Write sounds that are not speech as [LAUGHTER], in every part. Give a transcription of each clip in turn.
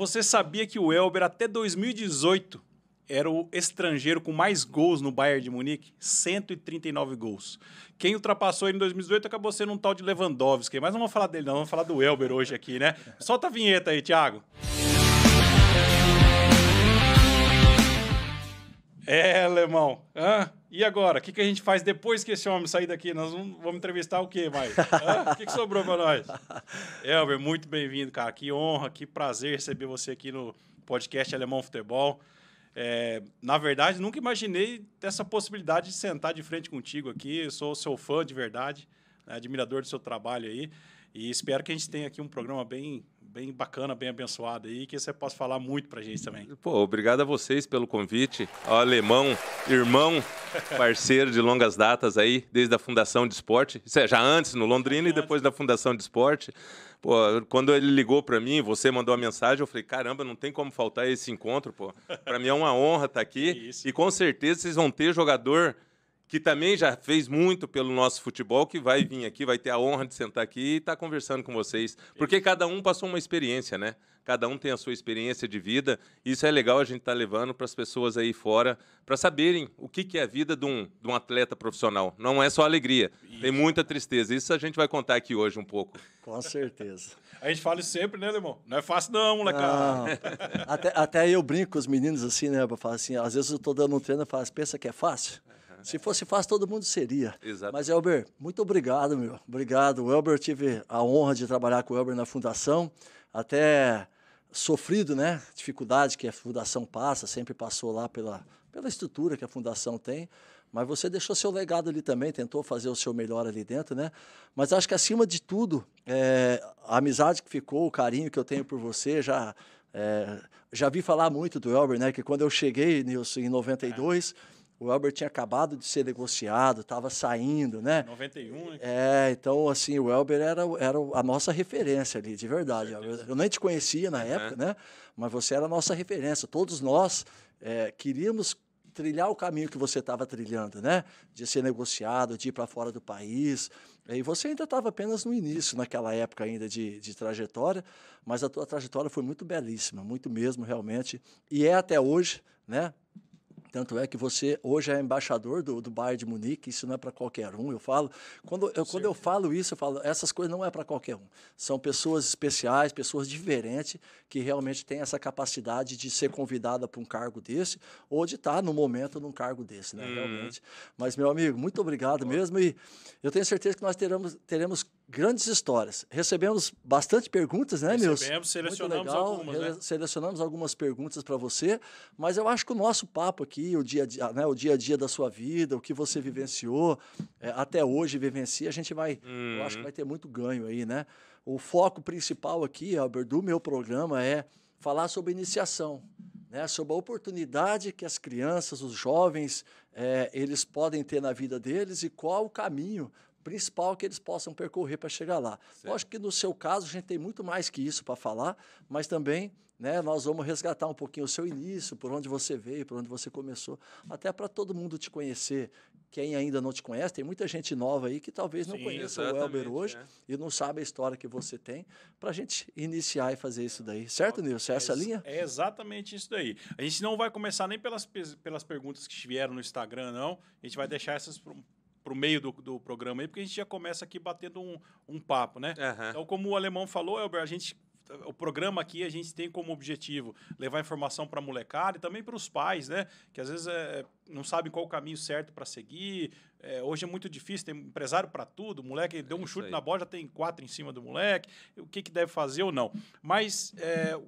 Você sabia que o Elber até 2018 era o estrangeiro com mais gols no Bayern de Munique, 139 gols. Quem ultrapassou ele em 2018 acabou sendo um tal de Lewandowski, mas não vamos falar dele não, vamos falar do Elber hoje aqui, né? Solta a vinheta aí, Thiago. É, alemão. Hã? E agora? O que, que a gente faz depois que esse homem sair daqui? Nós vamos entrevistar o quê mais? O que, que sobrou para nós? [LAUGHS] Elber, muito bem-vindo, cara. Que honra, que prazer receber você aqui no podcast Alemão Futebol. É, na verdade, nunca imaginei essa possibilidade de sentar de frente contigo aqui. Eu sou seu fã de verdade, né? admirador do seu trabalho aí. E espero que a gente tenha aqui um programa bem, bem bacana, bem abençoada aí, que você possa falar muito pra gente também. Pô, obrigado a vocês pelo convite. Alemão, irmão, [LAUGHS] parceiro de longas datas aí, desde a Fundação de Esporte, isso é, já antes no Londrina é, e depois da Fundação de Esporte. Pô, quando ele ligou para mim, você mandou a mensagem, eu falei, caramba, não tem como faltar esse encontro, pô. Para mim é uma honra estar tá aqui. [LAUGHS] Isso. E com certeza vocês vão ter jogador que também já fez muito pelo nosso futebol, que vai vir aqui, vai ter a honra de sentar aqui e estar tá conversando com vocês. Porque cada um passou uma experiência, né? Cada um tem a sua experiência de vida. Isso é legal a gente estar tá levando para as pessoas aí fora, para saberem o que, que é a vida de um, de um atleta profissional. Não é só alegria, isso. tem muita tristeza. Isso a gente vai contar aqui hoje um pouco. Com certeza. [LAUGHS] a gente fala isso sempre, né, Lemão? Não é fácil não, molecada. até, até eu brinco com os meninos assim, né? para falar assim, às vezes eu estou dando um treino e falo, pensa que é fácil? Se fosse fácil, todo mundo seria. Exato. Mas, Elber, muito obrigado, meu. Obrigado. O Elber, tive a honra de trabalhar com o Elber na Fundação. Até sofrido, né? Dificuldade que a Fundação passa, sempre passou lá pela, pela estrutura que a Fundação tem. Mas você deixou seu legado ali também, tentou fazer o seu melhor ali dentro, né? Mas acho que, acima de tudo, é, a amizade que ficou, o carinho que eu tenho por você, já é, já vi falar muito do Elber, né? Que quando eu cheguei, Nilson, em 92, é o Elber tinha acabado de ser negociado, estava saindo, né? 91, né? É, então, assim, o Elber era, era a nossa referência ali, de verdade. Eu nem te conhecia na uhum. época, né? Mas você era a nossa referência. Todos nós é, queríamos trilhar o caminho que você estava trilhando, né? De ser negociado, de ir para fora do país. É, e você ainda estava apenas no início, naquela época ainda de, de, trajetória, mas a tua trajetória foi muito belíssima, muito mesmo, realmente. E é até hoje, né? Tanto é que você hoje é embaixador do, do Bayern de Munique, isso não é para qualquer um, eu falo. Quando eu, quando eu falo isso, eu falo, essas coisas não é para qualquer um. São pessoas especiais, pessoas diferentes, que realmente têm essa capacidade de ser convidada para um cargo desse, ou de estar tá no momento num cargo desse, né, uhum. realmente. Mas, meu amigo, muito obrigado Bom. mesmo, e eu tenho certeza que nós teremos, teremos grandes histórias. Recebemos bastante perguntas, né, Nilson? Recebemos, selecionamos legal, algumas, né? Selecionamos algumas perguntas para você, mas eu acho que o nosso papo aqui, o dia a dia, né, o dia a dia da sua vida, o que você uhum. vivenciou, é, até hoje vivencia, a gente vai, uhum. eu acho que vai uhum. ter muito ganho aí, né? O foco principal aqui, Albert, do meu programa é falar sobre iniciação, né, sobre a oportunidade que as crianças, os jovens, é, eles podem ter na vida deles e qual o caminho principal que eles possam percorrer para chegar lá. Certo. acho que no seu caso a gente tem muito mais que isso para falar, mas também né, nós vamos resgatar um pouquinho o seu início, por onde você veio, por onde você começou, até para todo mundo te conhecer. Quem ainda não te conhece, tem muita gente nova aí que talvez não Sim, conheça o Elber hoje é. e não sabe a história que você tem, para a gente iniciar e fazer isso daí. Certo, Nilson? É essa é, linha? É exatamente isso daí. A gente não vai começar nem pelas, pelas perguntas que vieram no Instagram, não. A gente vai deixar essas para o meio do, do programa aí, porque a gente já começa aqui batendo um, um papo, né? Uhum. Então, como o alemão falou, Elber, a gente o programa aqui a gente tem como objetivo levar informação para a molecada e também para os pais, né? Que às vezes é, é, não sabem qual o caminho certo para seguir. É, hoje é muito difícil, tem empresário para tudo. O moleque deu um chute aí. na bola, já tem quatro em cima do moleque. O que, que deve fazer ou não. Mas é,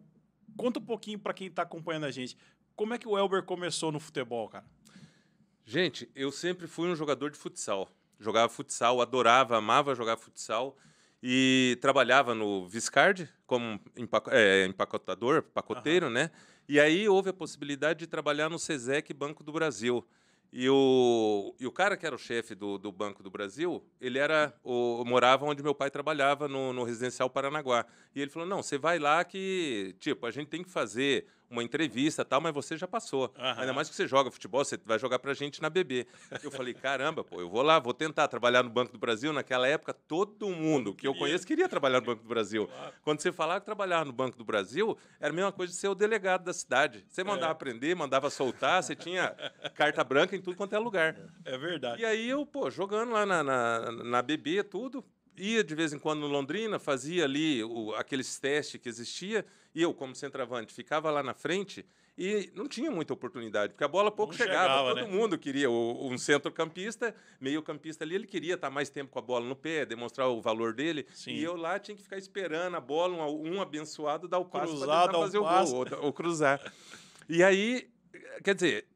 conta um pouquinho para quem está acompanhando a gente. Como é que o Elber começou no futebol, cara? Gente, eu sempre fui um jogador de futsal. Jogava futsal, adorava, amava jogar futsal e trabalhava no Viscard como é, empacotador, pacoteiro, uhum. né? E aí houve a possibilidade de trabalhar no SESEC Banco do Brasil. E o, e o cara que era o chefe do, do Banco do Brasil, ele era o, morava onde meu pai trabalhava, no, no Residencial Paranaguá. E ele falou: não, você vai lá que, tipo, a gente tem que fazer uma entrevista tal, mas você já passou. Uhum. Ainda mais que você joga futebol, você vai jogar pra gente na BB. Eu falei, caramba, pô, eu vou lá, vou tentar trabalhar no Banco do Brasil. Naquela época, todo mundo que eu conheço queria trabalhar no Banco do Brasil. Claro. Quando você falava que trabalhava no Banco do Brasil, era a mesma coisa de ser o delegado da cidade. Você mandava é. prender, mandava soltar, você tinha carta branca em tudo quanto é lugar. É verdade. E aí eu, pô, jogando lá na, na, na BB, tudo, ia de vez em quando no Londrina, fazia ali o, aqueles testes que existia, e eu, como centroavante, ficava lá na frente e não tinha muita oportunidade, porque a bola pouco chegava, chegava. Todo né? mundo queria o, um centrocampista, meio-campista ali, ele queria estar mais tempo com a bola no pé, demonstrar o valor dele. Sim. E eu lá tinha que ficar esperando a bola, um, um abençoado dar o passo para fazer o gol, ou, ou cruzar. e aí, quer dizer,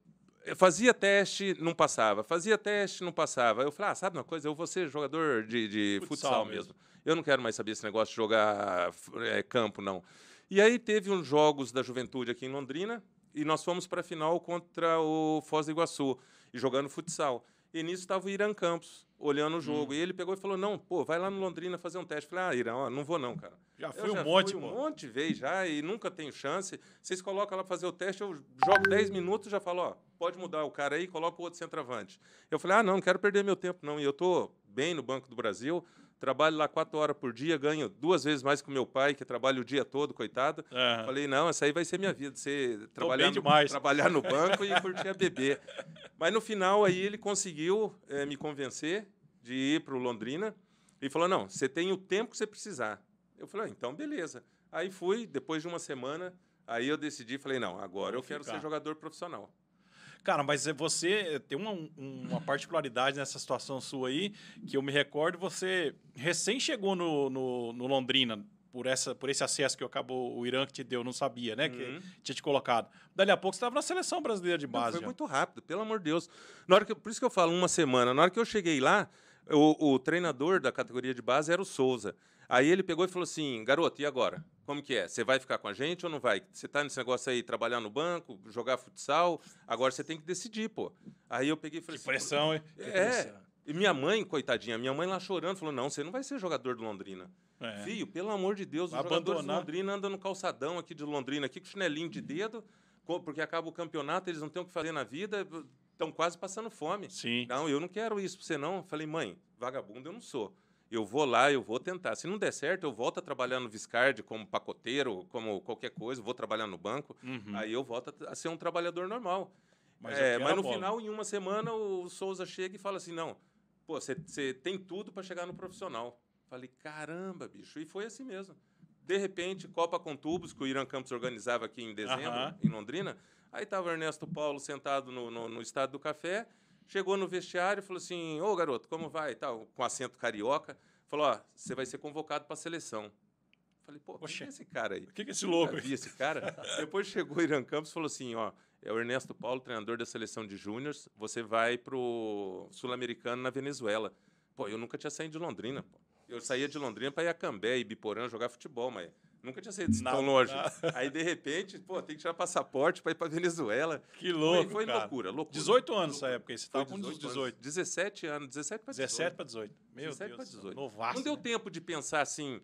eu fazia teste, não passava. Fazia teste, não passava. Eu falei, ah, sabe uma coisa? Eu vou ser jogador de, de futsal, futsal mesmo. mesmo. Eu não quero mais saber esse negócio de jogar é, campo, não. E aí teve uns jogos da juventude aqui em Londrina e nós fomos para a final contra o Foz do Iguaçu, jogando futsal. E nisso estava o Irã Campos, olhando o hum. jogo. Hum. E ele pegou e falou: Não, pô, vai lá no Londrina fazer um teste. Falei: Ah, Irã, ó, não vou não, cara. Já fui um já monte, fui um monte de vez já e nunca tenho chance. Vocês colocam lá pra fazer o teste, eu jogo 10 minutos e já falo: Ó, pode mudar o cara aí, coloca o outro centroavante. Eu falei: Ah, não, não quero perder meu tempo, não. E eu tô bem no Banco do Brasil trabalho lá quatro horas por dia, ganho duas vezes mais que o meu pai, que trabalha o dia todo, coitado. Falei, não, essa aí vai ser minha vida, você trabalhar, no, trabalhar [LAUGHS] no banco e curtir a bebê. Mas no final aí ele conseguiu é, me convencer de ir para o Londrina e falou, não, você tem o tempo que você precisar. Eu falei, ah, então beleza. Aí fui, depois de uma semana, aí eu decidi, falei, não, agora Vou eu ficar. quero ser jogador profissional. Cara, mas é você eh, tem uma, uma particularidade nessa situação sua aí, que eu me recordo, você recém chegou no, no, no Londrina, por, essa, por esse acesso que acabou o Irã que te deu, não sabia, né? Que uhum. tinha te colocado. Dali a pouco você estava na seleção brasileira de base. Não, foi já. muito rápido, pelo amor de Deus. Na hora que, por isso que eu falo uma semana. Na hora que eu cheguei lá, o, o treinador da categoria de base era o Souza. Aí ele pegou e falou assim: garoto, e agora? Como que é? Você vai ficar com a gente ou não vai? Você está nesse negócio aí, trabalhar no banco, jogar futsal, agora você tem que decidir, pô. Aí eu peguei e falei que assim, pressão, hein? É. E minha mãe, coitadinha, minha mãe lá chorando, falou: não, você não vai ser jogador do Londrina. É. Filho, pelo amor de Deus, os jogadores do de Londrina andam no calçadão aqui de Londrina, aqui com chinelinho de dedo, porque acaba o campeonato, eles não têm o que fazer na vida, estão quase passando fome. Sim. Não, eu não quero isso pra você, não. falei, mãe, vagabundo eu não sou eu vou lá, eu vou tentar. Se não der certo, eu volto a trabalhar no Viscard como pacoteiro, como qualquer coisa, vou trabalhar no banco, uhum. aí eu volto a ser um trabalhador normal. Mas, é, mas no bola. final, em uma semana, o Souza chega e fala assim: não, pô, você tem tudo para chegar no profissional. Falei, caramba, bicho. E foi assim mesmo. De repente, Copa com Tubos, que o Irã Campos organizava aqui em dezembro, uhum. em Londrina. Aí estava Ernesto Paulo sentado no, no, no Estado do Café Chegou no vestiário e falou assim: Ô garoto, como vai? tal, com acento carioca. Falou: Ó, você vai ser convocado para a seleção. Falei, pô, Oxe, quem é esse cara aí? O que, que é esse louco? Vi esse cara. [LAUGHS] Depois chegou o Irã Campos e falou assim: ó, é o Ernesto Paulo, treinador da seleção de júniors, você vai pro Sul-Americano na Venezuela. Pô, eu nunca tinha saído de Londrina, pô. Eu saía de Londrina para ir a Cambé e Biporã jogar futebol, mas Nunca tinha sido na, tão longe. Na... [LAUGHS] Aí, de repente, pô, tem que tirar passaporte para ir para Venezuela. Que louco. Foi, foi cara. loucura, loucura. 18 anos loucura. essa época Você estava com 18. 18. 17 anos, 17 para 18. 17 para 18. Meu 17 Deus. 18. Novaço, Não deu né? tempo de pensar assim,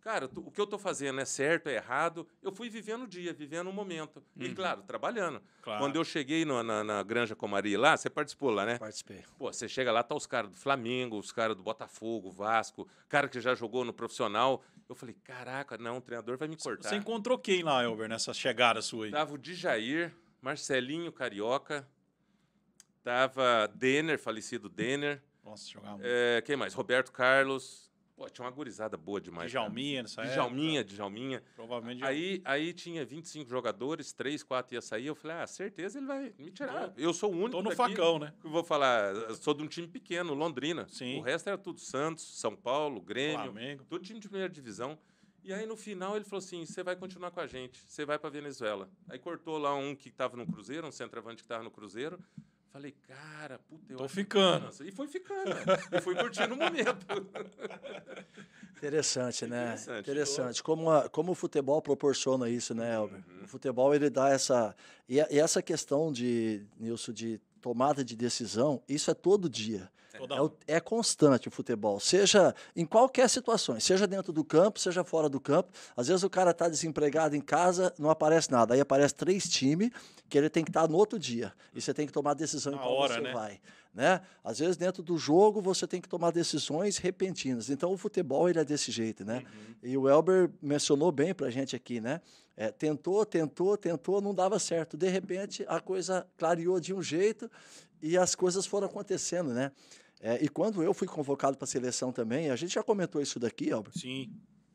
cara, o que eu estou fazendo é certo, é errado. Eu fui vivendo o dia, vivendo o momento. Uhum. E, claro, trabalhando. Claro. Quando eu cheguei no, na, na Granja Comari lá, você participou lá, né? Participei. Pô, você chega lá, tá os caras do Flamengo, os caras do Botafogo, Vasco, cara que já jogou no profissional. Eu falei, caraca, não, o treinador vai me cortar. Você encontrou quem lá, Elber, nessa chegada sua aí? Tava o Djair, Marcelinho Carioca, tava Denner, falecido Denner. Nossa, jogava. É, quem mais? Roberto Carlos, Pô, tinha uma gurizada boa demais. Djalminha, né? nessa Djalminha, época. Djalminha. Provavelmente. Aí, aí tinha 25 jogadores, 3, 4 ia sair. Eu falei, ah, certeza ele vai me tirar. É. Eu sou o único. Tô no daqui, facão, né? Eu vou falar, sou de um time pequeno, Londrina. Sim. O resto era tudo Santos, São Paulo, Grêmio. Flamengo. Tudo time de primeira divisão. E aí, no final, ele falou assim: você vai continuar com a gente, você vai para Venezuela. Aí cortou lá um que estava no Cruzeiro, um centroavante que estava no Cruzeiro. Falei, cara, puta, eu. Tô ficando. E foi ficando. e fui curtindo o momento. [LAUGHS] Interessante, né? Interessante. Interessante. Como, a, como o futebol proporciona isso, né, uhum. Elber? Uhum. O futebol, ele dá essa. E, e essa questão de, Nilson, de tomada de decisão, isso é todo dia. É, é, constante o futebol, seja em qualquer situação, seja dentro do campo, seja fora do campo. Às vezes o cara está desempregado em casa, não aparece nada. Aí aparece três times que ele tem que estar tá no outro dia. E você tem que tomar decisão Na em qual hora, você né? vai. Né? Às vezes dentro do jogo você tem que tomar decisões repentinas. Então o futebol ele é desse jeito, né? Uhum. E o Elber mencionou bem para a gente aqui, né? É, tentou, tentou, tentou, não dava certo. De repente a coisa clareou de um jeito e as coisas foram acontecendo, né? É, e quando eu fui convocado para a seleção também, a gente já comentou isso daqui, Albert. Sim.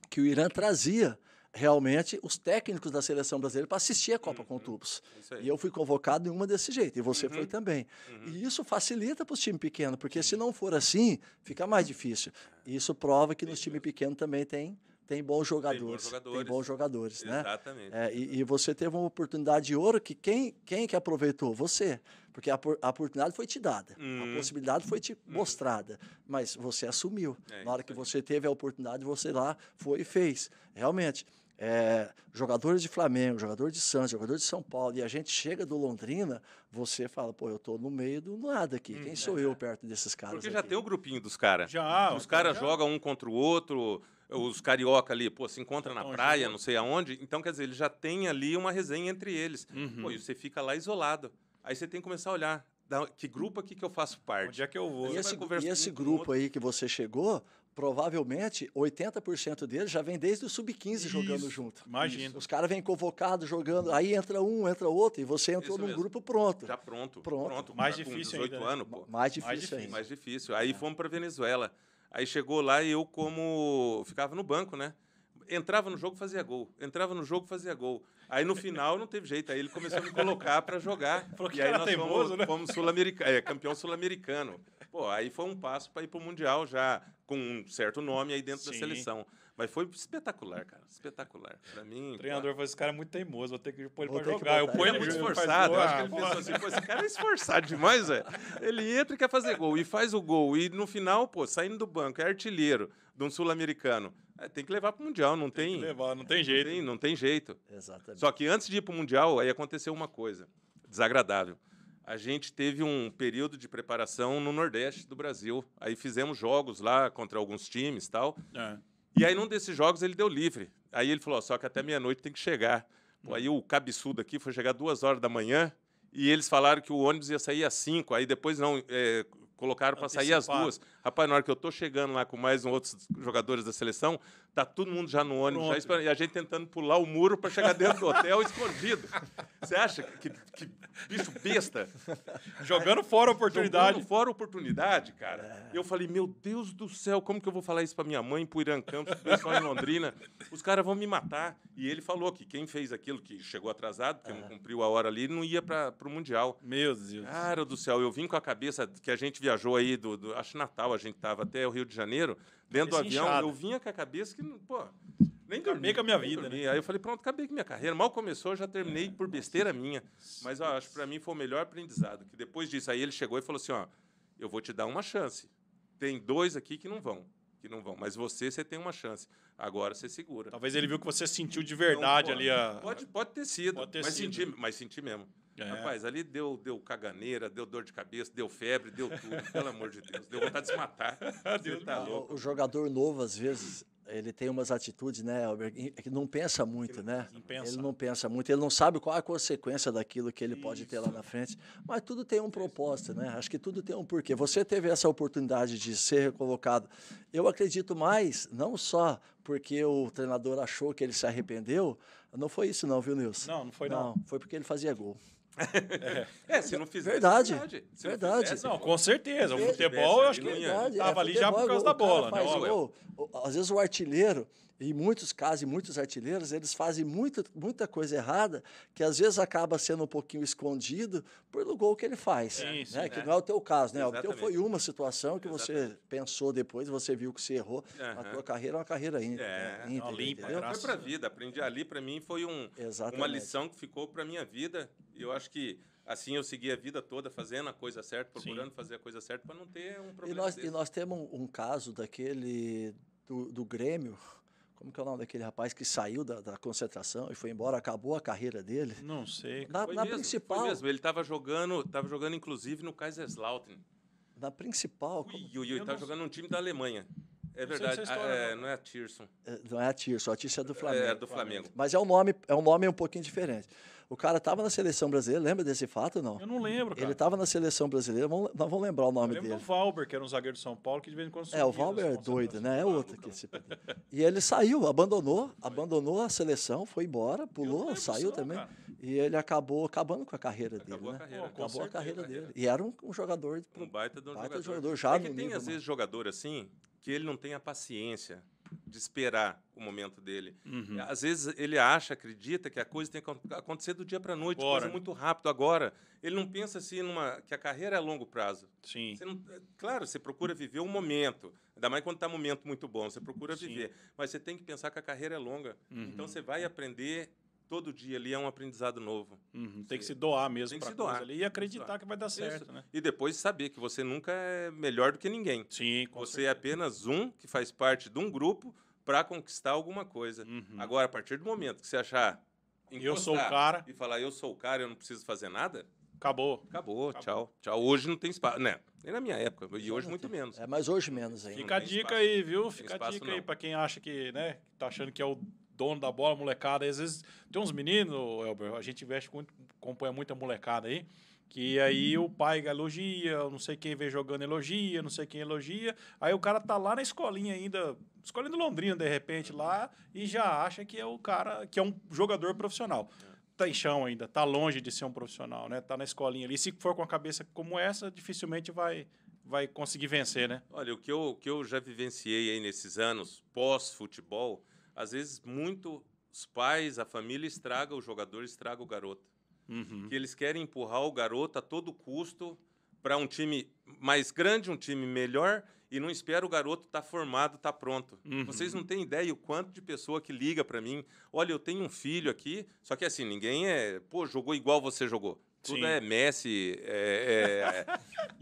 Que o Irã trazia realmente os técnicos da seleção brasileira para assistir a Copa uhum. com tubos. E eu fui convocado em uma desse jeito, e você uhum. foi também. Uhum. E isso facilita para os times pequenos, porque se não for assim, fica mais difícil. E isso prova que nos times pequenos também tem tem bons jogadores. Tem bons jogadores, tem bons jogadores né? Exatamente. É, e, e, você teve uma oportunidade de ouro que quem, quem que aproveitou? Você. Porque a, a oportunidade foi te dada, hum. a possibilidade foi te hum. mostrada, mas você assumiu. É, Na hora que você teve a oportunidade, você lá foi e fez. Realmente. É, jogadores de Flamengo, jogador de Santos, jogador de São Paulo, e a gente chega do Londrina, você fala, pô, eu tô no meio do nada aqui. Hum, Quem sou é, eu perto desses caras? Porque já aqui? tem o grupinho dos caras. Já. Os caras jogam um contra o outro, os carioca ali, pô, se encontra na praia, não sei aonde. Então, quer dizer, ele já tem ali uma resenha entre eles. Uhum. Pô, e você fica lá isolado. Aí você tem que começar a olhar. Da, que grupo aqui que eu faço parte? Onde é que eu vou? E esse, e esse grupo outro... aí que você chegou, provavelmente 80% deles já vem desde o sub-15 jogando junto. Imagina. Isso. Os caras vêm convocados jogando, aí entra um, entra outro, e você entrou Isso num mesmo. grupo pronto. Já pronto. Pronto. pronto. Mais, difícil 18 ainda, né? anos, pô. Mais difícil, mais difícil. Ainda. Mais difícil. Aí é. fomos para Venezuela. Aí chegou lá e eu, como. ficava no banco, né? Entrava no jogo, fazia gol. Entrava no jogo, fazia gol. Aí no final não teve jeito. Aí ele começou a me colocar para jogar. [LAUGHS] e aí nós teimoso, fomos, né? fomos sul é, campeão sul-americano. Pô, aí foi um passo para ir para o Mundial já com um certo nome aí dentro Sim. da seleção. Mas foi espetacular, cara. Espetacular. Pra mim. O treinador falou: esse cara é muito teimoso, vou ter que pôr ele pra jogar. Eu ponho muito esforçado. Eu acho que ele pensou assim: pô, esse cara é esforçado demais, velho. Ele entra e quer fazer gol, e faz o gol, e no final, pô, saindo do banco, é artilheiro de um sul-americano. É, tem que levar pro Mundial, não tem. tem levar, não tem jeito. Não tem, não tem jeito. Exatamente. Só que antes de ir pro Mundial, aí aconteceu uma coisa desagradável a gente teve um período de preparação no Nordeste do Brasil. Aí fizemos jogos lá contra alguns times tal. É. E aí, num desses jogos, ele deu livre. Aí ele falou: só que até meia-noite tem que chegar. Pô, aí o cabeçudo aqui foi chegar duas horas da manhã e eles falaram que o ônibus ia sair às cinco. Aí depois não, é, colocaram para sair às duas. Rapaz, na hora que eu tô chegando lá com mais um outros jogadores da seleção, tá todo mundo já no ônibus, já esperando, e a gente tentando pular o muro para chegar dentro do hotel [LAUGHS] escondido. Você acha que, que bicho besta? Jogando fora a oportunidade. Jogando fora a oportunidade, cara. Eu falei, meu Deus do céu, como que eu vou falar isso para minha mãe, pro Irã Campos, pro pessoal em Londrina? Os caras vão me matar. E ele falou que quem fez aquilo, que chegou atrasado, porque não ah. cumpriu a hora ali, não ia para o Mundial. Meu Deus. Cara do céu, eu vim com a cabeça que a gente viajou aí, do, do acho Natal, a gente estava até o Rio de Janeiro, dentro cabeça do avião, inchada. eu vinha com a cabeça que, pô, nem dormi com a minha vida. Né? Aí eu falei, pronto, acabei com a minha carreira. Mal começou, já terminei por besteira minha. Mas acho que para mim foi o melhor aprendizado. Que depois disso, aí ele chegou e falou assim: ó, eu vou te dar uma chance. Tem dois aqui que não vão que não vão. Mas você, você tem uma chance. Agora você segura. Talvez ele viu que você sentiu de verdade não, pô, ali a. Pode, pode ter sido. Pode ter mas, sido. Senti, mas senti mesmo. É. Rapaz, ali deu, deu caganeira, deu dor de cabeça, deu febre, deu tudo, pelo amor de Deus. Deu vontade de se matar. [LAUGHS] Ah, Deus tá louco. O jogador novo, às vezes, ele tem umas atitudes, né, Albert, que não pensa muito, ele né? Não pensa. Ele não pensa muito, ele não sabe qual a consequência daquilo que ele Isso. pode ter lá na frente. Mas tudo tem um propósito, né? Acho que tudo tem um porquê. Você teve essa oportunidade de ser recolocado. Eu acredito mais, não só porque o treinador achou que ele se arrependeu. Não foi isso não, viu, Nilson? Não, não foi não. Não, foi porque ele fazia gol. É, é se não fizer. Verdade. Verdade. verdade. Fizesse, não, com certeza. O futebol, eu acho que estava é, ali já é por causa da bola. Né? Faz, né? Ó, às vezes o artilheiro, em muitos casos, em muitos artilheiros, eles fazem muita, muita coisa errada que às vezes acaba sendo um pouquinho escondido pelo gol que ele faz. Né? É, Isso, né? Que não é o teu caso, né? Exatamente. O teu foi uma situação que Exatamente. você pensou depois, você viu que você errou. Uhum. A tua carreira é uma carreira ainda. É, né? limpa, foi para a vida. Aprendi é. ali, para mim, foi um, uma lição que ficou para minha vida. E eu acho que assim eu segui a vida toda fazendo a coisa certa, procurando Sim. fazer a coisa certa para não ter um problema. E nós, e nós temos um, um caso daquele do, do Grêmio como que é o nome daquele rapaz que saiu da, da concentração e foi embora, acabou a carreira dele? Não sei. Na, na mesmo, principal. mesmo. Ele estava jogando, estava jogando inclusive no Kaiserslautern. Na principal. Ui, ui, ui, estava jogando num time da Alemanha. [LAUGHS] É verdade, ah, é, não, é, é, não é a Tirson. É, não é a Tirson, a Tirson é do é, Flamengo. É, é do Flamengo. Mas é um nome, é um nome um pouquinho diferente. O cara estava na seleção brasileira, lembra desse fato não? Eu não lembro, cara. Ele estava na seleção brasileira, vamos, nós vamos lembrar o nome eu dele. O Valber, que era um zagueiro de São Paulo, que de vez em quando É, o Valber é, né? é, é doido, né? É outro que se E ele saiu, abandonou, abandonou a seleção, foi embora, pulou, saiu também. Cara. E ele acabou acabando com a carreira acabou dele, a né? Carreira, acabou certeza, a carreira dele. Carreira. E era um, um jogador um baita de um baita jogador. jogador já é que tem nível, às vezes jogador assim que ele não tem a paciência de esperar o momento dele. Uhum. É, às vezes ele acha, acredita que a coisa tem que acontecer do dia para a noite, coisa né? muito rápido agora. Ele não pensa assim numa que a carreira é a longo prazo. Sim. Você não, é, claro, você procura viver um momento, ainda mais quando está um momento muito bom, você procura Sim. viver, mas você tem que pensar que a carreira é longa. Uhum. Então você vai aprender todo dia ali é um aprendizado novo. Uhum, tem que se doar mesmo para coisa ali e acreditar que vai dar certo, Isso. né? E depois saber que você nunca é melhor do que ninguém. Sim, Você é certeza. é apenas um que faz parte de um grupo para conquistar alguma coisa. Uhum. Agora, a partir do momento que você achar eu sou o cara e falar eu sou o cara, eu não preciso fazer nada, Acabou. Acabou. Acabou, tchau. Tchau. Hoje não tem espaço. Né? Nem na minha época. E hoje muito menos. É, mas hoje menos ainda. Fica a dica espaço. aí, viu? Fica a dica não. aí para quem acha que, né? Que tá achando que é o dono da bola, molecada. Às vezes tem uns meninos, Elber, a gente veste muito, acompanha muita molecada aí. Que aí o pai elogia, não sei quem vem jogando elogia, não sei quem elogia. Aí o cara tá lá na escolinha ainda, escolinha Londrina, de repente, lá, e já acha que é o cara, que é um jogador profissional. É. Tá em chão ainda, tá longe de ser um profissional, né? Tá na escolinha ali. Se for com a cabeça como essa, dificilmente vai, vai conseguir vencer, né? Olha, o que eu, o que eu já vivenciei aí nesses anos pós-futebol às vezes, muito os pais, a família estraga o jogador, estraga o garoto. Uhum. Que eles querem empurrar o garoto a todo custo para um time mais grande, um time melhor, e não espera o garoto estar tá formado, estar tá pronto. Uhum. Vocês não têm ideia o quanto de pessoa que liga para mim, olha, eu tenho um filho aqui, só que assim, ninguém é, pô, jogou igual você jogou. Tudo Sim. é Messi, é,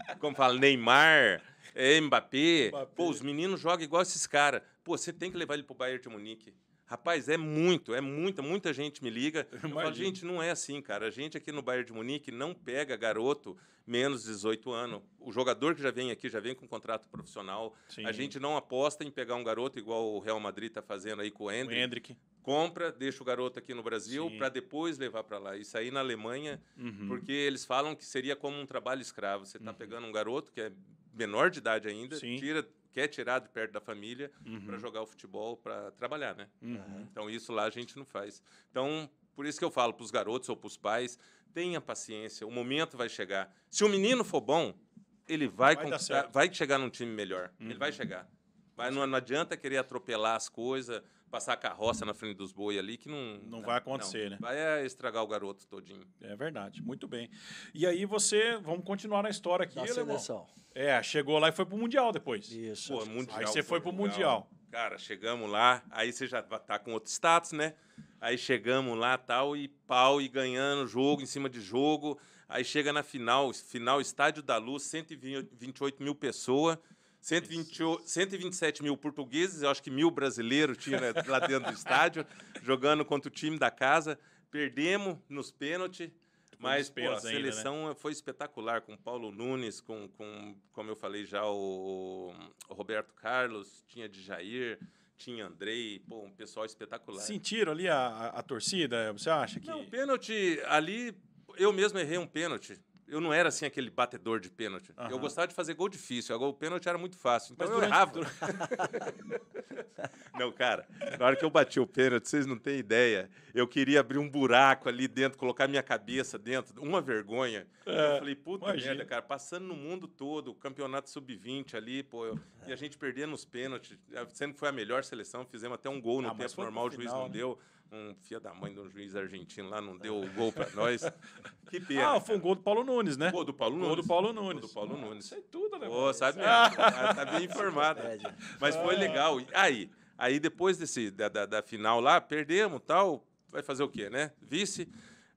é [LAUGHS] como fala, Neymar, é Mbappé. Mbappé. Pô, os meninos jogam igual esses caras pô, você tem que levar ele para o Bayern de Munique. Rapaz, é muito, é muita, muita gente me liga. Eu, falo, gente, não é assim, cara. A gente aqui no Bayern de Munique não pega garoto menos 18 anos. O jogador que já vem aqui já vem com um contrato profissional. Sim. A gente não aposta em pegar um garoto igual o Real Madrid está fazendo aí com o Hendrick. O Hendrick. Compra, deixa o garoto aqui no Brasil para depois levar para lá. Isso aí na Alemanha, uhum. porque eles falam que seria como um trabalho escravo. Você está uhum. pegando um garoto que é menor de idade ainda, Sim. tira quer tirar de perto da família uhum. para jogar o futebol, para trabalhar, né? Uhum. Então isso lá a gente não faz. Então por isso que eu falo para os garotos ou para os pais, tenha paciência, o momento vai chegar. Se o menino for bom, ele vai vai, vai chegar num time melhor. Uhum. Ele vai uhum. chegar. Vai, não, não adianta querer atropelar as coisas, passar a carroça na frente dos bois ali, que não. Não vai acontecer, não. né? Vai né? É, estragar o garoto todinho. É verdade, muito bem. E aí você. Vamos continuar na história aqui, da seleção. É, chegou lá e foi pro Mundial depois. Isso. Pô, mundial, aí você foi pro mundial. mundial. Cara, chegamos lá, aí você já tá com outro status, né? Aí chegamos lá tal, e pau, e ganhando jogo em cima de jogo. Aí chega na final, final Estádio da Luz, 128 mil pessoas. 120, 127 mil portugueses, eu acho que mil brasileiros tinha né, lá dentro do estádio, [LAUGHS] jogando contra o time da casa. Perdemos nos pênaltis, mas pô, a seleção ainda, né? foi espetacular, com Paulo Nunes, com, com como eu falei já, o, o Roberto Carlos, tinha de Jair, tinha Andrei, pô, um pessoal espetacular. Sentiram ali a, a, a torcida, você acha que... Não, pênalti ali, eu mesmo errei um pênalti eu não era assim aquele batedor de pênalti. Uhum. Eu gostava de fazer gol difícil. Agora o pênalti era muito fácil. Então Mas eu durante... [LAUGHS] [LAUGHS] não, cara, na hora que eu bati o pênalti, vocês não têm ideia. Eu queria abrir um buraco ali dentro, colocar minha cabeça dentro, uma vergonha. É, eu falei, puta imagina. merda, cara, passando no mundo todo, o campeonato sub-20 ali, pô, eu... e a gente perdendo os pênaltis, sendo que foi a melhor seleção, fizemos até um gol no ah, tempo normal, o juiz não né? deu um filho da mãe de um juiz argentino lá não deu o gol para [LAUGHS] nós. que pena. Ah, foi um gol do Paulo Nunes, né? Gol do Paulo Nunes. Gol do Paulo Nunes. Gol do Paulo ah, Nunes. Sei é tudo, né? Pô, sabe mesmo. [LAUGHS] É ah, tá bem é informado. Mas foi ah. legal. Aí, aí depois desse, da, da, da final lá, perdemos tal. Vai fazer o quê, né? Vice.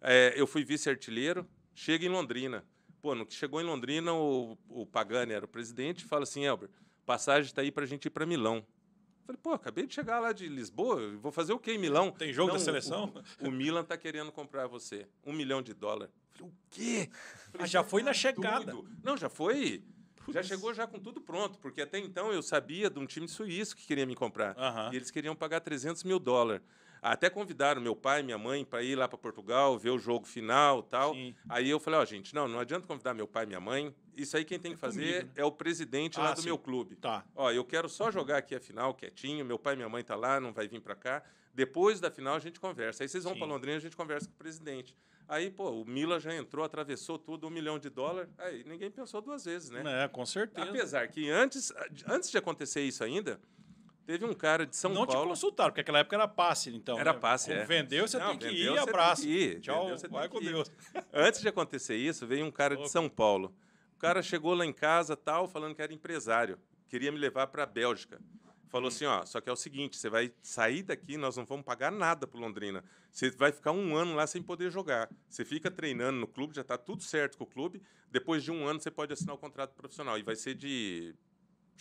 É, eu fui vice-artilheiro. Chega em Londrina. Pô, no que chegou em Londrina, o, o Pagani era o presidente e fala assim, Elber, passagem está aí para a gente ir para Milão. Falei, pô, acabei de chegar lá de Lisboa, vou fazer o quê em Milão? Tem jogo Não, da seleção? O, o, o Milan tá querendo comprar você. Um milhão de dólar. Falei, o quê? Falei, ah, já foi na chegada. Tudo. Não, já foi. Putz. Já chegou já com tudo pronto, porque até então eu sabia de um time suíço que queria me comprar. Uh -huh. E eles queriam pagar 300 mil dólares. Até convidaram meu pai e minha mãe para ir lá para Portugal, ver o jogo final tal. Sim. Aí eu falei, ó, oh, gente, não, não adianta convidar meu pai e minha mãe. Isso aí quem tem que é fazer Comigo, né? é o presidente ah, lá do sim. meu clube. Tá. Ó, eu quero só jogar aqui a final quietinho, meu pai e minha mãe tá lá, não vai vir para cá. Depois da final a gente conversa. Aí vocês vão para Londrina, a gente conversa com o presidente. Aí, pô, o Mila já entrou, atravessou tudo, um milhão de dólares Aí ninguém pensou duas vezes, né? É, com certeza. Apesar que antes, antes de acontecer isso ainda, Teve um cara de São não Paulo. Não te consultaram, porque naquela época era passe, então. Era né? passe, Como é. Vendeu, você não, tem que ir, ir, abraço. Ir. Tchau, vendeu, vai com Deus. [LAUGHS] Antes de acontecer isso, veio um cara de São Paulo. O cara chegou lá em casa, tal, falando que era empresário. Queria me levar para a Bélgica. Falou hum. assim, ó, só que é o seguinte, você vai sair daqui, nós não vamos pagar nada pro Londrina. Você vai ficar um ano lá sem poder jogar. Você fica treinando no clube, já está tudo certo com o clube. Depois de um ano, você pode assinar o contrato profissional. E vai ser de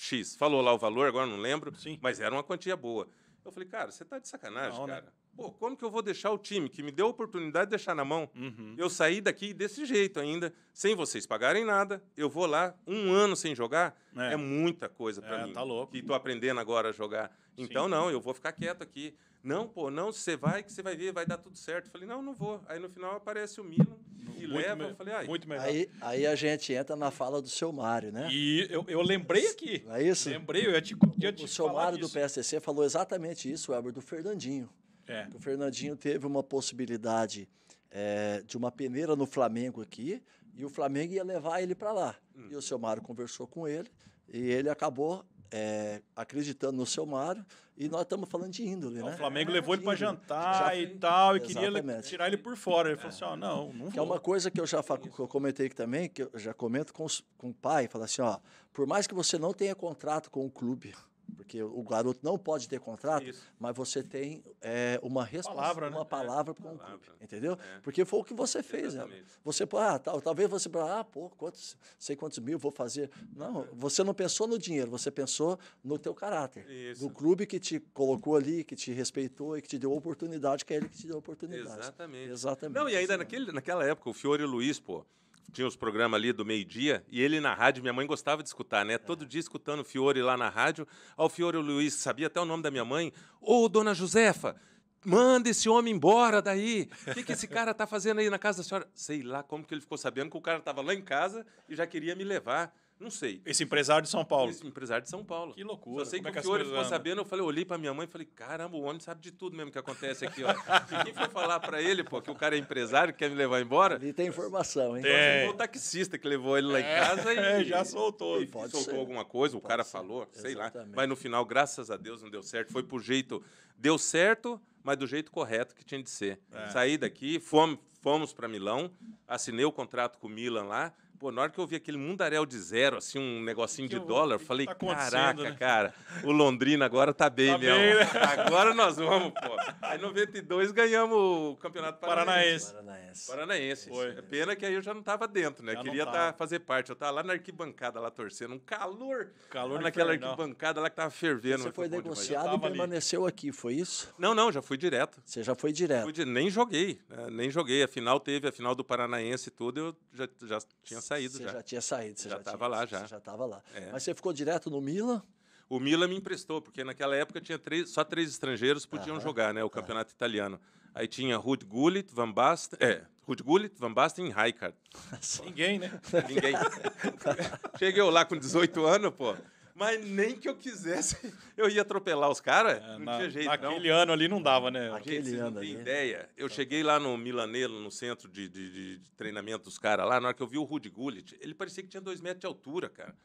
X. Falou lá o valor, agora não lembro, Sim. mas era uma quantia boa. Eu falei, cara, você tá de sacanagem, não, né? cara. Né? Pô, como que eu vou deixar o time que me deu a oportunidade de deixar na mão? Uhum. Eu saí daqui desse jeito ainda, sem vocês pagarem nada. Eu vou lá um ano sem jogar. É, é muita coisa para é, mim. Tá louco. E tô aprendendo agora a jogar. Então, Sim. Tá não, eu vou ficar quieto aqui. Não, pô, não, você vai que você vai ver, vai dar tudo certo. Eu falei, não, não vou. Aí no final aparece o Milo e muito leva. Eu falei, ai. Muito melhor. Aí, aí a gente entra na fala do seu Mário, né? E eu, eu lembrei aqui. Não é isso? Lembrei, eu ia te, ia te O seu Mário do PSTC falou exatamente isso, Weber, do Fernandinho. É. O Fernandinho teve uma possibilidade é, de uma peneira no Flamengo aqui e o Flamengo ia levar ele para lá. Hum. E o seu Mário conversou com ele e ele acabou é, acreditando no seu Mário, e nós estamos falando de índole, então, né? O Flamengo é, levou ele para jantar já, e tal, e exatamente. queria tirar ele por fora. Ele falou assim: ó, oh, não, não. Que é uma coisa que eu já é que eu comentei também, que eu já comento com, com o pai, fala assim: ó, por mais que você não tenha contrato com o clube, porque o garoto não pode ter contrato, Isso. mas você tem é, uma palavra, né? uma né? palavra é, com o clube, entendeu? É. Porque foi o que você fez, né? Você, ah, talvez você, ah, pô, quantos, sei quantos mil vou fazer. Não, você não pensou no dinheiro, você pensou no teu caráter, Isso. no clube que te colocou ali, que te respeitou e que te deu oportunidade, que é ele que te deu oportunidade. Exatamente. Exatamente. Não, e ainda naquele, naquela época, o Fiore Luiz, pô, tinha os programas ali do meio-dia, e ele na rádio, minha mãe gostava de escutar, né? Todo dia escutando o Fiore lá na rádio. Ao Fiore o Luiz sabia até o nome da minha mãe. Ô, oh, dona Josefa, manda esse homem embora daí. O que, que esse cara tá fazendo aí na casa da senhora? Sei lá como que ele ficou sabendo que o cara estava lá em casa e já queria me levar. Não sei. Esse empresário de São Paulo. Esse empresário de São Paulo. Que loucura. Só sei Como é que, é o Fiore ficou sabendo, eu falei, olhei pra minha mãe e falei, caramba, o homem sabe de tudo mesmo que acontece aqui, ó. [LAUGHS] e quem foi falar pra ele, pô, que o cara é empresário, quer me levar embora? Ele tem informação, hein? É. Foi o taxista que levou ele lá em é. casa [LAUGHS] é. e... já soltou. E Pode soltou ser. alguma coisa, Pode o cara ser. falou, sei lá. Mas no final, graças a Deus, não deu certo. Foi por jeito... Deu certo, mas do jeito correto que tinha de ser. É. Saí daqui, fomos, fomos para Milão, assinei o contrato com o Milan lá, Pô, na hora que eu vi aquele mundaréu de zero, assim, um negocinho que de eu, dólar, que falei, tá caraca, né? cara, o Londrina agora tá bem tá Bem, né? [LAUGHS] Agora nós vamos, pô. Aí em 92 ganhamos o Campeonato Paranaense. Paranaense. Paranaense. Foi. É pena que aí eu já não tava dentro, né? Já Queria tá, fazer parte. Eu tava lá na arquibancada, lá torcendo. Um calor. Calor lá naquela infernal. arquibancada lá que tava fervendo. Você foi negociado e permaneceu aqui, foi isso? Não, não, já fui direto. Você já foi direto? Fui Nem joguei, né? nem joguei. Afinal, teve a final do Paranaense e tudo, eu já, já tinha saído você já. já tinha saído, você já estava lá já. já estava lá. É. Mas você ficou direto no Milan? O Milan me emprestou, porque naquela época tinha três, só três estrangeiros podiam Aham. jogar, né, o tá. campeonato italiano. Aí tinha Ruud Gullit, Van Basten, é, Ruud Gullit, Van Basten e Rijkaard. [LAUGHS] Ninguém, né? Ninguém. [LAUGHS] Cheguei lá com 18 anos, pô. Mas nem que eu quisesse, [LAUGHS] eu ia atropelar os caras. É, não na, tinha jeito, naquele não. ano ali não dava, né? Aquele ano não tem ali. ideia. Eu tá. cheguei lá no Milanelo, no centro de, de, de treinamento dos caras lá, na hora que eu vi o Rudy Gullit, ele parecia que tinha dois metros de altura, cara.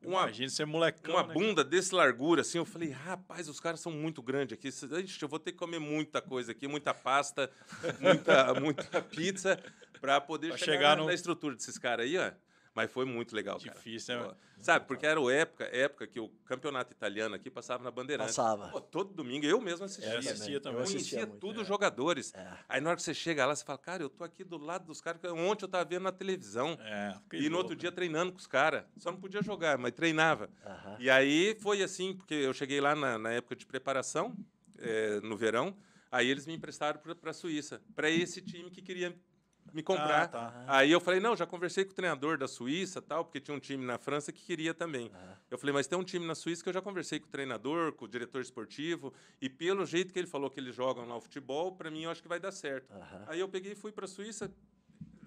Uma, Imagina ser molecão. Uma né, bunda cara? desse largura, assim. Eu falei, rapaz, os caras são muito grandes aqui. Ixi, eu vou ter que comer muita coisa aqui, muita pasta, muita, [LAUGHS] muita pizza, para poder pra chegar, chegar no... na estrutura desses caras aí, ó. Mas foi muito legal, Difícil, cara. né? Sabe, porque era época, época que o campeonato italiano aqui passava na Bandeirante. Passava. Pô, todo domingo, eu mesmo assistia. Eu assistia né? também. Eu assistia tudo os é. jogadores. É. Aí na hora que você chega lá, você fala, cara, eu tô aqui do lado dos caras, ontem eu tava vendo na televisão. É, e no outro dia né? treinando com os caras. Só não podia jogar, mas treinava. Uh -huh. E aí foi assim, porque eu cheguei lá na, na época de preparação, eh, no verão, Aí eles me emprestaram para a Suíça, para esse time que queria me comprar. Ah, tá. Ah. Aí eu falei, não, já conversei com o treinador da Suíça, tal, porque tinha um time na França que queria também. Ah. Eu falei, mas tem um time na Suíça que eu já conversei com o treinador, com o diretor esportivo, e pelo jeito que ele falou que eles jogam lá o futebol, para mim eu acho que vai dar certo. Ah. Aí eu peguei e fui para a Suíça,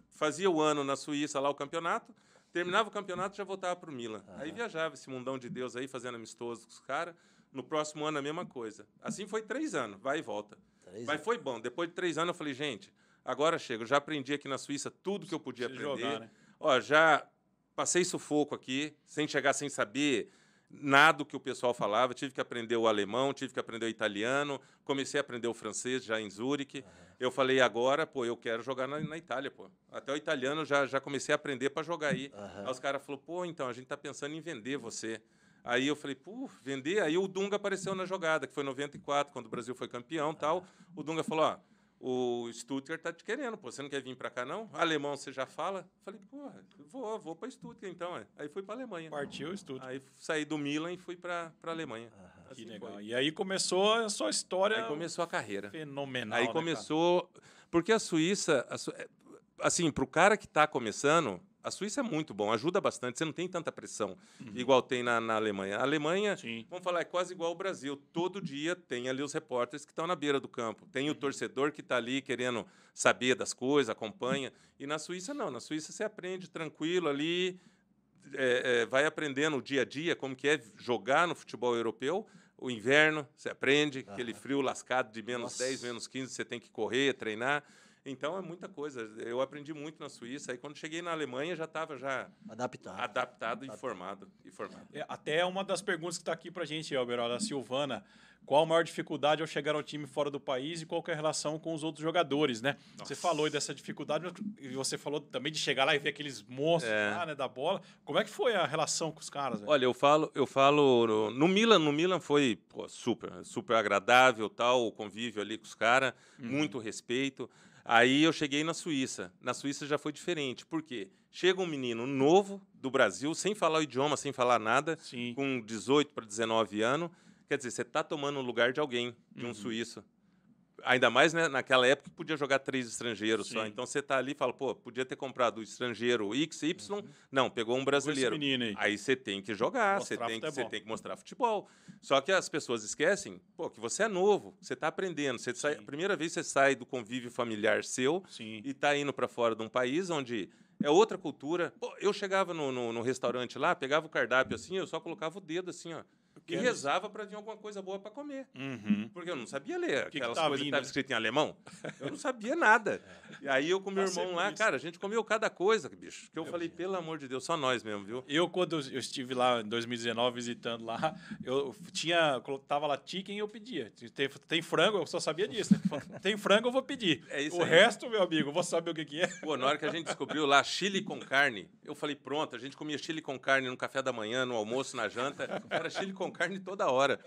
fazia o ano na Suíça lá o campeonato, terminava o campeonato já voltava para o Milan. Aí viajava esse mundão de Deus aí, fazendo amistoso com os caras. No próximo ano a mesma coisa. Assim foi três anos, vai e volta. Três Mas anos. foi bom. Depois de três anos eu falei, gente, Agora chega, eu já aprendi aqui na Suíça tudo que eu podia Se aprender. Jogar, né? Ó, já passei sufoco aqui, sem chegar sem saber nada do que o pessoal falava. Tive que aprender o alemão, tive que aprender o italiano, comecei a aprender o francês já em Zurique. Uhum. Eu falei agora, pô, eu quero jogar na, na, Itália, pô. Até o italiano já, já comecei a aprender para jogar aí. Uhum. Aí os caras falaram, pô, então a gente tá pensando em vender você. Aí eu falei, pô, vender? Aí o Dunga apareceu na jogada, que foi 94, quando o Brasil foi campeão uhum. tal. O Dunga falou, ó o Stuttgart está te querendo, pô, você não quer vir para cá, não? Alemão você já fala? Falei, pô, vou, vou para Stuttgart então. É. Aí fui para Alemanha. Partiu o Stuttgart. Aí saí do Milan e fui para Alemanha. Ah, assim que legal. Foi. E aí começou a sua história. Aí começou a carreira. Fenomenal. Aí né, começou. Cara? Porque a Suíça, a Su... É, assim, para o cara que está começando, a Suíça é muito bom, ajuda bastante, você não tem tanta pressão uhum. igual tem na, na, Alemanha. A Alemanha, Sim. vamos falar, é quase igual ao Brasil. Todo dia tem ali os repórteres que estão na beira do campo. Tem o uhum. torcedor que está ali querendo saber das coisas, acompanha. E na Suíça, não. Na Suíça você aprende tranquilo ali, é, é, vai aprendendo o dia a dia, como que é jogar no futebol europeu. O inverno, você aprende, aquele frio lascado de menos nossa. 10, menos 15, você tem que correr, treinar. Então é muita coisa. Eu aprendi muito na Suíça. Aí quando cheguei na Alemanha já estava já adaptado, adaptado, E, formado, e formado. É, até uma das perguntas que está aqui para gente, Elber, da Silvana. Qual a maior dificuldade ao chegar ao time fora do país e qual é a relação com os outros jogadores, né? Nossa. Você falou dessa dificuldade e você falou também de chegar lá e ver aqueles monstros é. lá, né, da bola. Como é que foi a relação com os caras? Olha, eu falo, eu falo no, no Milan, no Milan foi pô, super, super agradável, tal, o convívio ali com os caras, uhum. muito respeito. Aí eu cheguei na Suíça. Na Suíça já foi diferente. Por quê? Chega um menino novo do Brasil, sem falar o idioma, sem falar nada, Sim. com 18 para 19 anos. Quer dizer, você está tomando o lugar de alguém, de um uhum. suíço ainda mais né, naquela época que podia jogar três estrangeiros Sim. só. Então você tá ali e fala, pô, podia ter comprado o estrangeiro X, Y. Uhum. Não, pegou um brasileiro. Aí. aí. você tem que jogar, você tem que, você tem que mostrar futebol. Só que as pessoas esquecem, pô, que você é novo, você está aprendendo. Você sai, a primeira vez você sai do convívio familiar seu Sim. e está indo para fora de um país onde é outra cultura. Pô, eu chegava no, no, no restaurante lá, pegava o cardápio assim, eu só colocava o dedo assim, ó. E rezava para vir alguma coisa boa para comer. Uhum. Porque eu não sabia ler. Que Aquelas que tá coisas que estavam escritas em alemão. Eu não sabia nada. É. E aí eu com meu tá irmão lá, isso. cara, a gente comeu cada coisa, bicho. Que eu é, falei, pelo amor de Deus, só nós mesmo, viu? Eu, quando eu estive lá em 2019 visitando lá, eu tinha. Tava lá chicken e eu pedia. Tem, tem frango, eu só sabia disso. Né? Tem frango, eu vou pedir. É o aí. resto, meu amigo, eu vou saber o que, que é. Pô, na hora que a gente descobriu lá chile com carne, eu falei, pronto, a gente comia chile com carne no café da manhã, no almoço, na janta. Era chile com com carne toda hora.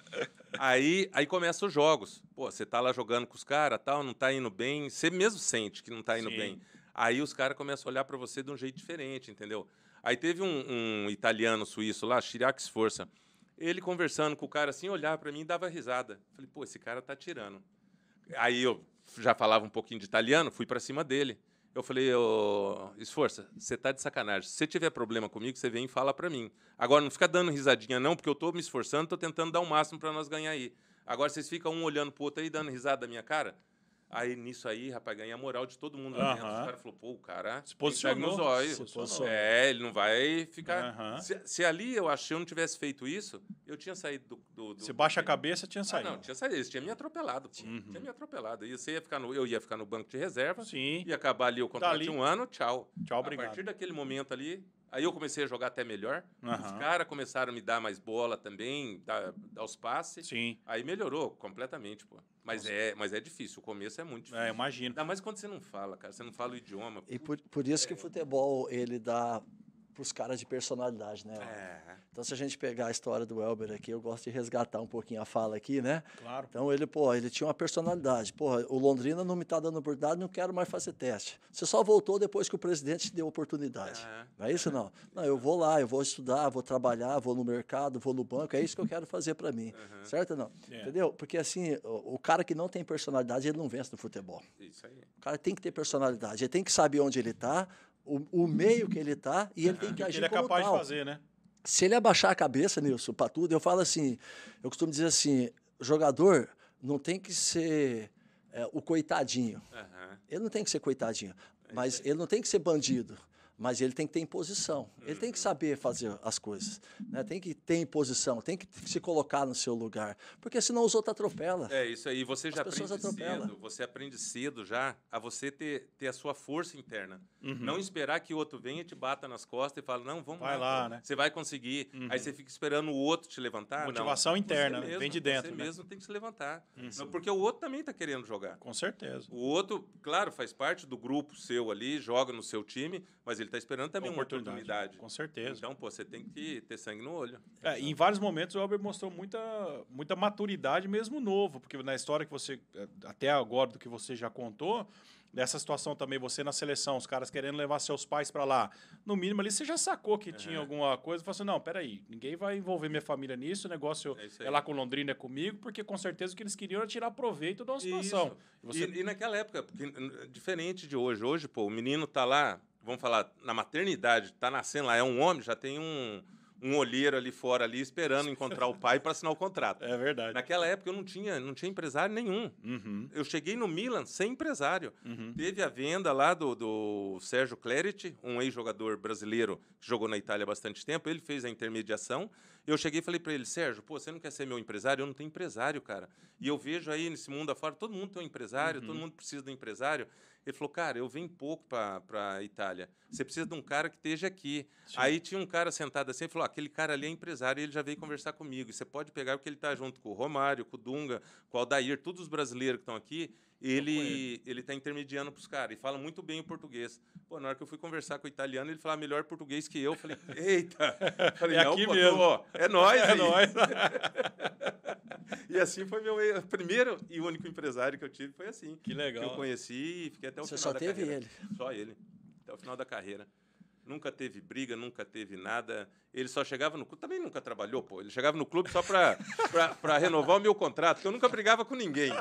Aí, aí começam os jogos. Pô, você tá lá jogando com os caras, tal, não tá indo bem. Você mesmo sente que não tá indo Sim. bem. Aí os caras começam a olhar para você de um jeito diferente, entendeu? Aí teve um, um italiano suíço lá, Chirac força, Ele conversando com o cara assim, olhava para mim e dava risada. Falei, pô, esse cara tá tirando. Aí eu já falava um pouquinho de italiano, fui para cima dele. Eu falei, oh, esforça, você tá de sacanagem. Se você tiver problema comigo, você vem e fala para mim. Agora, não fica dando risadinha, não, porque eu estou me esforçando, estou tentando dar o máximo para nós ganhar aí. Agora, vocês ficam um olhando para o outro aí, dando risada da minha cara. Aí nisso aí, rapaz, ganha a moral de todo mundo lá dentro. O cara falou, pô, o cara se posicionou. se posicionou. É, ele não vai ficar. Se, se, ali eu achei eu não tivesse feito isso, eu tinha saído do. do, Você baixa a cabeça, tinha ah, saído. Ah, não, tinha saído. Eles tinham me atropelado. Pô. Uhum. Tinha me atropelado. E você ia ficar no, eu ia ficar no banco de reserva. Sim. Ia acabar ali o contrato tá de um ano, tchau. Tchau, obrigado. A partir daquele momento ali, Aí eu comecei a jogar até melhor. Uhum. Os caras começaram a me dar mais bola também, dar, dar os passes. Sim. Aí melhorou completamente, pô. Mas é, mas é difícil, o começo é muito é, difícil. É, imagino. Ainda mais quando você não fala, cara. Você não fala o idioma. E por, por isso é. que o futebol, ele dá para os caras de personalidade, né? É, é. Então, se a gente pegar a história do Elber aqui, eu gosto de resgatar um pouquinho a fala aqui, né? Claro. Então, ele, pô, ele tinha uma personalidade. Pô, o Londrina não me está dando oportunidade, não quero mais fazer teste. Você só voltou depois que o presidente te deu oportunidade. É, é. Não é isso, não? Não, eu vou lá, eu vou estudar, vou trabalhar, vou no mercado, vou no banco, é isso que eu quero fazer para mim. Uhum. Certo não? É. Entendeu? Porque, assim, o, o, cara que não tem personalidade, ele não vence no futebol. Isso aí. O cara tem que ter personalidade, ele tem que saber onde ele está, o, o meio que ele está e ele tem que é, agir ele é capaz tal. de fazer, né? Se ele abaixar a cabeça, Nilson, para tudo, eu falo assim, eu costumo dizer assim, jogador não tem que ser é, o coitadinho. Uhum. Ele não tem que ser coitadinho, é mas ele não tem que ser bandido mas ele tem que ter imposição. Ele tem que uhum. saber fazer as coisas. Né? Tem que ter imposição, tem que se colocar no seu lugar. Porque senão os outros atropelam. É isso aí. Você já aprende cedo, você aprende cedo já a você ter, ter a sua força interna. Uhum. Não esperar que o outro venha e te bata nas costas e fale, não, vamos vai lá. lá né? Você vai conseguir. Uhum. Aí você fica esperando o outro te levantar. Motivação não, interna, né? mesmo, vem de dentro. Você né? mesmo tem que se levantar. porque o outro também está querendo jogar. Com certeza. O outro, claro, faz parte do grupo seu ali, joga no seu time, mas ele ele está esperando também uma oportunidade. Com certeza. Então, pô, você tem que ter sangue no olho. É, em vários momentos o Albert mostrou muita, muita maturidade mesmo novo, porque na história que você, é, até agora, do que você já contou, dessa situação também, você na seleção, os caras querendo levar seus pais para lá, no mínimo ali você já sacou que é. tinha alguma coisa, falou assim, não, peraí, ninguém vai envolver minha família nisso, o negócio é, é lá com Londrina, é comigo, porque com certeza o que eles queriam era tirar proveito da situação. E, você... e, e, naquela época, porque, diferente de hoje, hoje, pô, o menino tá lá, vamos falar, na maternidade, está nascendo lá, é um homem, já tem um, um olheiro ali fora ali esperando encontrar o pai para assinar o contrato. É verdade. Naquela época eu não tinha, não tinha empresário nenhum. Uhum. Eu cheguei no Milan sem empresário. Uhum. Teve a venda lá do, do Sérgio Clerici, um ex-jogador brasileiro que jogou na Itália há bastante tempo. Ele fez a intermediação. Eu cheguei e falei para ele, Sérgio, pô, você não quer ser meu empresário? Eu não tenho empresário, cara. E eu vejo aí nesse mundo afora, todo mundo tem um empresário, uhum. todo mundo precisa de um empresário. Ele falou, cara, eu vim pouco para a Itália. Você precisa de um cara que esteja aqui. Sim. Aí tinha um cara sentado assim e falou, ah, aquele cara ali é empresário ele já veio conversar comigo. E você pode pegar porque ele está junto com o Romário, com o Dunga, com o Aldair, todos os brasileiros que estão aqui ele ele tá intermediando para os caras e fala muito bem o português. Pô, na hora que eu fui conversar com o italiano, ele falava melhor português que eu. Falei, [LAUGHS] eita! Falei, é aqui pô, mesmo. Ó, é nós, [LAUGHS] É nós. [LAUGHS] e assim foi meu primeiro e único empresário que eu tive foi assim. Que legal. Que eu conheci e fiquei até o Você final da carreira. Você só teve ele? Só ele. Até o final da carreira nunca teve briga, nunca teve nada. Ele só chegava no clube, também nunca trabalhou, pô. Ele chegava no clube só para [LAUGHS] renovar o meu contrato, porque eu nunca brigava com ninguém.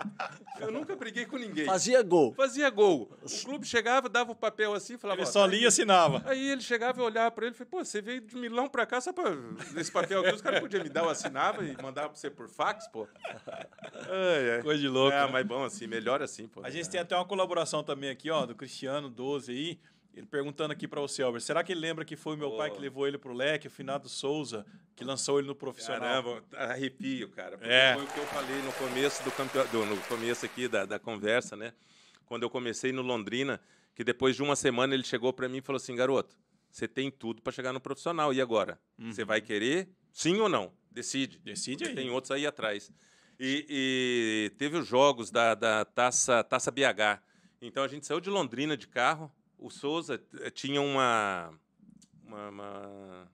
Eu nunca briguei com ninguém. Fazia gol. Fazia gol. O clube chegava, dava o papel assim, falava. Ele só tá lia e assinava. Aí ele chegava e olhava para ele e falou pô, você veio de Milão para cá só para. nesse papel aqui, os caras podiam me dar, eu assinava e mandava para você por fax, pô. Ai, ai. Coisa de louco. É, né? mas bom assim, melhor assim, pô. A gente tem até uma colaboração também aqui, ó, do Cristiano 12 aí. Ele perguntando aqui para você, Albert, será que ele lembra que foi o meu oh. pai que levou ele pro leque, o finado Souza, que lançou ele no profissional? Caramba, arrepio, cara. é. Foi o que eu falei no começo do campeonato, no começo aqui da, da conversa, né? Quando eu comecei no Londrina, que depois de uma semana ele chegou para mim e falou assim, garoto, você tem tudo para chegar no profissional, e agora? Uhum. Você vai querer, sim ou não? Decide. Decide aí. Tem outros aí atrás. E, e teve os jogos da, da taça, taça BH. Então a gente saiu de Londrina de carro, o Souza eh, tinha uma, uma, uma,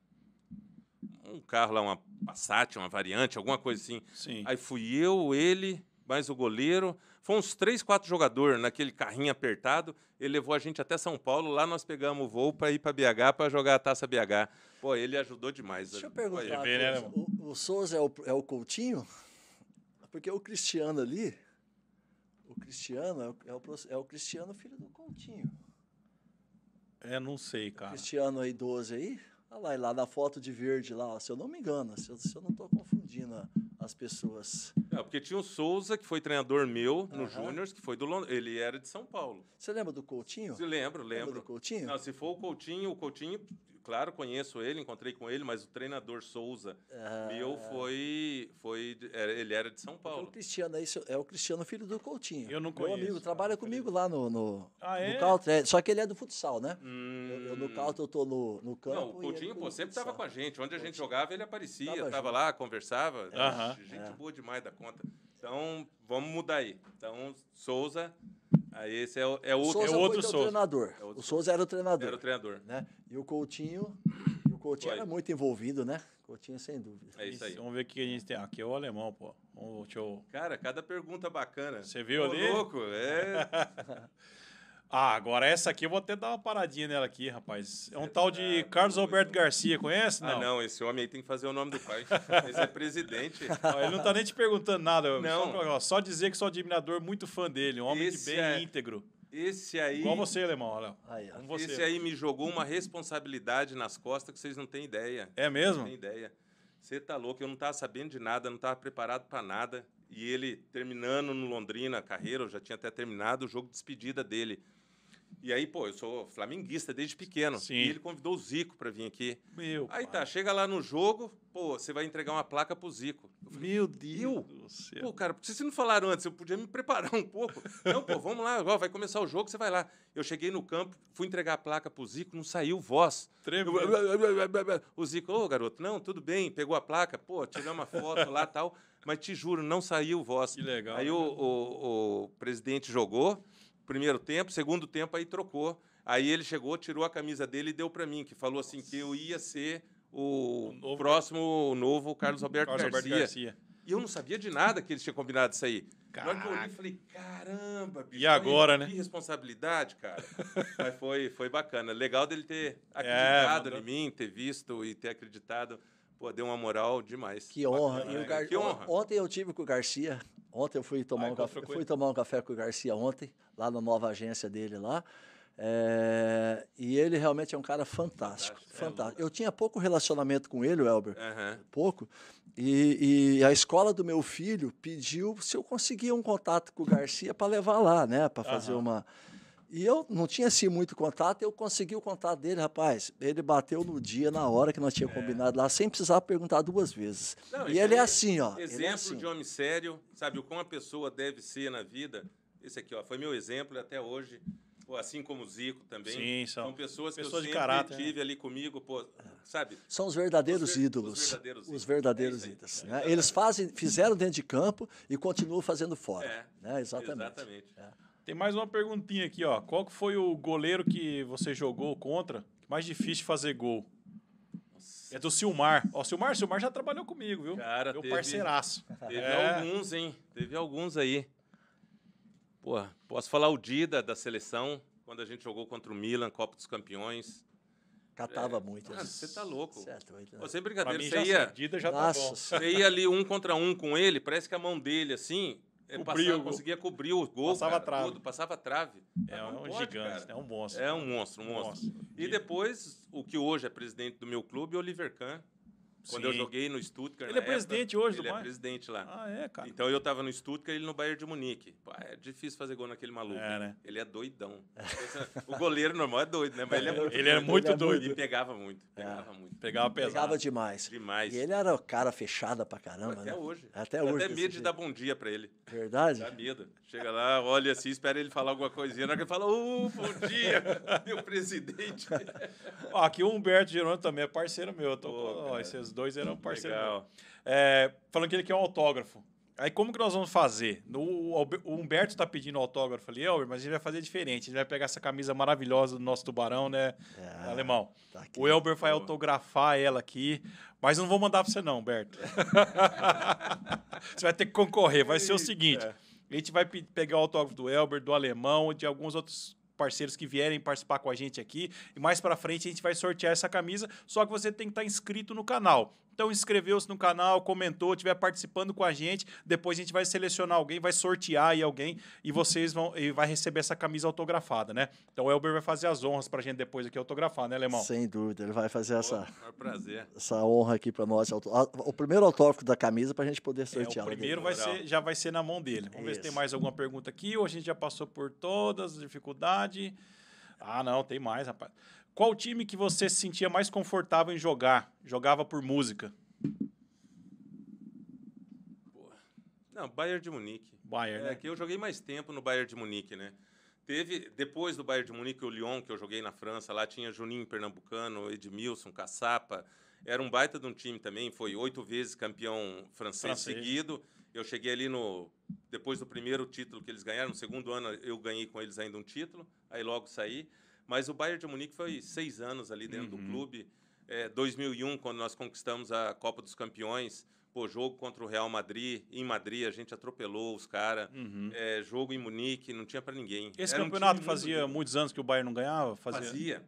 um carro lá, uma Passat, uma variante, alguma coisa assim. Sim. Aí fui eu, ele, mais o goleiro. Foi uns três, quatro jogadores naquele carrinho apertado. Ele levou a gente até São Paulo. Lá nós pegamos o voo para ir para BH para jogar a taça BH. Pô, ele ajudou demais. Deixa eu perguntar. Pô, ele, é né, o, o, Souza é o, é o Coutinho? Porque o Cristiano ali. O Cristiano é o, é o, é o Cristiano, filho do Coutinho. É, não sei, cara. Cristiano aí, 12 aí. Olha lá, lá na foto de verde lá, ó, se eu não me engano, se eu, se eu não estou confundindo as pessoas. É, porque tinha o Souza, que foi treinador meu no Júnior, que foi do Lond... ele era de São Paulo. Você lembra do Coutinho? Se lembro, lembro. Lembra do Coutinho? Não, se for o Coutinho, o Coutinho claro, conheço ele, encontrei com ele, mas o treinador Souza ah. meu foi, foi. Ele era de São então, Paulo. o Cristiano, é, isso, é o Cristiano, filho do Coutinho. Eu não conheço. Meu amigo, trabalha comigo lá no, no, ah, é? no é, Só que ele é do futsal, né? Hum. Eu, eu, no hum. Caltre eu tô no, no campo. Não, o Coutinho pô, sempre estava com a gente. Onde a gente jogava, ele aparecia, estava tava lá, conversava. É. Gente é. boa demais da conta. Então, vamos mudar aí. Então, Souza, Aí ah, esse é, o, é, o, é outro Souza. Treinador. É outro o Souza era o treinador. Era o treinador. Né? E o Coutinho. E o Coutinho Foi. era muito envolvido, né? Coutinho, sem dúvida. É isso aí. Vamos ver o que a gente tem. Aqui é o alemão, pô. Vamos, deixa eu... Cara, cada pergunta bacana. Você viu Pô, ali? louco, é. [LAUGHS] Ah, agora essa aqui eu vou até dar uma paradinha nela aqui, rapaz. É um tal de Carlos Alberto Garcia, conhece? Ah, não. Ah, não, esse homem aí tem que fazer o nome do pai. [LAUGHS] Esse é presidente. Ah, ele não tá nem te perguntando nada. Não. Só, só dizer que sou admirador, muito fã dele, um homem esse de bem é... íntegro. Esse aí. Igual você, Alemão, olha. Aí, ó. Você. Esse aí me jogou uma responsabilidade nas costas que vocês não têm ideia. É mesmo? Não tem ideia. Você tá louco, eu não tava sabendo de nada, não tava preparado para nada. E ele terminando no Londrina a carreira, eu já tinha até terminado o jogo de despedida dele. E aí, pô, eu sou flamenguista desde pequeno. Sim. E ele convidou o Zico para vir aqui. Meu. Aí tá, pai. tá, chega lá no jogo, pô, você vai entregar uma placa pro Zico. Falei, Meu Deus eu? do céu. Pô, cara, por que vocês não falaram antes? Eu podia me preparar um pouco. não, pô, vamos lá, agora vai começar o jogo, você vai lá. Eu cheguei no campo, fui entregar a placa pro Zico, não saiu voz. Tremendo. O Zico, ô, oh, garoto, não, tudo bem, pegou a placa, pô, tirou uma foto lá tal. Mas te juro, não saiu voz. Que legal. Aí o, o, o presidente jogou primeiro tempo, segundo tempo aí trocou. Aí ele chegou, tirou a camisa dele e deu para mim, que falou assim que eu ia ser o, o novo... próximo o novo Carlos Alberto, Carlos Garcia. Alberto Garcia. E eu não sabia de nada que eles tinham combinado isso aí. Caraca. eu falei, caramba, bicho. E agora, né? Que responsabilidade, cara. [LAUGHS] Mas foi, foi bacana. Legal dele ter é, acreditado é, em mim, ter visto e ter acreditado. Pô, deu uma moral demais. Que honra. Bacana, né? Gar... que honra. Ontem eu tive com o Garcia. Ontem eu fui tomar, Ai, um, café, fui tomar um café com o Garcia ontem, lá na nova agência dele lá. É, e ele realmente é um cara fantástico. Fantástico. É fantástico. Eu tinha pouco relacionamento com ele, o Elber. Pouco. E, e, a escola do meu filho pediu se eu conseguia um contato com o Garcia para levar lá, né? Para fazer uma. E eu não tinha assim muito contato, eu consegui o contato dele, rapaz. Ele bateu no dia, na hora que nós tínhamos é. combinado lá, sem precisar perguntar duas vezes. Não, e ele é, assim, ó. É exemplo é assim. de homem sério, sabe o como a pessoa deve ser na vida. Esse aqui, ó, foi meu exemplo até hoje. Pô, assim como o Zico também. Sim, são, são pessoas, que pessoas eu de caráter, né? tive né? ali comigo, pô, sabe? São os verdadeiros os ver, ídolos. Os verdadeiros, os verdadeiros é ídolos. É né? Eles fazem, fizeram dentro de campo e continuam fazendo fora. É. né? Exatamente. exatamente. Tem mais uma perguntinha aqui, ó. Qual que foi o goleiro que você jogou contra? É mais difícil fazer gol. Nossa. É do Silmar. Ó, Silmar, Silmar já trabalhou comigo, viu? Cara, Meu teve, parceiraço. Teve é. alguns, hein? Teve alguns aí. Pô, posso falar o Dida da seleção, quando a gente jogou contra o Milan, Copa dos Campeões. Catava é. muito. Cara, né? você tá louco. Você é né? brincadeira, mim, você já ia. Dida já tá bom. Você ia ali um contra um com ele, parece que a mão dele, assim, ele é, passava, conseguia cobrir o gol. Passava cara, trave. Tudo, passava trave. É, um pode, gigante, cara. é um monstro. É um monstro, um monstro. monstro. E depois, o que hoje é presidente do meu clube, Oliver Kahn, quando Sim. eu joguei no Stuttgart. Ele é presidente época, hoje do Ele é, é presidente lá. Ah, é, cara. Então eu estava no Stuttgart e ele no Bayern de Munique. Pô, é difícil fazer gol naquele maluco. É, né? Ele é doidão. [LAUGHS] o goleiro normal é doido, né? Mas ele é, é muito, ele é muito doido. doido. E pegava muito. Pegava muito. Pegava pesado. Pegava demais. Demais. E ele era o cara fechada pra caramba, Até né? hoje. Até hoje. Até medo de dar bom dia pra ele. Verdade? Dá medo. Chega lá, olha assim, espera ele falar alguma coisinha. Na hora que ele fala, ô, oh, bom dia, meu presidente. [LAUGHS] Ó, aqui o Humberto Gerônimo também é parceiro meu. Eu tô, ó, esses dois dois eram parceiros. É, falando que ele quer um autógrafo. Aí como que nós vamos fazer? O, o Humberto está pedindo autógrafo ali, Elber, mas a gente vai fazer diferente. A gente vai pegar essa camisa maravilhosa do nosso tubarão, né, ah, alemão? Tá o Elber vai autografar ela aqui, mas não vou mandar para você não, Humberto. [LAUGHS] você vai ter que concorrer. Vai ser o seguinte, a gente vai pegar o autógrafo do Elber, do alemão, de alguns outros parceiros que vierem participar com a gente aqui. E mais para frente a gente vai sortear essa camisa, só que você tem que estar tá inscrito no canal. Então inscreveu-se no canal, comentou, estiver participando com a gente, depois a gente vai selecionar alguém, vai sortear aí alguém e vocês vão e vai receber essa camisa autografada, né? Então o Elber vai fazer as honras pra gente depois aqui autografar, né, Alemão? Sem dúvida, ele vai fazer essa é prazer. essa honra aqui para nós, o primeiro autógrafo da camisa pra gente poder sortear. É, o primeiro vai ser, já vai ser na mão dele. Vamos Isso. ver se tem mais alguma pergunta aqui ou a gente já passou por todas as dificuldades. Ah, não, tem mais, rapaz. Qual time que você se sentia mais confortável em jogar? Jogava por música? Não, Bayern de Munique. Bayern, é, né? que eu joguei mais tempo no Bayern de Munique, né? Teve, depois do Bayern de Munique, o Lyon, que eu joguei na França, lá tinha Juninho Pernambucano, Edmilson, Caçapa. Era um baita de um time também, foi oito vezes campeão francês, francês, seguido. Eu cheguei ali no. Depois do primeiro título que eles ganharam, no segundo ano eu ganhei com eles ainda um título, aí logo saí. Mas o Bayern de Munique foi seis anos ali dentro uhum. do clube. É, 2001, quando nós conquistamos a Copa dos Campeões, pô, jogo contra o Real Madrid, em Madrid a gente atropelou os caras, uhum. é, jogo em Munique, não tinha para ninguém. Esse Era campeonato um fazia muito... muitos anos que o Bayern não ganhava? Fazia. fazia.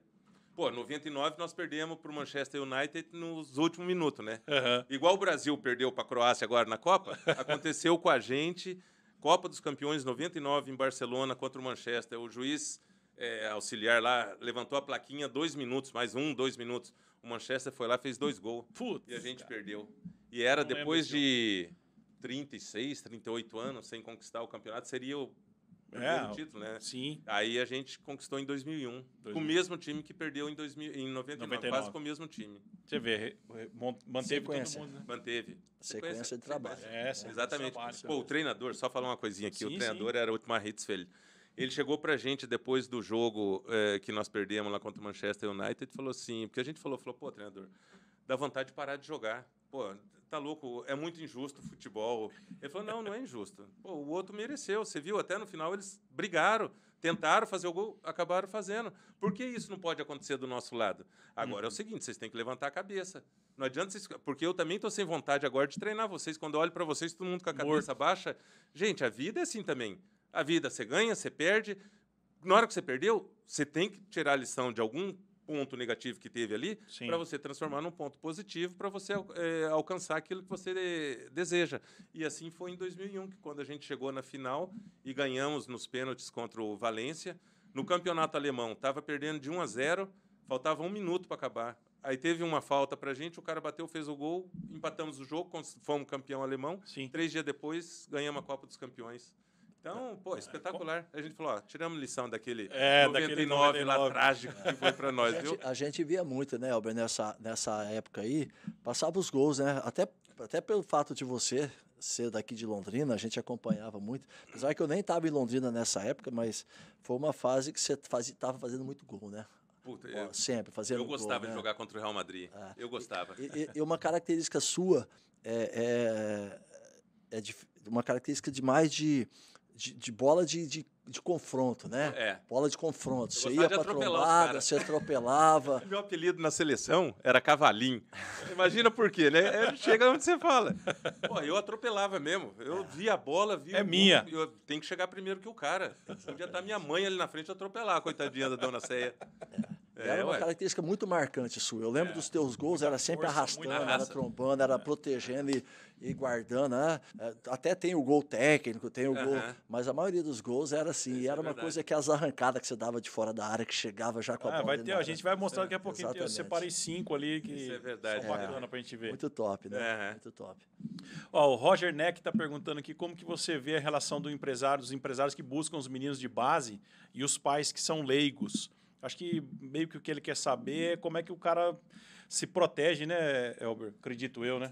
Pô, 99 nós perdemos para o Manchester United nos últimos minutos, né? Uhum. Igual o Brasil perdeu para a Croácia agora na Copa, [LAUGHS] aconteceu com a gente, Copa dos Campeões 99 em Barcelona contra o Manchester. O juiz é, auxiliar lá, levantou a plaquinha dois minutos, mais um, dois minutos. O Manchester foi lá, fez dois gols. Putz, e a gente cara. perdeu. E era Não depois de 36, 38 anos sem conquistar o campeonato, seria o primeiro é, título, né? Sim. Aí a gente conquistou em 2001, 2000. com o mesmo time que perdeu em, 2000, em 99, 99, quase com o mesmo time. Você vê, manteve sequência. todo mundo, né? Manteve. Sequência, sequência de trabalho. É, é. Exatamente. Trabalho, Pô, o treinador, só falar uma coisinha aqui, sim, o treinador sim. era o Otmar Hitzfeld. Ele chegou para a gente depois do jogo é, que nós perdemos lá contra o Manchester United e falou assim, porque a gente falou, falou, pô, treinador, dá vontade de parar de jogar. Pô, tá louco, é muito injusto o futebol. Ele falou, não, não é injusto. Pô, o outro mereceu, você viu? Até no final eles brigaram, tentaram fazer o gol, acabaram fazendo. Por que isso não pode acontecer do nosso lado? Agora uhum. é o uhum. seguinte, vocês têm que levantar a cabeça. Não adianta vocês... Porque eu também estou sem vontade agora de treinar vocês. Quando eu olho para vocês, todo mundo com a cabeça Morto. baixa. Gente, a vida é assim também. A vida você ganha, você perde. Na hora que você perdeu, você tem que tirar a lição de algum ponto negativo que teve ali para você transformar num ponto positivo para você é, alcançar aquilo que você deseja. E assim foi em 2001, que quando a gente chegou na final e ganhamos nos pênaltis contra o Valência. No campeonato alemão, estava perdendo de 1 a 0, faltava um minuto para acabar. Aí teve uma falta para a gente, o cara bateu, fez o gol, empatamos o jogo, fomos campeão alemão. Sim. Três dias depois, ganhamos a Copa dos Campeões. Então, pô, é, espetacular. A gente falou, ó, tiramos lição daquele é, 99, daquele 99 lá trágico que foi para nós, a gente, viu? A gente via muito, né, Albert, nessa, nessa época aí, passava os gols, né? Até, até pelo fato de você ser daqui de Londrina, a gente acompanhava muito. Apesar que eu nem estava em Londrina nessa época, mas foi uma fase que você fazia, tava fazendo muito gol, né? Puta, Pô, eu, sempre fazia Eu gostava gol, de né? jogar contra o Real Madrid. Ah, eu gostava. E, e, e, uma característica sua é, é, é de, uma característica de mais de de, de bola de, de, de, confronto, né? É. Bola de confronto. Você ia pra trombada, você atropelava. [LAUGHS] Meu apelido na seleção era Cavalim. Imagina por quê, né? É, chega onde você fala. Pô, eu atropelava mesmo. Eu é. via a bola, via. É minha. Eu tenho que chegar primeiro que o cara. Podia estar tá minha mãe ali na frente atropelar, coitadinha da dona Ceia. É. É, era uma ué. característica muito marcante sua. Eu lembro é, dos teus gols, era sempre força, arrastando, era trombando, era protegendo e, e guardando. Né? É, até tem o gol técnico, tem o uh -huh. gol. Mas a maioria dos gols era assim. Isso era é uma verdade. coisa que as arrancadas que você dava de fora da área, que chegava já com a ah, bola. Vai ter, a gente vai mostrar daqui a pouquinho. Exatamente. Eu separei cinco ali que Isso é verdade. são bacana é. pra gente ver. Muito top, né? Uh -huh. Muito top. Ó, o Roger Neck está perguntando aqui como que você vê a relação do empresário, dos empresários que buscam os meninos de base e os pais que são leigos. Acho que meio que o que ele quer saber é como é que o cara se protege, né, Elber? Acredito eu, né?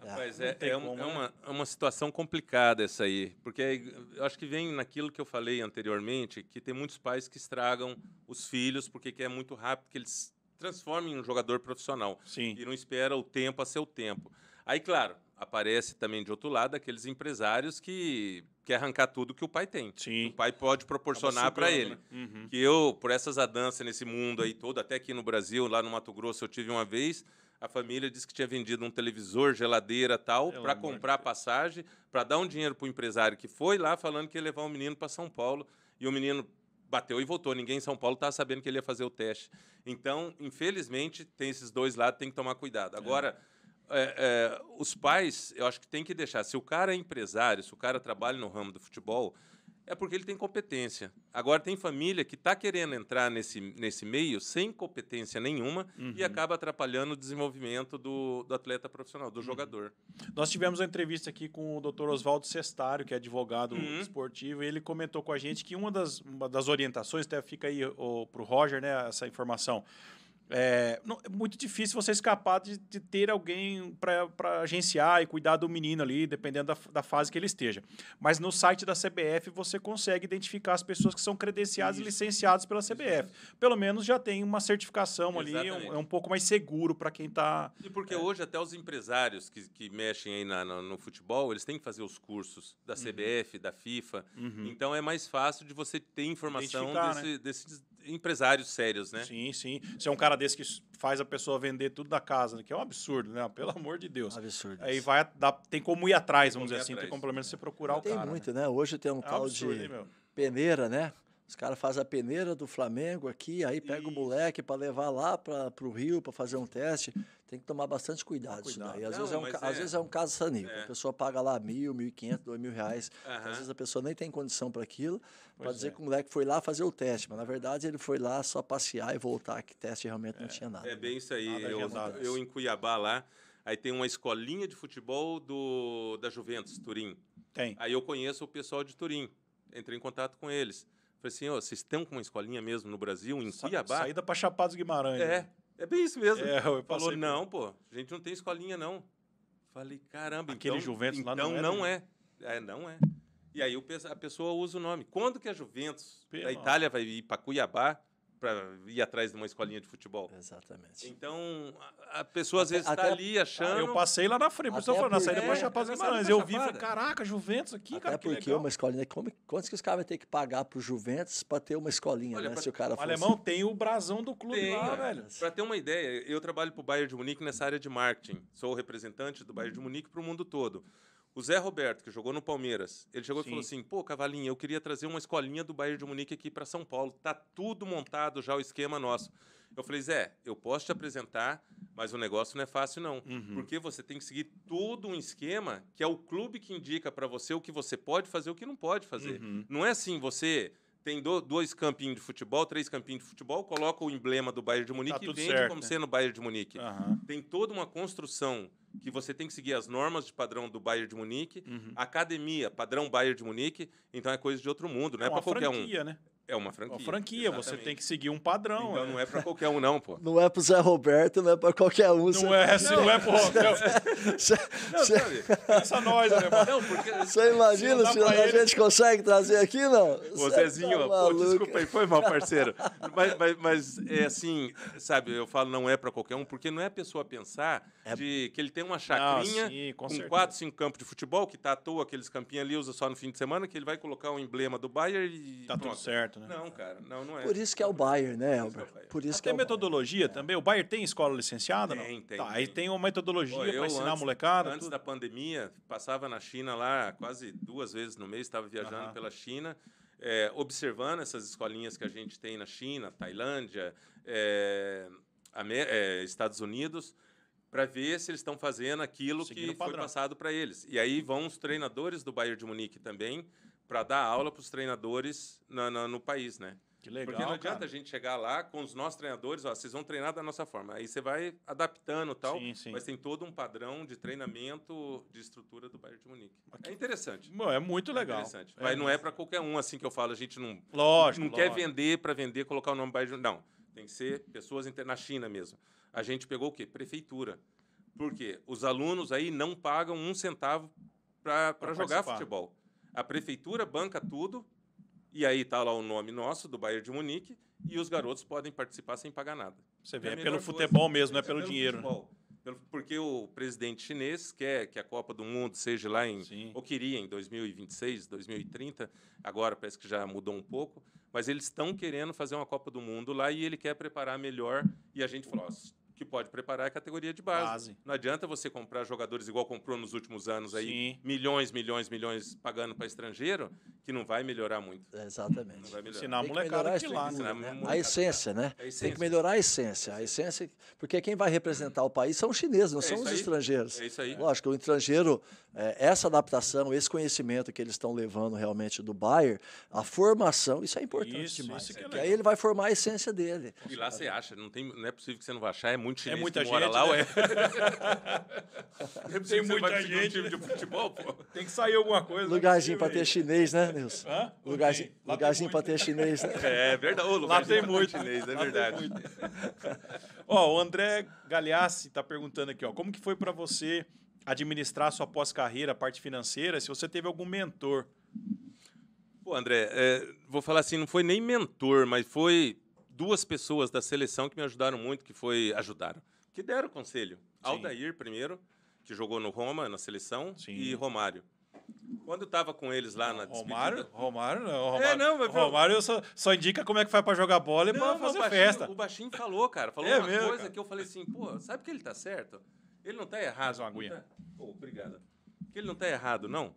Ah. Rapaz, é, é, como, é, né? uma, é uma situação complicada essa aí, porque eu acho que vem naquilo que eu falei anteriormente, que tem muitos pais que estragam os filhos porque é muito rápido que eles transformem em um jogador profissional Sim. e não espera o tempo a seu tempo. Aí, claro, aparece também de outro lado aqueles empresários que quer arrancar tudo que o pai tem. Sim. O pai pode proporcionar para ele. Né? Uhum. Que eu, por essas adanças nesse mundo aí todo, até aqui no Brasil, lá no Mato Grosso, eu tive uma vez, a família disse que tinha vendido um televisor, geladeira tal, para comprar passagem, para dar um dinheiro para o empresário que foi lá falando que ia levar o um menino para São Paulo. E o menino bateu e voltou. Ninguém em São Paulo estava sabendo que ele ia fazer o teste. Então, infelizmente, tem esses dois lados, tem que tomar cuidado. É. Agora. É é, é, os pais, eu acho que tem que deixar. Se o cara é empresário, se o cara trabalha no ramo do futebol, é porque ele tem competência. Agora, tem família que está querendo entrar nesse, nesse meio sem competência nenhuma uhum. e acaba atrapalhando o desenvolvimento do, do atleta profissional, do uhum. jogador. Nós tivemos uma entrevista aqui com o Dr. Oswaldo Sestário, que é advogado uhum. esportivo, e ele comentou com a gente que uma das, uma das orientações, até fica aí para o Roger né, essa informação, é, não, é muito difícil você escapar de, de ter alguém para agenciar e cuidar do menino ali, dependendo da, da fase que ele esteja. Mas no site da CBF você consegue identificar as pessoas que são credenciadas Isso. e licenciadas pela CBF. Isso. Pelo menos já tem uma certificação Exatamente. ali, um, é um pouco mais seguro para quem está. E porque é. hoje até os empresários que, que mexem aí na, na, no futebol, eles têm que fazer os cursos da CBF, uhum. da FIFA. Uhum. Então é mais fácil de você ter informação desse, né? empresários sérios, né? Sim, sim. Você é um cara desse que faz a pessoa vender tudo da casa, né? que é um absurdo, né? Pelo amor de Deus. Absurdo. Aí vai tem como ir atrás, vamos dizer assim, atrás. tem como pelo menos você procurar o tem cara. Tem muito, né? né? Hoje tem um é tal absurdo, de hein, peneira, né? Os caras fazem a peneira do Flamengo aqui, aí pega Isso. o moleque para levar lá para o Rio para fazer um teste. Tem que tomar bastante cuidado, cuidado. isso daí. Às, Não, vezes é um, é... às vezes é um caso sanico. É. A pessoa paga lá mil, mil e quinhentos, dois mil reais. Às vezes a pessoa nem tem condição para aquilo, para dizer é. que o moleque foi lá fazer o teste. Mas, na verdade, ele foi lá só passear e voltar, que teste realmente não é. tinha nada. É bem né? isso aí. Eu, eu, em Cuiabá, lá, aí tem uma escolinha de futebol do, da Juventus, Turim. Tem. Aí eu conheço o pessoal de Turim. Entrei em contato com eles. Falei assim, oh, vocês estão com uma escolinha mesmo no Brasil, em Sa Cuiabá? Saída para Chapados Guimarães. É, né? é bem isso mesmo. É, Falou, não, pô, a gente não tem escolinha, não. Falei, caramba, Aquele então, Juventus então lá não, não é, não né? é. é. Não é. E aí a pessoa usa o nome. Quando que a Juventus Pelo da Itália vai ir para Cuiabá para ir atrás de uma escolinha de futebol. Exatamente. Então, a, a pessoa às até, vezes está ali achando. Eu passei lá na frente, é por isso é, é eu falando, na saída é, para Chapada Guimarães. Eu vi e caraca, Juventus aqui, até cara. Até porque legal. uma escolinha. Como, quantos que os caras vão ter que pagar para o Juventus para ter uma escolinha, Olha, né? Pra, se o cara O alemão assim. tem o brasão do clube tem, lá, velho. Para ter uma ideia, eu trabalho para o Bayern de Munique nessa área de marketing. Sou representante do Bayern de Munique para o mundo todo. O Zé Roberto, que jogou no Palmeiras, ele chegou Sim. e falou assim: pô, Cavalinha, eu queria trazer uma escolinha do Bayern de Munique aqui para São Paulo. Tá tudo montado já o esquema nosso. Eu falei: Zé, eu posso te apresentar, mas o negócio não é fácil, não. Uhum. Porque você tem que seguir todo um esquema que é o clube que indica para você o que você pode fazer e o que não pode fazer. Uhum. Não é assim, você tem dois campinhos de futebol, três campinhos de futebol, coloca o emblema do Bayern de tá Munique tá e vende certo, como né? sendo o Bayern de Munique. Uhum. Tem toda uma construção que você tem que seguir as normas de padrão do Bayern de Munique, uhum. academia, padrão Bayern de Munique, então é coisa de outro mundo, não é, é para qualquer franquia, um. Né? É uma franquia. É uma franquia, exatamente. você tem que seguir um padrão. Então é. não é para qualquer um, não, pô. Não é pro Zé Roberto, não é para qualquer um. Não é, não, não é pro Roberto. não, sabe? Pensa nós, né, mano? Não, porque... Você [LAUGHS] imagina se, se a ele... gente consegue trazer aqui, não? Ô, Zezinho, tá pô, desculpa aí, foi mal, [LAUGHS] parceiro. mas, mas, mas, é assim, sabe, eu falo não é para qualquer um, porque não é a pessoa pensar é... de que ele tem uma chacrinha ah, sim, com, com quatro, cinco campos de futebol, que tá toa aqueles campinhos ali, usa só no fim de semana, que ele vai colocar o um emblema do Bayern e. Tá pronto. tudo certo, né? Não, cara, não, não é. Por isso que é o Bayern, né, Albert? É Por isso que é é tem é metodologia Bayern. Né? também. O Bayern tem escola licenciada? Tem, não? tem. Tá, aí tem uma metodologia para ensinar antes, a molecada. Antes tudo. da pandemia, passava na China lá quase duas vezes no mês, estava viajando pela China. É, observando essas escolinhas que a gente tem na China, Tailândia, é, Estados Unidos, para ver se eles estão fazendo aquilo Seguindo que foi passado para eles. E aí vão os treinadores do Bayern de Munique também para dar aula para os treinadores na, na, no país, né? Que legal, Porque não adianta cara. a gente chegar lá com os nossos treinadores, ó, vocês vão treinar da nossa forma. Aí você vai adaptando tal, sim, sim. mas tem todo um padrão de treinamento de estrutura do Bayern de Munique. Aqui. É interessante. bom é muito é legal. É interessante. É mas não é para qualquer um assim que eu falo, a gente não Lógico, não lógico. quer vender para vender, colocar o nome Bayern de Munique. Não tem que ser pessoas inter... na China mesmo. A gente pegou o quê? Prefeitura. Por quê? Os alunos aí não pagam um centavo para jogar futebol. A prefeitura banca tudo, e aí está lá o nome nosso, do Bayern de Munique, e os garotos podem participar sem pagar nada. Você vê, é, é pelo futebol mesmo, não é, é pelo, pelo dinheiro. Futebol porque o presidente chinês quer que a Copa do Mundo seja lá em, Sim. ou queria em 2026, 2030, agora parece que já mudou um pouco, mas eles estão querendo fazer uma Copa do Mundo lá e ele quer preparar melhor. E a gente falou: que pode preparar é a categoria de base. base. Não adianta você comprar jogadores igual comprou nos últimos anos aí, Sim. milhões, milhões, milhões pagando para estrangeiro, que não vai melhorar muito. É, exatamente. Não vai melhorar. Ensinar a molecada lá. Né? A essência, né? A essência. Tem que melhorar a essência. A essência, porque quem vai representar o país são os chineses, não é são os aí. estrangeiros. É isso aí. Lógico, o estrangeiro, é, essa adaptação, esse conhecimento que eles estão levando realmente do Bayer, a formação, isso é importante isso, demais. Isso que é aí ele vai formar a essência dele. E lá você acha, não, tem, não é possível que você não vá achar, é muito muito é chinês é muita que mora gente, lá, né? ué. [LAUGHS] É tem você muita gente. Um de futebol, pô. Tem que sair alguma coisa. Né? Lugarzinho para ter chinês, né, Nilson? Hã? Lugarzinho, lugarzinho para ter chinês, né? É, é verdade. Ô, lá tem muito. Chinês, é verdade. [LAUGHS] ó, o André Galeassi está perguntando aqui, ó. Como que foi para você administrar sua pós-carreira, a parte financeira, se você teve algum mentor? Pô, André, é, vou falar assim, não foi nem mentor, mas foi duas pessoas da seleção que me ajudaram muito, que foi ajudaram, que deram conselho. Aldair primeiro, que jogou no Roma na seleção, Sim. e Romário. Quando eu tava com eles lá na despedida... Romário? Romário não. É, Romário, é, não, mas... Romário só, só indica como é que faz pra jogar bola e não, pra fazer o baixinho, festa. O baixinho falou, cara. Falou é uma mesmo, coisa cara. que eu falei assim, pô, sabe que ele tá certo? Ele não tá errado. Mais uma aguinha. Tá... Oh, obrigado. Que ele não tá errado, não.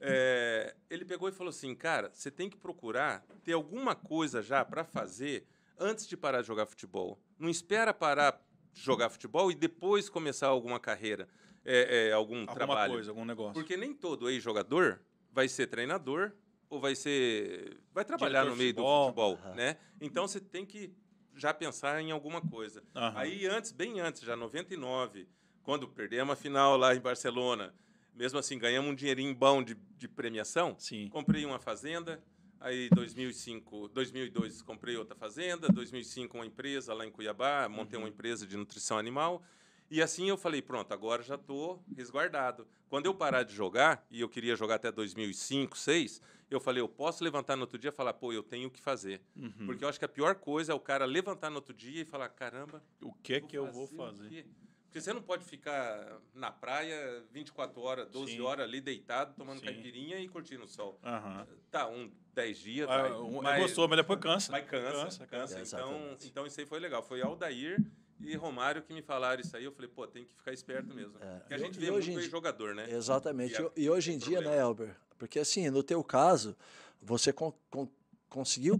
É, ele pegou e falou assim, cara, você tem que procurar ter alguma coisa já para fazer antes de parar de jogar futebol. Não espera parar de jogar futebol e depois começar alguma carreira, é, é, algum Alguma trabalho. coisa, algum negócio. Porque nem todo ex-jogador vai ser treinador ou vai ser. vai trabalhar Diretor no meio futebol. do futebol. Uhum. Né? Então você tem que já pensar em alguma coisa. Uhum. Aí antes, bem antes, já 99, quando perdemos a final lá em Barcelona, mesmo assim ganhamos um dinheirinho bom de, de premiação, Sim. comprei uma fazenda Aí 2005, 2002 comprei outra fazenda, 2005 uma empresa lá em Cuiabá, montei uhum. uma empresa de nutrição animal. E assim eu falei, pronto, agora já estou resguardado. Quando eu parar de jogar, e eu queria jogar até 2005, 2006, eu falei, eu posso levantar no outro dia e falar, pô, eu tenho o que fazer. Uhum. Porque eu acho que a pior coisa é o cara levantar no outro dia e falar, caramba... O que é que eu vou fazer? Porque você não pode ficar na praia 24 horas, 12 Sim. horas ali deitado, tomando Sim. caipirinha e curtindo o sol. Uhum. Tá, um 10 dias. Ah, um, é mas, gostou, mas depois cansa. Mas cansa, cansa. cansa. então, então isso aí foi legal. Foi Aldair e Romário que me falaram isso aí. Eu falei, pô, tem que ficar esperto hum, mesmo. É. Porque a gente vê muito hoje, jogador, né? Exatamente. E, é e hoje em é dia, né, problema. né, Elber? Porque assim, no teu caso, você con con conseguiu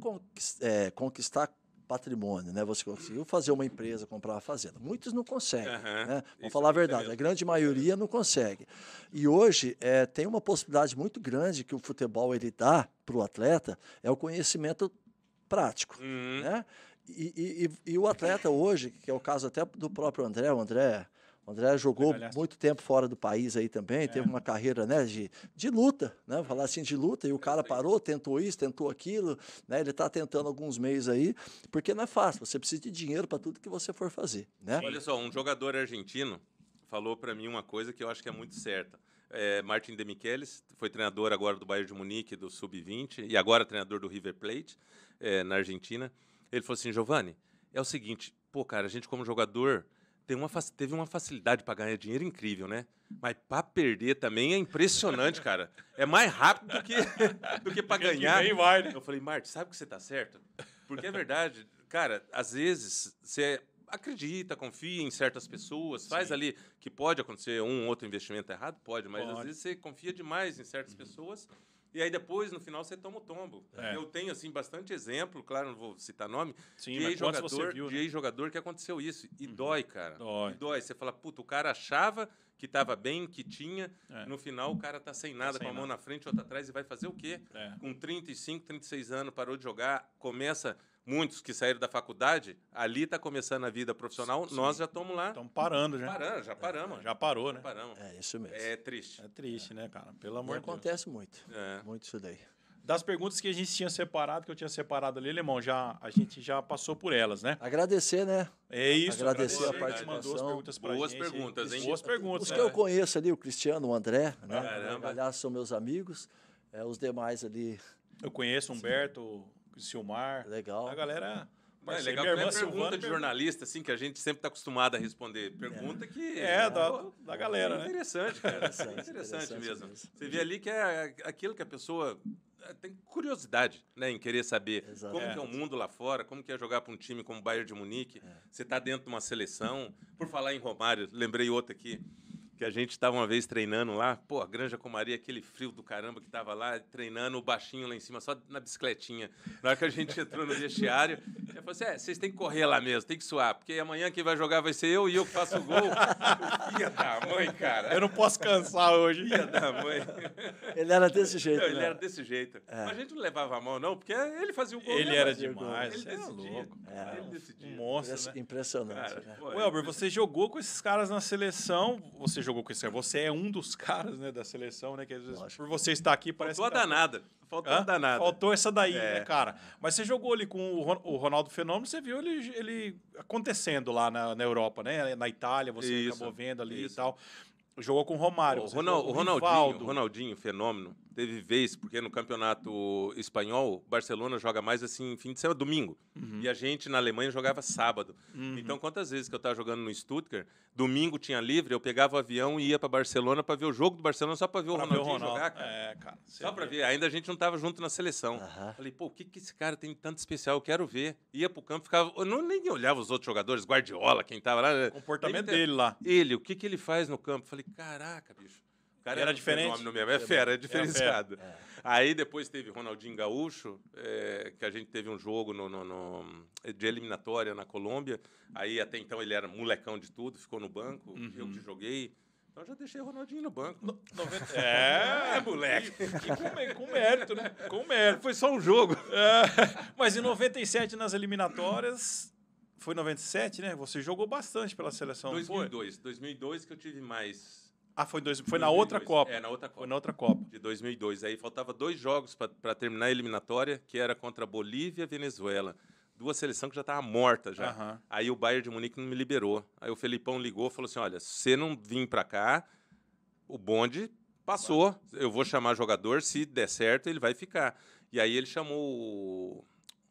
conquistar patrimônio, né? Você conseguiu fazer uma empresa comprar uma fazenda. Muitos não conseguem, uhum, né? Vamos é falar a verdade, a grande maioria não consegue. E hoje é, tem uma possibilidade muito grande que o futebol ele dá para o atleta é o conhecimento prático, uhum. né? E, e, e, e, o atleta hoje, que é o caso até do próprio André, o André o André jogou muito tempo fora do país aí também, é. teve uma carreira né, de, de luta, né? falar assim de luta, e o é cara parou, tentou isso, tentou aquilo, né? Ele está tentando alguns meios aí, porque não é fácil, você precisa de dinheiro para tudo que você for fazer. Né? Olha só, um jogador argentino falou para mim uma coisa que eu acho que é muito certa. É, Martin De Michelis, foi treinador agora do Bayern de Munique, do Sub-20, e agora treinador do River Plate, é, na Argentina. Ele falou assim, Giovanni, é o seguinte, pô, cara, a gente como jogador, uma, teve uma facilidade para ganhar dinheiro incrível, né? Mas para perder também é impressionante, cara. É mais rápido do que, [LAUGHS] do que para ganhar. Que vai, né? Eu falei, Marte, sabe que você tá certo? Porque é verdade, cara, às vezes você acredita, confia em certas pessoas, Sim. faz ali que pode acontecer um outro investimento errado, pode, mas pode. às vezes você confia demais em certas uhum. pessoas e aí depois, no final, você toma o tombo. É. Eu tenho, assim, bastante exemplo, claro, não vou citar nome, Sim, de ex-jogador né? ex que aconteceu isso. E uhum. dói, cara. Dói. E dói. Você fala, puta, o cara achava que estava bem, que tinha. É. No final, o cara tá sem tá nada, tá sem com a mão nada. na frente, outra atrás, e vai fazer o quê? É. Com 35, 36 anos, parou de jogar, começa. Muitos que saíram da faculdade, ali está começando a vida profissional, Sim. nós já estamos lá. Estamos né? parando já. Parando, é, já paramos. É, já parou, né? paramos. É isso mesmo. É triste. É triste, é. né, cara? Pelo amor de Deus. acontece muito. É. Muito isso daí. Das perguntas que a gente tinha separado, que eu tinha separado ali, Lemão, já, a gente já passou por elas, né? Agradecer, né? É isso. Agradecer, agradecer a participação. Mandou as perguntas pra Boas gente, perguntas, hein? Boas perguntas. Os que eu né? conheço ali, o Cristiano, o André, né? Caramba. Aliás, são meus amigos. É, os demais ali... Eu conheço Humberto, Silmar. Legal. A galera... Mas é assim, legal minha é irmã pergunta de jornalista, assim, que a gente sempre está acostumado a responder. Pergunta é. que. É, é da, da galera, é né? Interessante, cara. É interessante, interessante, mesmo. mesmo. Você vê ali que é aquilo que a pessoa eh, tem curiosidade né, em querer saber Exato. como é. é o mundo lá fora, como que é jogar para um time como o Bayern de Munique. Você está dentro de uma seleção. Por falar em Romário, lembrei outro aqui que a gente estava uma vez treinando lá, pô, a Granja Comaria, aquele frio do caramba que estava lá, treinando o baixinho lá em cima, só na bicicletinha. Na hora que a gente entrou no vestiário, eu falei assim: é, vocês têm que correr lá mesmo, tem que suar, porque amanhã quem vai jogar vai ser eu e eu que faço o gol. Ia da mãe, cara. Eu não posso cansar hoje. Ia da mãe. Ele era desse jeito. Não, né? ele era desse jeito. É. Mas a gente não levava a mão, não, porque ele fazia o gol. Ele era demais, ele era É louco. É. Ele decidia. monstro. Né? Impressionante. Cara, né? Pô, Welber, você jogou com esses caras na seleção, você jogou com isso Você é um dos caras né, da seleção, né? Que às vezes, Lógico. por você estar aqui, parece. Faltou a tá- danada. Faltou Hã? a danada. Faltou essa daí, né, é. né, cara? Mas você jogou ali com o Ronaldo Fenômeno, você viu ele, ele acontecendo lá na, na Europa, né? Na Itália, você isso, acabou vendo ali isso. e tal. Jogou com o Romário. O, Ronald, o Ronaldinho, Ronaldinho, fenômeno, teve vez, porque no campeonato espanhol, Barcelona joga mais assim, fim de semana, domingo. Uhum. E a gente na Alemanha jogava sábado. Uhum. Então, quantas vezes que eu estava jogando no Stuttgart, domingo tinha livre, eu pegava o avião e ia para Barcelona para ver o jogo do Barcelona, só para ver pra o Ronaldinho ver o Ronaldo. jogar, cara. É, cara só é para ver. Ainda a gente não estava junto na seleção. Uhum. Falei, pô, o que, que esse cara tem tanto especial? Eu quero ver. Ia pro campo, ficava. Eu não, nem olhava os outros jogadores, Guardiola, quem tava lá. O comportamento ele, dele lá. Ele, o que, que ele faz no campo? Falei, falei, caraca, bicho. O cara era, era diferente. Um mesmo. É fera, é diferenciado. É, é fera. É. Aí depois teve Ronaldinho Gaúcho, é, que a gente teve um jogo no, no, no, de eliminatória na Colômbia. Aí até então ele era molecão de tudo, ficou no banco. Uhum. Eu que joguei. Então já deixei o Ronaldinho no banco. No, 90... [LAUGHS] é, é, moleque. E, e com, com, mérito, né? Com mérito. Foi só um jogo. É, mas em 97, nas eliminatórias, foi 97, né? Você jogou bastante pela seleção. 2002. 2002 que eu tive mais. Ah, foi, dois, foi na outra Copa. É, na outra Copa. Foi na outra Copa. De 2002. Aí faltava dois jogos para terminar a eliminatória, que era contra Bolívia e Venezuela. Duas seleções que já estavam mortas já. Uhum. Aí o Bayern de Munique não me liberou. Aí o Felipão ligou e falou assim: olha, se você não vir para cá, o bonde passou. Eu vou chamar jogador, se der certo, ele vai ficar. E aí ele chamou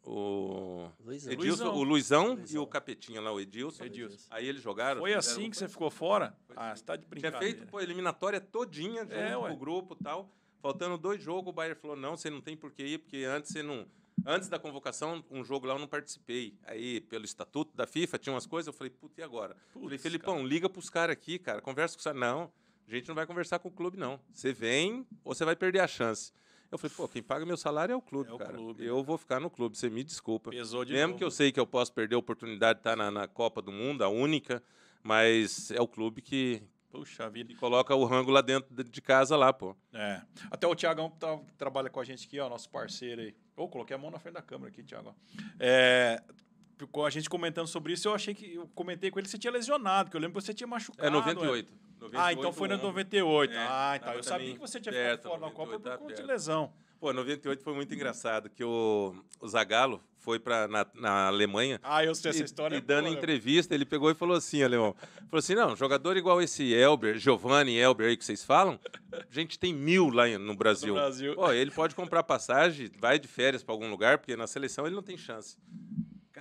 o Luizão. Edilson, Luizão. o Luizão, Luizão, e o Capetinha lá, o Edilson. Edilson. Aí eles jogaram. Foi assim que você ficou fora? Ah, assim. você tá de brincadeira. Tinha feito pô, a eliminatória todinha do é, o grupo e tal. Faltando dois jogos, o Bayern falou: não, você não tem por que ir, porque antes você não. Antes da convocação, um jogo lá eu não participei. Aí, pelo estatuto da FIFA, tinha umas coisas, eu falei, puta, e agora? Putz, falei, Felipão, cara. liga pros caras aqui, cara, conversa com você Não, a gente não vai conversar com o clube, não. Você vem ou você vai perder a chance. Eu falei, pô, quem paga meu salário é o clube, é o cara. Clube, eu né? vou ficar no clube, você me desculpa. Pesou de Mesmo novo. que eu sei que eu posso perder a oportunidade de estar na, na Copa do Mundo, a única, mas é o clube que, Puxa vida. E coloca o rango lá dentro de casa lá, pô. É. Até o Tiagão tá, trabalha com a gente aqui, ó, nosso parceiro aí. Ou oh, coloquei a mão na frente da câmera aqui, Tiago. É, com a gente comentando sobre isso, eu achei que eu comentei com ele que você tinha lesionado, que eu lembro que você tinha é, machucado. É 98. 98, ah, então foi na 98. É, ah, então. Eu sabia que você tinha é, ficado perto, fora da Copa por conta de é, é. lesão. Pô, 98 foi muito engraçado, que o, o Zagallo foi para na, na, Alemanha. Ah, eu sei e, essa história. E dando entrevista, ele pegou e falou assim, alemão. Falou assim: não, jogador igual esse Elber, Giovanni Elber aí que vocês falam, a gente tem mil lá no Brasil. No Brasil. Pô, ele pode comprar passagem, vai de férias para algum lugar, porque na seleção ele não tem chance.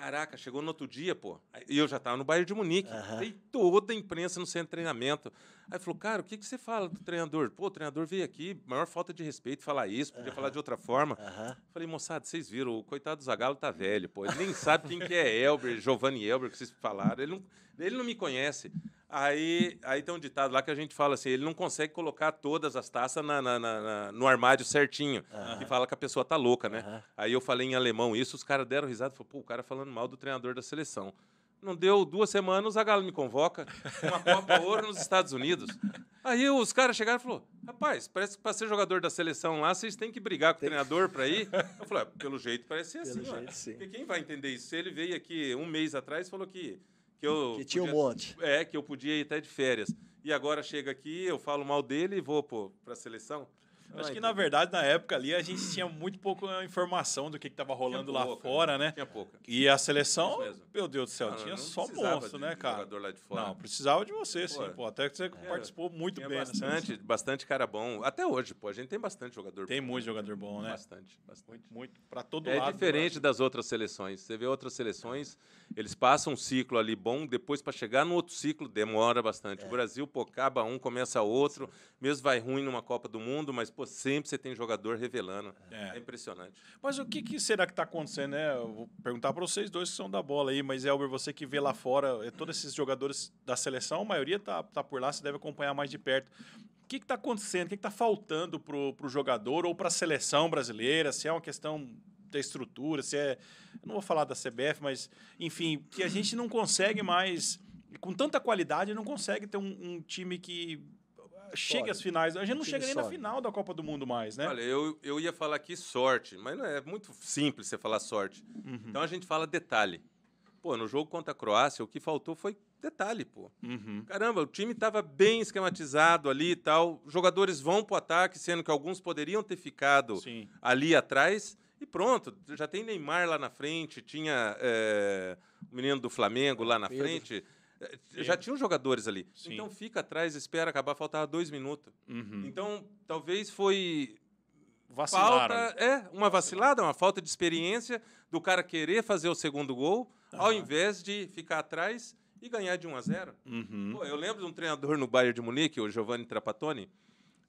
Caraca, chegou no outro dia, pô. E eu já tava no bairro de Munique. Uhum. Tem toda a imprensa no centro de treinamento. Aí falou, cara, o que, que você fala do treinador? Pô, o treinador veio aqui, maior falta de respeito falar isso, podia uh -huh. falar de outra forma. Uh -huh. Falei, moçada, vocês viram, o coitado do Zagallo tá velho, pô. Ele nem sabe quem que é Elber, Giovanni Elber, que vocês falaram. Ele não, ele não me conhece. Aí, aí tem um ditado lá que a gente fala assim: ele não consegue colocar todas as taças na, na, na, no armário certinho. Uh -huh. E fala que a pessoa tá louca, né? Aí eu falei em alemão isso, os caras deram risada e pô, o cara falando mal do treinador da seleção. Não deu duas semanas, a Galo me convoca. Uma Copa Ouro nos Estados Unidos. Aí os caras chegaram e falaram: rapaz, parece que para ser jogador da seleção lá, vocês têm que brigar com tem o treinador para ir. [LAUGHS] Eu falei: ah, pelo jeito parece ser pelo assim. Jeito, sim. Porque quem vai entender isso? Ele veio aqui um mês atrás e falou que. Que, eu que tinha podia, um monte. É, que eu podia ir até de férias. E agora chega aqui, eu falo mal dele e vou para a seleção. Acho que, na verdade, na época ali, a gente tinha muito pouca informação do que estava rolando pouca, lá né? fora, né? Tinha pouca. E a seleção, meu Deus do céu, não, tinha não só monstro, né, de, né, cara? Não, precisava de você, pô, sim, pô. Até que você participou muito bem. Bastante, bastante cara bom. Até hoje, pô, a gente tem bastante jogador tem bom. Tem muito né? jogador bom, né? Bastante, bastante. Muito, muito para todo é lado. É diferente das outras seleções. Você vê outras seleções, eles passam um ciclo ali bom, depois para chegar no outro ciclo demora bastante. É. O Brasil, pô, acaba um, começa outro, mesmo vai ruim numa Copa do Mundo, mas, pô, Pô, sempre você tem jogador revelando. É, é impressionante. Mas o que, que será que está acontecendo, né? Eu vou perguntar para vocês dois que são da bola aí, mas Elber, você que vê lá fora, é, todos esses jogadores da seleção, a maioria tá, tá por lá, você deve acompanhar mais de perto. O que está acontecendo? O que está faltando para o jogador ou para a seleção brasileira? Se é uma questão da estrutura, se é. não vou falar da CBF, mas, enfim, que a gente não consegue mais. Com tanta qualidade, não consegue ter um, um time que chegue às finais. A gente não chega nem sorte. na final da Copa do Mundo mais, né? Olha, eu, eu ia falar aqui sorte, mas não é, é muito simples você falar sorte. Uhum. Então a gente fala detalhe. Pô, no jogo contra a Croácia, o que faltou foi detalhe, pô. Uhum. Caramba, o time estava bem esquematizado ali e tal. Jogadores vão pro ataque, sendo que alguns poderiam ter ficado Sim. ali atrás. E pronto, já tem Neymar lá na frente, tinha é, o menino do Flamengo lá na Pedro. frente. É, Sim. Já tinham jogadores ali. Sim. Então fica atrás, espera acabar, faltava dois minutos. Uhum. Então talvez foi. Vacilaram. Falta, é, uma vacilada, uma falta de experiência do cara querer fazer o segundo gol, uhum. ao invés de ficar atrás e ganhar de 1 a 0. Uhum. Pô, eu lembro de um treinador no Bayern de Munique, o Giovanni Trapattoni,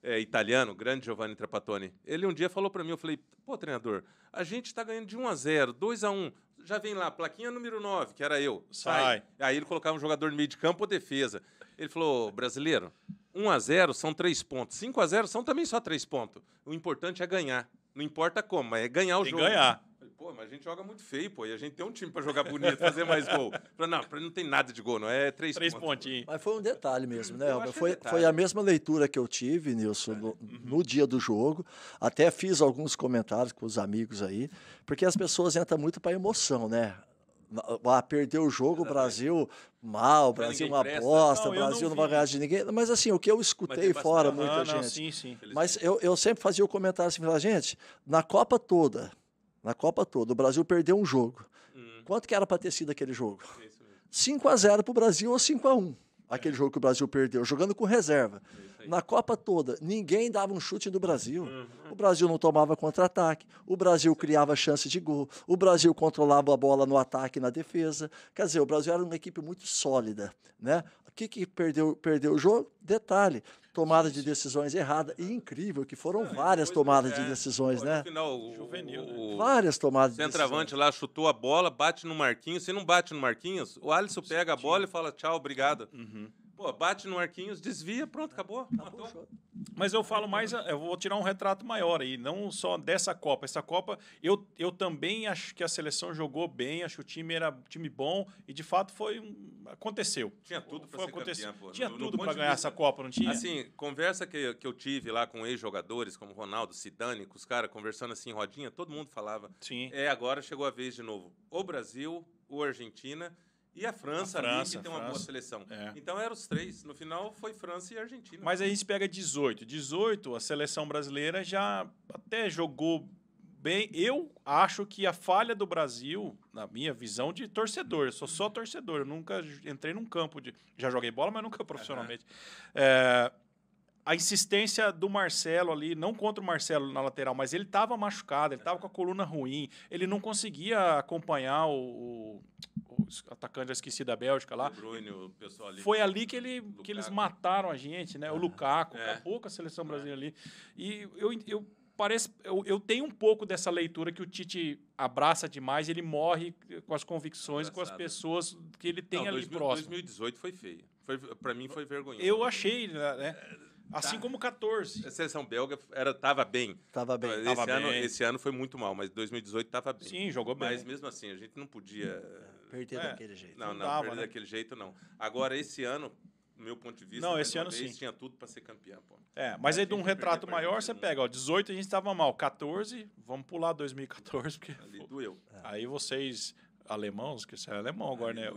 é, italiano, grande Giovanni Trapattoni, ele um dia falou para mim, eu falei, pô, treinador, a gente está ganhando de 1 a 0 2 a 1 já vem lá, plaquinha número 9, que era eu, sai. sai. Aí ele colocava um jogador no meio de campo ou defesa. Ele falou, brasileiro, 1 a 0 são três pontos, 5 a 0 são também só três pontos. O importante é ganhar. Não importa como, mas é ganhar o Tem jogo. ganhar. Pô, mas a gente joga muito feio, pô. E a gente tem um time para jogar bonito, fazer mais gol. Falei, não, não tem nada de gol, não. É três, três pontinhos. Mas foi um detalhe mesmo, né, Elber? Foi, é foi a mesma leitura que eu tive, Nilson, no, uhum. no, dia do jogo. Até fiz alguns comentários com os amigos aí, porque as pessoas entram muito para emoção, né? Ah, perdeu o jogo, o Brasil mal, o Brasil uma bosta, o Brasil não, não vai ganhar de ninguém. Mas assim, o que eu escutei fora, muita ah, gente. Não, sim, sim. Mas eu, eu sempre fazia o comentário assim, gente, na Copa toda, na Copa toda. O Brasil perdeu um jogo. Hum. Quanto que era para ter sido aquele jogo? 5 é a 0 para o Brasil ou 5 a 1 Aquele é. jogo que o Brasil perdeu, jogando com reserva. É na Copa toda, ninguém dava um chute do Brasil. Uhum. O Brasil não tomava contra-ataque, o Brasil criava chance de gol, o Brasil controlava a bola no ataque e na defesa. Quer dizer, o Brasil era uma equipe muito sólida. Né? O que, que perdeu, perdeu o jogo? Detalhe: tomada de decisões errada e incrível que foram é, várias tomadas de é, decisões, né? Final, Juvenil, né? várias tomadas de decisões. Centroavante lá chutou a bola, bate no Marquinhos. Se não bate no Marquinhos, o Alisson pega a bola e fala tchau, obrigado. Uhum. Pô, bate no arquinhos desvia, pronto, acabou. Tá acabou Mas eu falo mais, eu vou tirar um retrato maior aí, não só dessa Copa. Essa Copa, eu, eu também acho que a seleção jogou bem, acho que o time era time bom e de fato foi um, aconteceu. Tinha tudo para ser Tinha no, tudo para ganhar vista, essa Copa, não tinha? Assim, conversa que, que eu tive lá com ex-jogadores como Ronaldo, Zidane, com os caras conversando assim rodinha, todo mundo falava. Sim. É, agora chegou a vez de novo. O Brasil, o Argentina e a França, a França ali, que tem uma França. boa seleção. É. Então eram os três. No final foi França e Argentina. Mas aí se pega 18. 18, a seleção brasileira já até jogou bem. Eu acho que a falha do Brasil, na minha visão de torcedor, eu sou só torcedor, eu nunca entrei num campo de. Já joguei bola, mas nunca profissionalmente. Uhum. É a insistência do Marcelo ali, não contra o Marcelo na lateral, mas ele estava machucado, ele estava com a coluna ruim, ele não conseguia acompanhar o, o, o atacante, já esqueci da Bélgica lá. pessoal ali. Foi ali que, ele, que eles mataram a gente, né? O é. Lukaku, é. acabou com a seleção é. brasileira ali. E eu, eu parece eu, eu, tenho um pouco dessa leitura que o Tite abraça demais, ele morre com as convicções, com as pessoas que ele tem não, ali 2000, próximo. 2018 foi feio. Foi, para mim foi vergonhoso. Eu achei, né? É Tá. Assim tá. como 14. A seleção belga era, tava bem. Tava bem. Esse, tava ano, bem. esse ano foi muito mal, mas 2018 tava bem. Sim, jogou bem. Mas mesmo assim, a gente não podia. É, perder é. daquele jeito. Não, não, não perder né? daquele jeito não. Agora, esse ano, do meu ponto de vista, não, esse ano vez, sim. tinha tudo para ser campeão. Pô. É, mas aí de um retrato maior, você né? pega, ó, 18 a gente estava mal, 14, vamos pular 2014, porque. Ali doeu. É. Aí vocês alemão, esqueci, é alemão agora, né?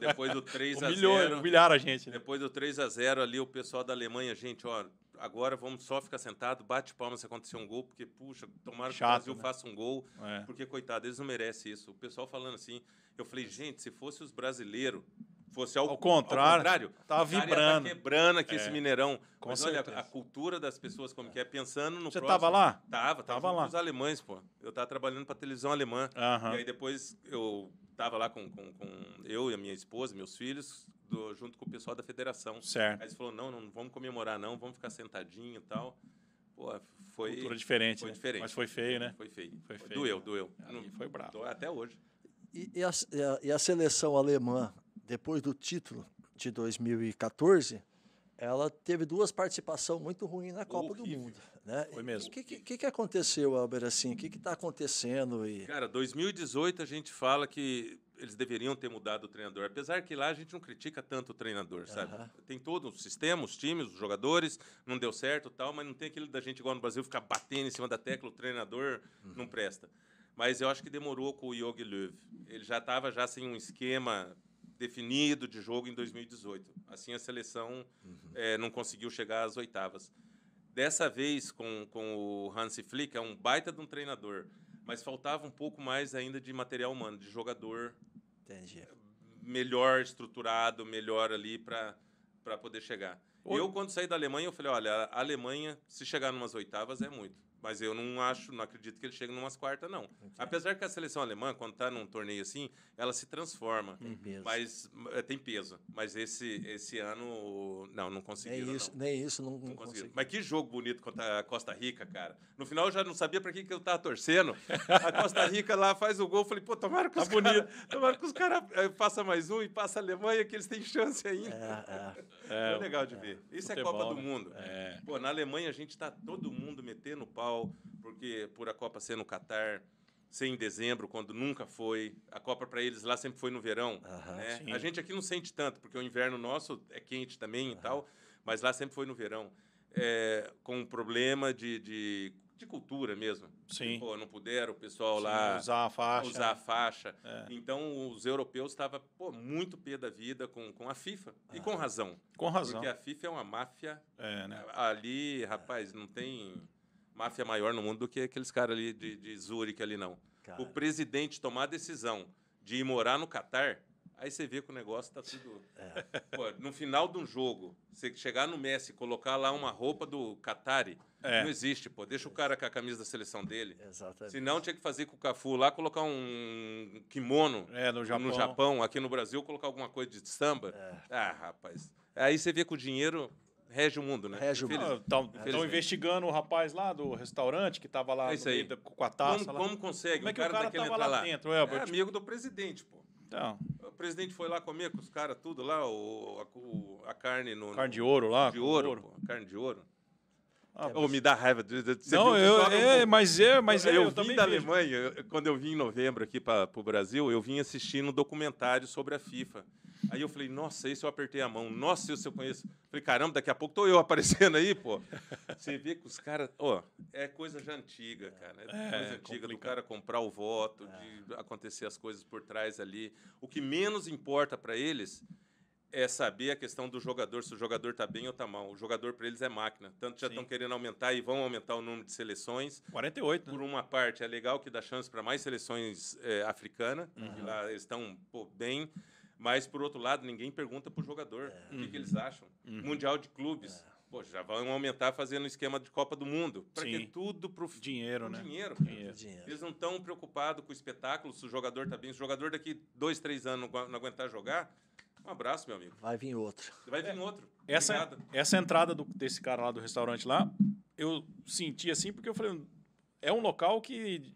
depois do 3 [LAUGHS] a 0. Humilharam a gente. Né? Depois do 3 a 0 ali, o pessoal da Alemanha, gente, ó, agora vamos só ficar sentado, bate palmas se acontecer um gol, porque, puxa, tomara Chato, que o Brasil né? faça um gol, é. porque, coitado, eles não merecem isso. O pessoal falando assim, eu falei, gente, se fosse os brasileiros fosse ao, ao contrário, ao contrário, tá vibrando. Tá quebrando aqui é. esse Mineirão. Com Mas olha, a cultura das pessoas como que é, pensando no Você próximo. tava lá? Tava, tava, tava lá. os alemães, pô. Eu tava trabalhando para televisão alemã. E aí depois eu tava lá com, com, com eu e a minha esposa, meus filhos, do, junto com o pessoal da federação. Certo. Aí eles falaram, não, não vamos comemorar não, vamos ficar sentadinho e tal. Pô, foi... Cultura diferente, Foi né? diferente. Mas foi feio, né? Foi feio. Foi feio. Doeu, doeu. Aí não, foi bravo. Até hoje. E, e, a, e a seleção alemã, depois do título de 2014, ela teve duas participações muito ruins na Copa Horrível. do Mundo. Né? Foi mesmo. O que, que, que, aconteceu, Albert, assim? O que está acontecendo? E... Cara, 2018 a gente fala que eles deveriam ter mudado o treinador, apesar que lá a gente não critica tanto o treinador, sabe? Uh -huh. Tem todo o sistema, os times, os jogadores, não deu certo tal, mas não tem aquilo da gente igual no Brasil ficar batendo em cima da tecla, o treinador não uhum. presta. Mas eu acho que demorou com o Yogi Löw. Ele já estava já sem um esquema definido de jogo em 2018. Assim, a seleção uhum. é, não conseguiu chegar às oitavas. Dessa vez, com, com o Hansi Flick, é um baita de um treinador, mas faltava um pouco mais ainda de material humano, de jogador Entendi. melhor estruturado, melhor ali para poder chegar. Oi. Eu, quando saí da Alemanha, eu falei, olha, a Alemanha, se chegar numas oitavas, é muito. Mas eu não acho, não acredito que ele chegue numas quartas, não. Okay. Apesar que a seleção alemã, quando está num torneio assim, ela se transforma. Tem uhum. peso. Mas, é, tem peso. Mas esse, esse ano, não, não conseguiram. Nem isso, não. Nem isso não, não, não conseguiram. Mas que jogo bonito contra a Costa Rica, cara. No final eu já não sabia para que, que eu estava torcendo. A Costa Rica lá faz o gol, falei, pô, tomara que tá os tá caras. Tomara que os caras é, façam mais um e passa a Alemanha, que eles têm chance ainda. É, é, é, é legal de ver. Isso futebol, é Copa do né? Mundo. É. Pô, na Alemanha a gente está todo mundo metendo pau mundial, porque por a Copa ser no Catar, ser em dezembro, quando nunca foi. A Copa para eles lá sempre foi no verão. né? A gente aqui não sente tanto, porque o inverno nosso é quente também e tal, mas lá sempre foi no verão. É, com um problema de, de, de cultura mesmo. Sim. pô, não puderam o pessoal Sim, lá usar a faixa. Usar a faixa. É. Então os europeus estavam muito pé da vida com, com a FIFA. E com razão. Com razão. Porque a FIFA é uma máfia. É, né? Ali, rapaz, não tem máfia maior no mundo do que aqueles caras ali de, de Zurich ali, não. Cara. O presidente tomar a decisão de ir morar no Catar, aí você vê que o negócio tá tudo. É. Pô, no final de um jogo, você chegar no Messi e colocar lá uma roupa do Catari, é. não existe, pô. Deixa o cara com a camisa da seleção dele. Exatamente. Se não, tinha que fazer com o Cafu lá, colocar um kimono é, no, Japão. no, Japão. aqui no Brasil, colocar alguma coisa de samba. É. Ah, rapaz. Aí você vê que o dinheiro rege o mundo, né? Rege o mundo. Estão investigando o rapaz lá do restaurante que estava lá é isso aí. Da, com a taça. Como, como consegue? Como é que o cara, o cara daquele tá lá, lá dentro? É, é amigo do presidente, pô. Então. O presidente foi lá comer com os caras tudo lá, o, a, o, a carne no. Carne de ouro lá? De ouro, ouro. Pô, carne de ouro. Ah, é ou me dá raiva. Você não, eu, é, mas é, mas é, eu, eu vim da vejo. Alemanha, quando eu vim em novembro aqui para o Brasil, eu vim assistindo um documentário sobre a FIFA. Aí eu falei, nossa, isso eu apertei a mão, nossa, isso eu conheço. Falei, caramba, daqui a pouco estou eu [LAUGHS] aparecendo aí, pô. Você vê que os caras, ó, é coisa já antiga, cara. Né? É, coisa é, antiga complicado. do cara comprar o voto, é. de acontecer as coisas por trás ali. O que menos importa para eles é saber a questão do jogador, se o jogador está bem ou está mal. O jogador, para eles, é máquina. Tanto já estão querendo aumentar e vão aumentar o número de seleções. 48, né? Por uma parte, é legal que dá chance para mais seleções é, africanas, uhum. lá estão pô, bem. Mas, por outro lado, ninguém pergunta para o jogador é. o que, que, eles uhum. acham. Uhum. Mundial de clubes. É. Pô, já vão aumentar fazendo esquema de Copa do Mundo. Para que tudo pro dinheiro, né? Dinheiro, dinheiro. Eles não estão preocupados com o espetáculo, se o jogador está bem. Se o jogador daqui dois, três anos não aguentar jogar, um abraço, meu amigo. Vai vir outro. Vai vir é. outro. Essa, essa entrada do, desse cara lá do restaurante lá, eu senti assim, porque eu falei, é um local que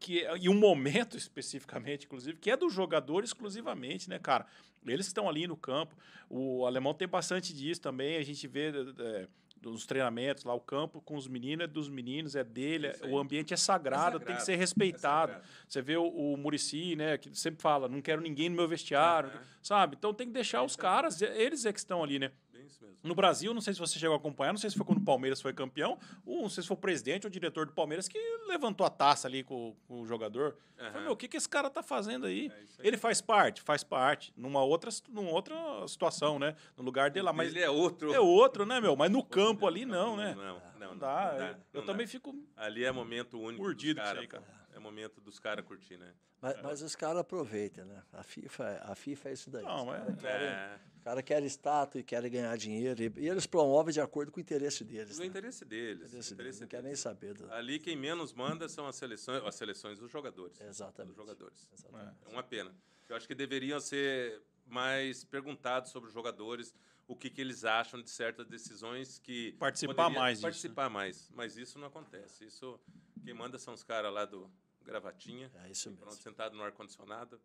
que, é, e um momento [LAUGHS] especificamente, inclusive, que é do jogador exclusivamente, né, cara? Eles estão ali no campo. O alemão tem bastante disso também. A gente vê é, nos treinamentos, lá o campo com os meninos é dos meninos, é dele, é, o ambiente é sagrado, é sagrado tem que ser respeitado. É Você vê o, o Murici, né, que sempre fala, não quero ninguém no meu vestiário, uhum. sabe? Então tem que deixar os então, caras, eles é que estão ali, né? É isso mesmo. No Brasil, não sei se você chegou a acompanhar, não sei se foi quando o Palmeiras foi campeão, ou não sei se foi o presidente ou o diretor do Palmeiras que levantou a taça ali com, com o jogador. Uhum. Falei, meu, o que, que esse cara tá fazendo aí? É aí? Ele faz parte, faz parte, numa outra, numa outra situação, né? No lugar dele lá. Mas ele é outro. É outro, né, meu? Mas no campo ali, não, né? Não, não, não. não, não dá. Não dá é, eu, eu também fico. Ali é momento único. cara. Aí, cara. É momento dos caras curtir, né? Mas, é. mas os caras aproveitam, né? A FIFA, a FIFA é isso daí. Não, mas... cara. caras querem, é... quer estátua e quer ganhar dinheiro. E, e, eles promovem de acordo com o interesse deles. O né? interesse deles. O interesse, interesse deles. Não quer nem saber. Do... Ali quem menos manda são as seleções, as seleções dos jogadores. Exatamente. Dos jogadores. Exatamente. É uma pena. Eu acho que deveriam ser mais perguntados sobre os jogadores, o que, que eles acham de certas decisões que. Participar mais Participar disso, né? mais. Mas isso não acontece. Isso. Quem manda são os caras lá do, gravatinha. É isso mesmo. Pronto, sentado no ar-condicionado.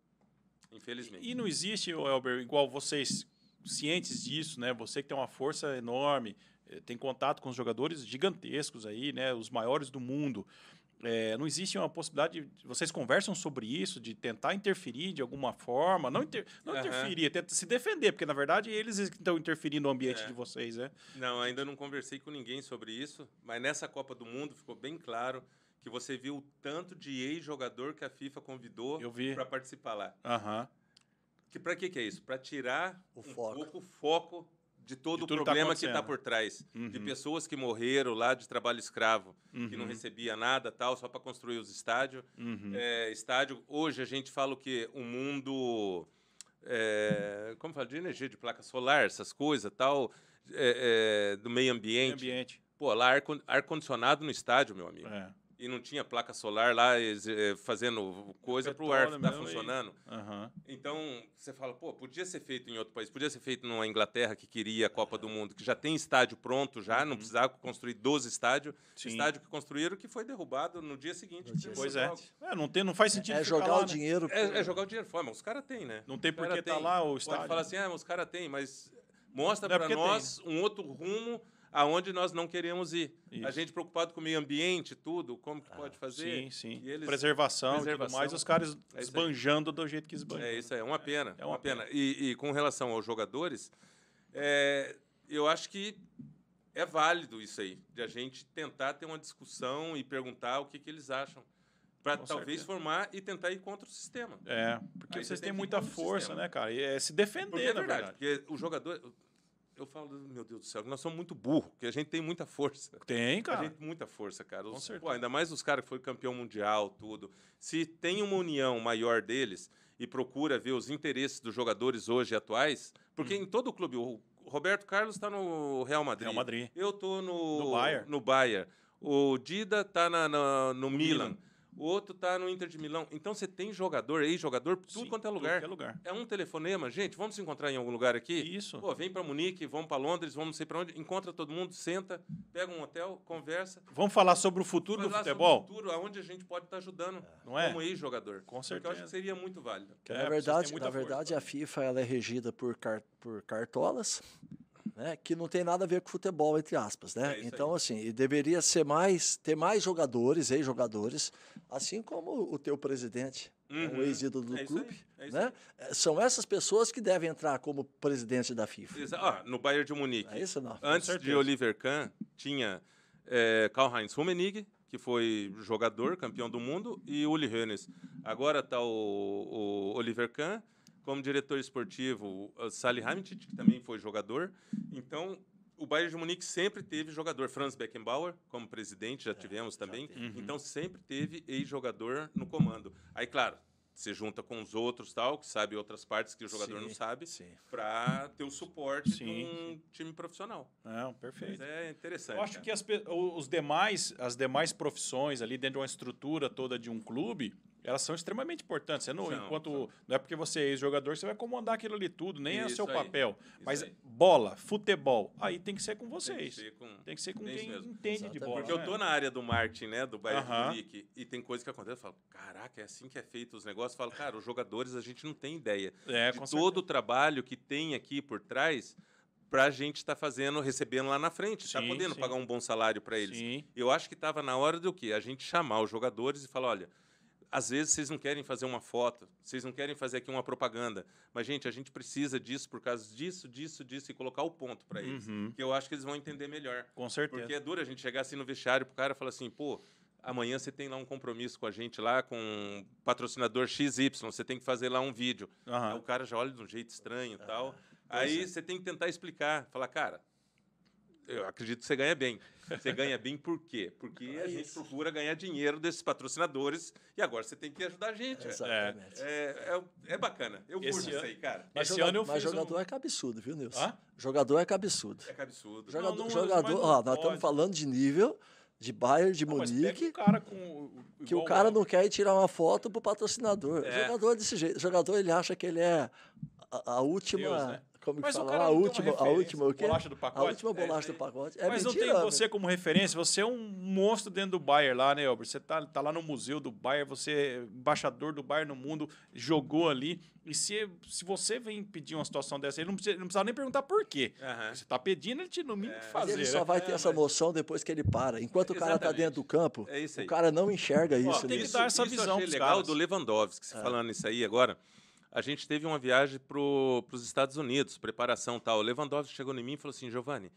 Infelizmente. E, e não existe, Elber, igual vocês cientes disso, né? Você que tem uma força enorme, eh, tem contato com os jogadores gigantescos aí, né? Os maiores do mundo. É, não existe uma possibilidade. De, vocês conversam sobre isso, de tentar interferir de alguma forma, não, inter, não uhum. interferir, é tenta se defender, porque na verdade eles estão interferindo no ambiente é. de vocês, né? Não, ainda não conversei com ninguém sobre isso, mas nessa Copa do Mundo ficou bem claro que você viu o tanto de ex-jogador que a FIFA convidou para participar lá. Uhum. Que para que é isso? Para tirar o um foco. pouco o foco de todo de o tá problema tá que está por trás, uhum. de pessoas que morreram lá de trabalho escravo, uhum. que não uhum. recebia nada, tal, só para construir os estádios. Uhum. É, estádio. Hoje a gente fala que o mundo é, como fala, de energia de placa solar, essas coisas, tal, é, é do meio ambiente. Meio ambiente. Pô, lá ar-condicionado ar no estádio, meu amigo. É e não tinha placa solar lá eh, fazendo coisa para o ar ficar é funcionando. Uhum. Então, você fala, pô, podia ser feito em outro país, podia ser feito numa Inglaterra que queria a Copa do Mundo, que já tem estádio pronto já, uhum. não precisava construir 12 estádios. Sim. Estádio que construíram que foi derrubado no dia seguinte. No dia pois é. é. não, tem, não faz é, sentido É, é jogar lá, o né? dinheiro. É, é, jogar o dinheiro fora, mas os caras têm, né? Não tem por que estar tá lá o estádio. Pode falar assim, ah, os né? caras têm, mas mostra é para nós tem. um outro rumo aonde nós não queremos ir. Isso. A gente preocupado com o meio ambiente, tudo, como que ah, pode fazer. Sim, sim. Eles, preservação, preservação, e mais, os caras é esbanjando do jeito que esbanjam. É isso aí, é uma é, pena. É uma, uma pena. pena. E, e, com relação aos jogadores, é, eu acho que é válido isso aí, de a gente tentar ter uma discussão e perguntar o que, que eles acham para talvez certeza. formar e tentar ir contra o sistema. É, porque Aí vocês têm muita força, né, cara? E é se defender, é na verdade. verdade. Porque o jogador, eu falo, meu Deus do céu, nós somos muito burro, que a gente tem muita força. Tem, cara. A gente tem muita força, cara. Com certeza. Pô, ainda mais os caras que foram campeão mundial, tudo. Se tem uma união maior deles e procura ver os interesses dos jogadores hoje atuais, porque hum. em todo o clube, o Roberto Carlos está no Real Madrid. Real Madrid. Eu estou no, no Bayern. No Bayern. O Dida está no, no Milan. Milan o outro tá no Inter de Milão. Então você tem jogador ex jogador por tudo Sim, quanto é lugar. é lugar. É um telefonema, gente, vamos se encontrar em algum lugar aqui? Isso. Pô, vem para Munique, vamos para Londres, vamos não sei para onde, encontra todo mundo, senta, pega um hotel, conversa. Vamos falar sobre o futuro do futebol? Sobre o futuro, aonde a gente pode estar tá ajudando é, não é? como ex-jogador. Com certeza. Porque eu acho que seria muito válido. É, na verdade, na verdade a FIFA ela é regida por, car por cartolas né, que não tem nada a ver com futebol, entre aspas, né? É então, aí. assim, deveria ser mais, ter mais jogadores, ex-jogadores, assim como o teu presidente, né, uhum. o ex-ídolo do é clube, é né? É, são essas pessoas que devem entrar como presidente da FIFA. Exa ah, no Bayern de Munique. É isso, não, Antes de Oliver Kahn, tinha é, Karl-Heinz Rummenigge, que foi jogador, campeão do mundo, e Uli Hoeneß. Agora está o, o Oliver Kahn, como diretor esportivo, o Sally Hamtit, que também foi jogador. Então, o Bayern de Munique sempre teve jogador. Franz Beckenbauer, como presidente, já é, tivemos também. uhum. Então, sempre teve ex-jogador no comando. Aí, claro, se junta com os outros, tal, que sabe outras partes que o jogador sim, não sabe, para ter o suporte sim. de um time profissional. Não, perfeito. Mas é interessante. Eu acho cara. que as, os demais, as demais profissões ali dentro de uma estrutura toda de um clube, elas são extremamente importantes. não, são, enquanto, são. não é porque você é ex-jogador você vai comandar aquilo ali tudo, nem isso é seu aí, papel. Mas aí. bola, futebol, aí tem que ser com vocês. Tem que ser com, tem que ser com quem mesmo. entende Exatamente. de bola. Porque né? eu tô na área do marketing, né, do Bayern uh -huh. Munique, e tem coisa que acontece, eu falo, caraca, é assim que é feito os negócios. Eu falo, cara, os jogadores a gente não tem ideia é, de todo certeza. o trabalho que tem aqui por trás para a gente estar tá fazendo, recebendo lá na frente, está podendo sim. pagar um bom salário para eles. Sim. Eu acho que estava na hora do que a gente chamar os jogadores e falar, olha às vezes vocês não querem fazer uma foto, vocês não querem fazer aqui uma propaganda, mas gente, a gente precisa disso por causa disso, disso, disso e colocar o ponto para eles, uhum. que eu acho que eles vão entender melhor. Com certeza. Porque é duro a gente chegar assim no vestiário pro cara falar assim, pô, amanhã você tem lá um compromisso com a gente lá com um patrocinador XY, você tem que fazer lá um vídeo. Uhum. Aí o cara já olha de um jeito estranho e uhum. tal. Aí é. você tem que tentar explicar, falar, cara, eu acredito que você ganha bem. Você ganha bem por quê? Porque é a gente procura ganhar dinheiro desses patrocinadores e agora você tem que ajudar a gente. Né? Exatamente. É, é, é bacana. Eu curto isso aí, cara. Mas, eu mas jogador um... é cabeçudo, viu, Nilson? Jogador é cabeçudo. É cabeçudo. Jogador, não, não, jogador ó, nós estamos falando de nível de Bayern de não, Munique. Um cara com, que o cara não quer ir tirar uma foto pro patrocinador. É. Jogador é desse jeito. Jogador ele acha que ele é a, a última Deus, né? come mas falar, a última, a última o quê? Bolacha do pacote. A última é, bolacha é, do pacote. É mas mentira, não tem né? você como referência, você é um monstro dentro do Bayern lá, né, Albert? Você tá, tá lá no museu do Bayern, você é embaixador do Bayern no mundo, jogou ali. E se, se você vem pedir uma situação dessa, ele não precisa, não precisa nem perguntar por quê. Uhum. Você tá pedindo, ele te no mínimo é. fazer. Ele né? só vai ter é, essa mas... depois que ele para. Enquanto o cara tá dentro do campo, é o cara não enxerga isso. Ó, tem né? que dar essa visão legal do Lewandowski, falando isso aí agora a gente teve uma viagem para os Estados Unidos, preparação tal. O Lewandowski chegou em mim e falou assim, Giovanni,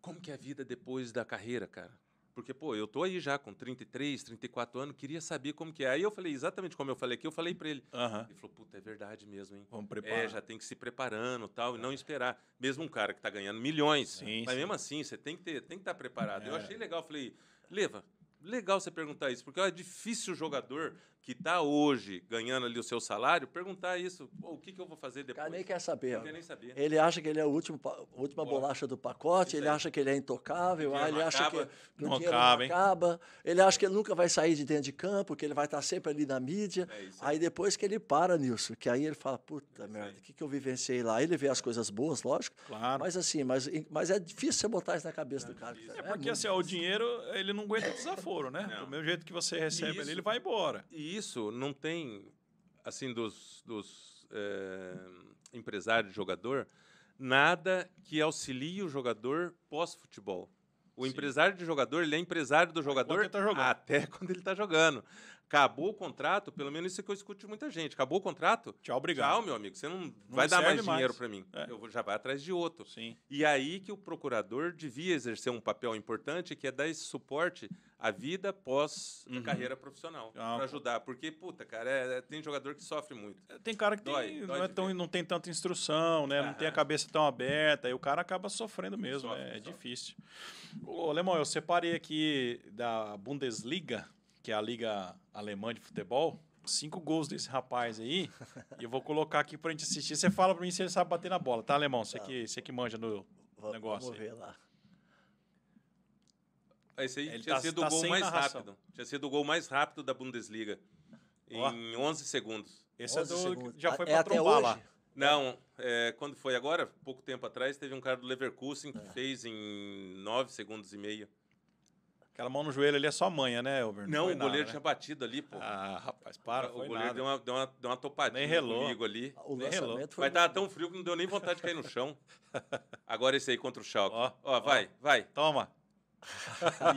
como que é a vida depois da carreira, cara? Porque, pô, eu tô aí já com 33, 34 anos, queria saber como que é. Aí eu falei exatamente como eu falei aqui, eu falei para ele. Uhum. Ele falou, puta, é verdade mesmo, hein? Vamos é, preparar. É, já tem que se preparando tal, e não esperar. Mesmo um cara que tá ganhando milhões. Sim, mas sim. mesmo assim, você tem que, ter, tem que estar tá preparado. É. Eu achei legal, falei, Leva, legal você perguntar isso, porque ó, é difícil o jogador que está hoje ganhando ali o seu salário, perguntar isso, o que, que eu vou fazer depois? Cara, nem quer saber. nem saber. Ele acha que ele é a última, última bolacha do pacote, ele acha que ele é intocável, ele acaba, acha que não acaba, não acaba, ele acha que ele nunca vai sair de dentro de campo, que ele vai estar sempre ali na mídia. É aí. aí. depois que ele para nisso, que aí ele fala, puta é merda, o que, que eu vivenciei lá? Ele vê as coisas boas, lógico, claro. mas assim, mas, mas é difícil você botar isso na cabeça é do cara. É porque assim, o dinheiro, ele não aguenta desaforo, né? Não. Do mesmo jeito que você recebe, isso. ele vai embora. E isso não tem, assim, dos, dos é, eh, empresários de jogador, nada que auxilie o jogador pós-futebol. O Sim. empresário de jogador, ele é empresário do jogador tá até quando ele está jogando. Acabou o contrato, pelo menos isso é que eu escuto de muita gente. Acabou o contrato? Tchau, obrigado. Tchau, meu amigo. Você não, não vai dar mais, mais. dinheiro para mim. É. Eu vou já vai atrás de outro. Sim. E aí que o procurador devia exercer um papel importante, que é dar esse suporte à vida pós uhum. carreira profissional. Ah, para ajudar. Porque, puta, cara, é, é, tem jogador que sofre muito. É, tem cara que dói, tem, dói não, é tão, não tem tanta instrução, né? Aham. Não tem a cabeça tão aberta. E o cara acaba sofrendo mesmo. Sofre, né? é, sofre. difícil. Ô, Lemão, eu separei aqui da Bundesliga que é a Liga Alemã de Futebol, cinco gols desse rapaz aí, [LAUGHS] e eu vou colocar aqui pra gente assistir. Você fala pra mim se ele sabe bater na bola, tá, Alemão? Você, tá. Que, você que manja no v negócio. Vamos aí. ver lá. Esse aí ele tinha tá, sido tá o gol mais narração. rápido. Tinha sido o gol mais rápido da Bundesliga. Oh. Em 11 segundos. Esse 11 é do, segundos. já foi é pra até trombar hoje? lá. Não, é, quando foi agora, pouco tempo atrás, teve um cara do Leverkusen que é. fez em 9 segundos e meio. Aquela mão no joelho ali é só manha, né, Elber? Não, não o goleiro nada, tinha né? batido ali, pô. Ah, rapaz, para. O goleiro deu uma, deu, uma, deu uma topadinha nem relou. comigo ali. O nem relou. Mas muito... tava tão frio que não deu nem vontade de cair no [LAUGHS] chão. Agora esse aí contra o Schalke. Ó, ó, ó vai, vai. Toma.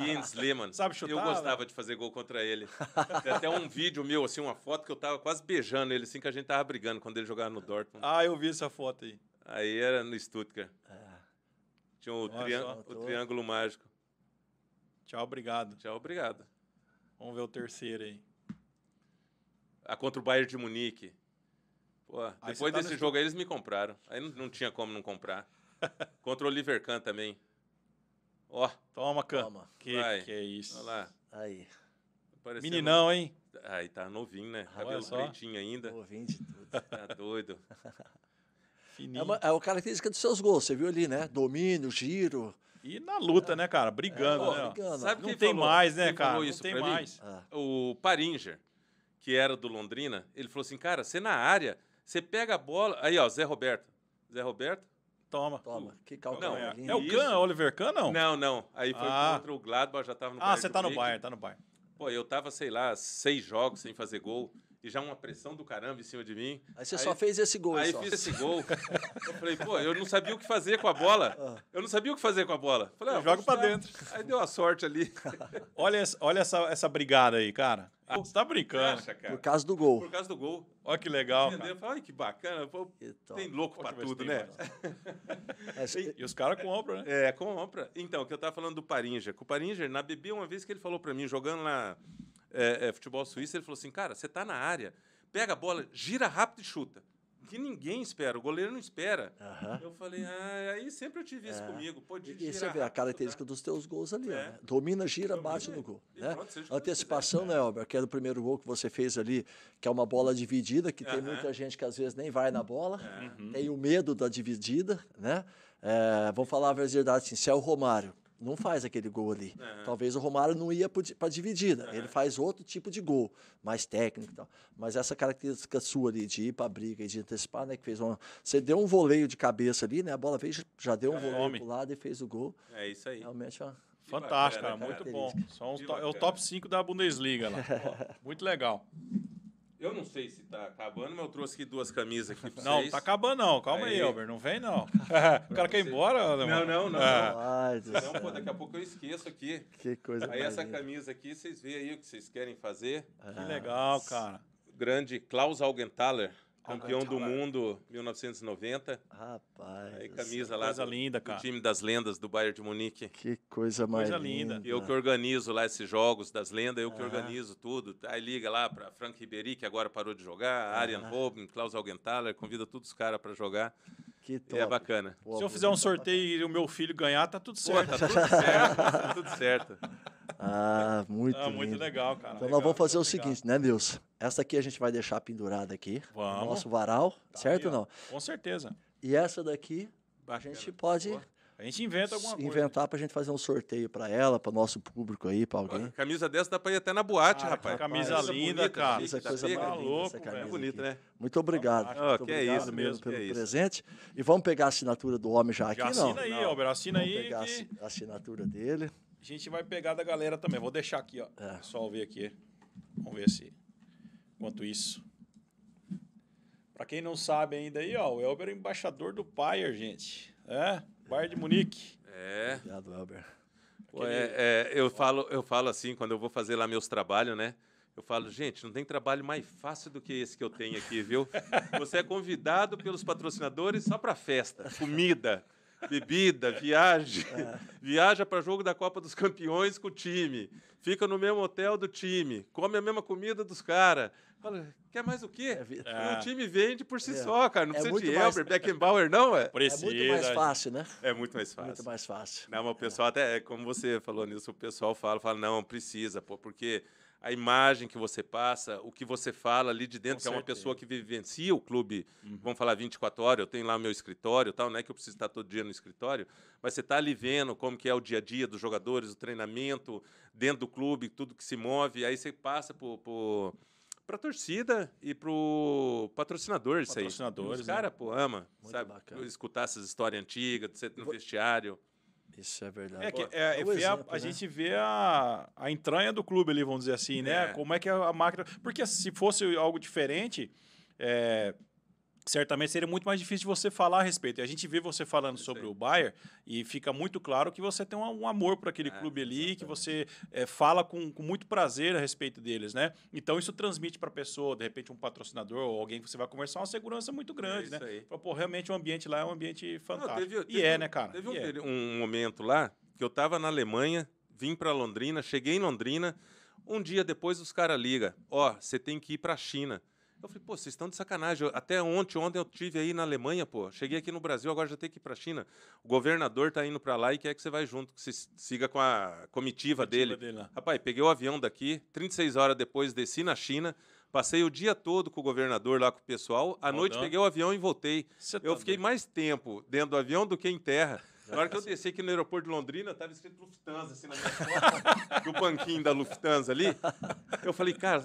Ian [LAUGHS] Sleman. Sabe chutar? Eu gostava né? de fazer gol contra ele. Tem até um vídeo meu, assim, uma foto que eu tava quase beijando ele, assim, que a gente tava brigando quando ele jogava no Dortmund. Ah, eu vi essa foto aí. Aí era no Stuttgart. Ah. Tinha o, Nossa, o triângulo mágico. Tchau, obrigado. Tchau, obrigado. Vamos ver o terceiro aí. A ah, contra o Bayern de Munique. Pô, depois tá desse jogo aí eles me compraram. Aí não, não tinha como não comprar. [LAUGHS] contra o Oliver Kahn também. Ó. Toma, Kahn. Toma. Que, que é isso. Olha lá. Aí. Meninão, hein? Aí tá novinho, né? Cabelo pretinho ainda. Novinho de tudo. Tá doido. [LAUGHS] Fininho. É, uma, é característica dos seus gols, você viu ali, né? Domínio, giro, e na luta, né, cara? Brigando, é, né? Brigando. Sabe não tem falou? mais, né, quem cara? isso não tem mais. Ah. O Paringer, que era do Londrina, ele falou assim, cara, você na área, você pega a bola... Aí, ó, Zé Roberto. Zé Roberto, Toma. Toma. Que calcanhar. Não, é, é o Can, Oliver Can, não? Não, não. Aí foi ah. contra o Gladbach, já tava no Ah, você tá no Bayern, tá no Bayern. Pô, eu tava, sei lá, seis jogos sem fazer gol e já uma pressão do caramba em cima de mim. Aí você aí, só fez esse gol. Aí só. fiz esse gol. [LAUGHS] eu falei, pô, eu não sabia o que fazer com a bola. Ah. Eu não sabia o que fazer com a bola. Falei, ah, joga para dentro. Aí deu a sorte ali. [LAUGHS] olha olha essa, essa brigada aí, cara. Ah, você tá brincando. Acha, cara? Por causa do gol. Por causa do gol. Olha que legal. falei que bacana. Pô, que tem louco para tudo, né? [LAUGHS] e, e, os caras compram, né? É, compra. Então, o que eu tava falando do Paringer. Com o Paringer, na BB, uma vez que ele falou para mim, jogando lá. Na é, é, futebol suíço, ele falou assim: cara, você está na área, pega a bola, gira rápido e chuta. Que ninguém espera, o goleiro não espera. Eu falei, ah, aí sempre eu tive isso é. comigo. Pô, de e, e você vê a característica tá? dos teus gols ali, é. né? Domina, gira, Domina, bate no gol. Né? Pronto, Antecipação, né, Albert? Que é o primeiro gol que você fez ali, que é uma bola dividida, que tem muita gente que às vezes nem vai na bola, é. tem o medo da dividida, né? É, vamos falar a verdade, assim, se é o Romário, não faz aquele gol ali. Talvez o Romário não ia para dividida. Né? Ele faz outro tipo de gol, mais técnico e tal. Mas essa característica sua ali de ir para a briga e de antecipar, né? Que fez uma. Você deu um voleio de cabeça ali, né? A bola veio, já deu um é, voleio para lado e fez o gol. É isso aí. Realmente, ó. É Fantástico, cara, muito bom. to... é o top 5 da Bundesliga lá. [LAUGHS] muito legal. Eu não sei se tá acabando, mas eu trouxe aqui duas camisas aqui pra não, vocês. Não, tá acabando não. Calma aí, aí Albert. Não vem, não. [LAUGHS] o cara quer ir embora, Alemão. Não, não, não. Ah. Não, pô, daqui a pouco eu esqueço aqui. Que coisa Aí essa camisa aqui, vocês veem aí o que vocês querem fazer. Ah. Que legal, ah, cara. O grande Klaus Augenthaler. Campeão do mundo 1990. Rapaz. Aí camisa lá. Coisa do, linda, cara. Do time das lendas do Bayern de Munique. Que coisa mais coisa linda. Eu que organizo lá esses jogos das lendas, eu ah. que organizo tudo. Aí liga lá para Frank Ribery, que agora parou de jogar, ah. Arian Robin, Klaus Augenthaler, convida todos os caras para jogar. Que é top. É bacana. Pô, Se eu fizer um sorteio e o meu filho ganhar, tá tudo certo. Pô, tá tudo certo. tá tudo certo. [LAUGHS] Ah, muito, ah, muito legal, cara. Então legal, nós vamos fazer o legal. seguinte, né, Nilson? Essa aqui a gente vai deixar pendurada aqui. Vamos. No nosso varal, tá certo aí, ou não? Com certeza. E essa daqui Bacana. a gente pode... Boa. A gente inventa alguma coisa. Inventar pra gente fazer um sorteio pra ela, pro nosso público aí, pra alguém. Camisa dessa dá pra ir até na boate, ah, rapaz. Camisa, rapaz, linda, bonita, cara. Essa tá coisa mais louco, essa camisa bonita, né? Muito obrigado. Ah, muito que é obrigado é isso mesmo é pelo é presente. Isso. E vamos pegar a assinatura do homem já, já aqui, assina não? Assina aí, Albert. Assina vamos aí. Pegar que... a assinatura dele. A gente vai pegar da galera também. Vou deixar aqui, ó. É. Só ver aqui. Vamos ver se. Enquanto isso. Para quem não sabe ainda aí, ó, o Elber é embaixador do Payer, gente. É? Bayern de Munique. É. Obrigado, Elber. é, é, eu, falo, eu falo assim, quando eu vou fazer lá meus trabalhos, né? Eu falo, gente, não tem trabalho mais fácil do que esse que eu tenho aqui, viu? Você é convidado pelos patrocinadores só para festa, comida bebida, viagem, [LAUGHS] é. viaja para jogo da Copa dos Campeões com o time, fica no mesmo hotel do time, come a mesma comida dos caras. Fala, quer mais o quê? É. O é. time vende por si é. só, cara. Não é precisa de mais... Elber, Beckenbauer, não, é? Precisa. É muito mais fácil, né? É muito mais fácil. Muito mais fácil. Não, mas o é. pessoal até, como você falou nisso, o pessoal fala, fala, não, precisa, pô, porque a imagem que você passa, o que você fala ali de dentro, Com que certeza. é uma pessoa que vivencia o clube, uhum. vamos falar 24 horas, eu tenho lá meu escritório, tal, não é que eu preciso estar todo dia no escritório, mas você está ali vendo como que é o dia a dia dos jogadores, o treinamento dentro do clube, tudo que se move, aí você passa por, por para a torcida e para o patrocinador isso aí. Patrocinadores, Os cara, né? pô, ama, Muito sabe? Bacana. Escutar essas histórias antigas, de ser no vestiário. Isso é verdade. É, que, é, é um exemplo, a, né? a, gente vê a, a entranha do clube ali, vamos dizer assim, né? É. Como é que é a máquina. Porque se fosse algo diferente. É, certamente seria muito mais difícil de você falar a respeito. E a gente vê você falando sobre o Bayern e fica muito claro que você tem um, amor por aquele é, clube ali, exatamente. que você é, fala com, com, muito prazer a respeito deles, né? Então isso transmite para a pessoa, de repente um patrocinador ou alguém que você vai conversar, uma segurança muito grande, é né? Aí. pôr pô, realmente o ambiente lá é um ambiente fantástico. Não, teve, teve, e é, né, cara? Teve um, é. um momento lá que eu estava na Alemanha, vim para Londrina, cheguei em Londrina, um dia depois os caras ligam, ó, oh, você tem que ir para a China. Eu falei, pô, vocês estão de sacanagem. Até ontem, ontem eu tive aí na Alemanha, pô. Cheguei aqui no Brasil, agora já tenho que ir para a China. O governador tá indo para lá e quer que você vá junto, que você siga com a comitiva, comitiva dele. dele Rapaz, peguei o avião daqui, 36 horas depois desci na China, Passei o dia todo com o governador lá com o pessoal. À noite peguei o avião e voltei. Tá eu fiquei mais tempo dentro do avião do que em terra. Na hora que eu desci aqui no aeroporto de Londrina, estava escrito Lufthansa, assim, na minha foto, [LAUGHS] do banquinho da Lufthansa ali. Eu falei, cara,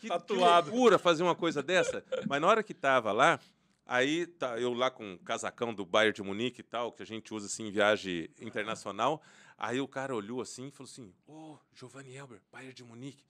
que, tatuado. Que loucura fazer uma coisa dessa. Mas na hora que tava lá, aí tá, eu lá com o um casacão do Bayern de Munique e tal, que a gente usa assim em viagem internacional. Aí o cara olhou assim e falou assim: Ô, oh, Giovanni Elber, Bayern de Munique.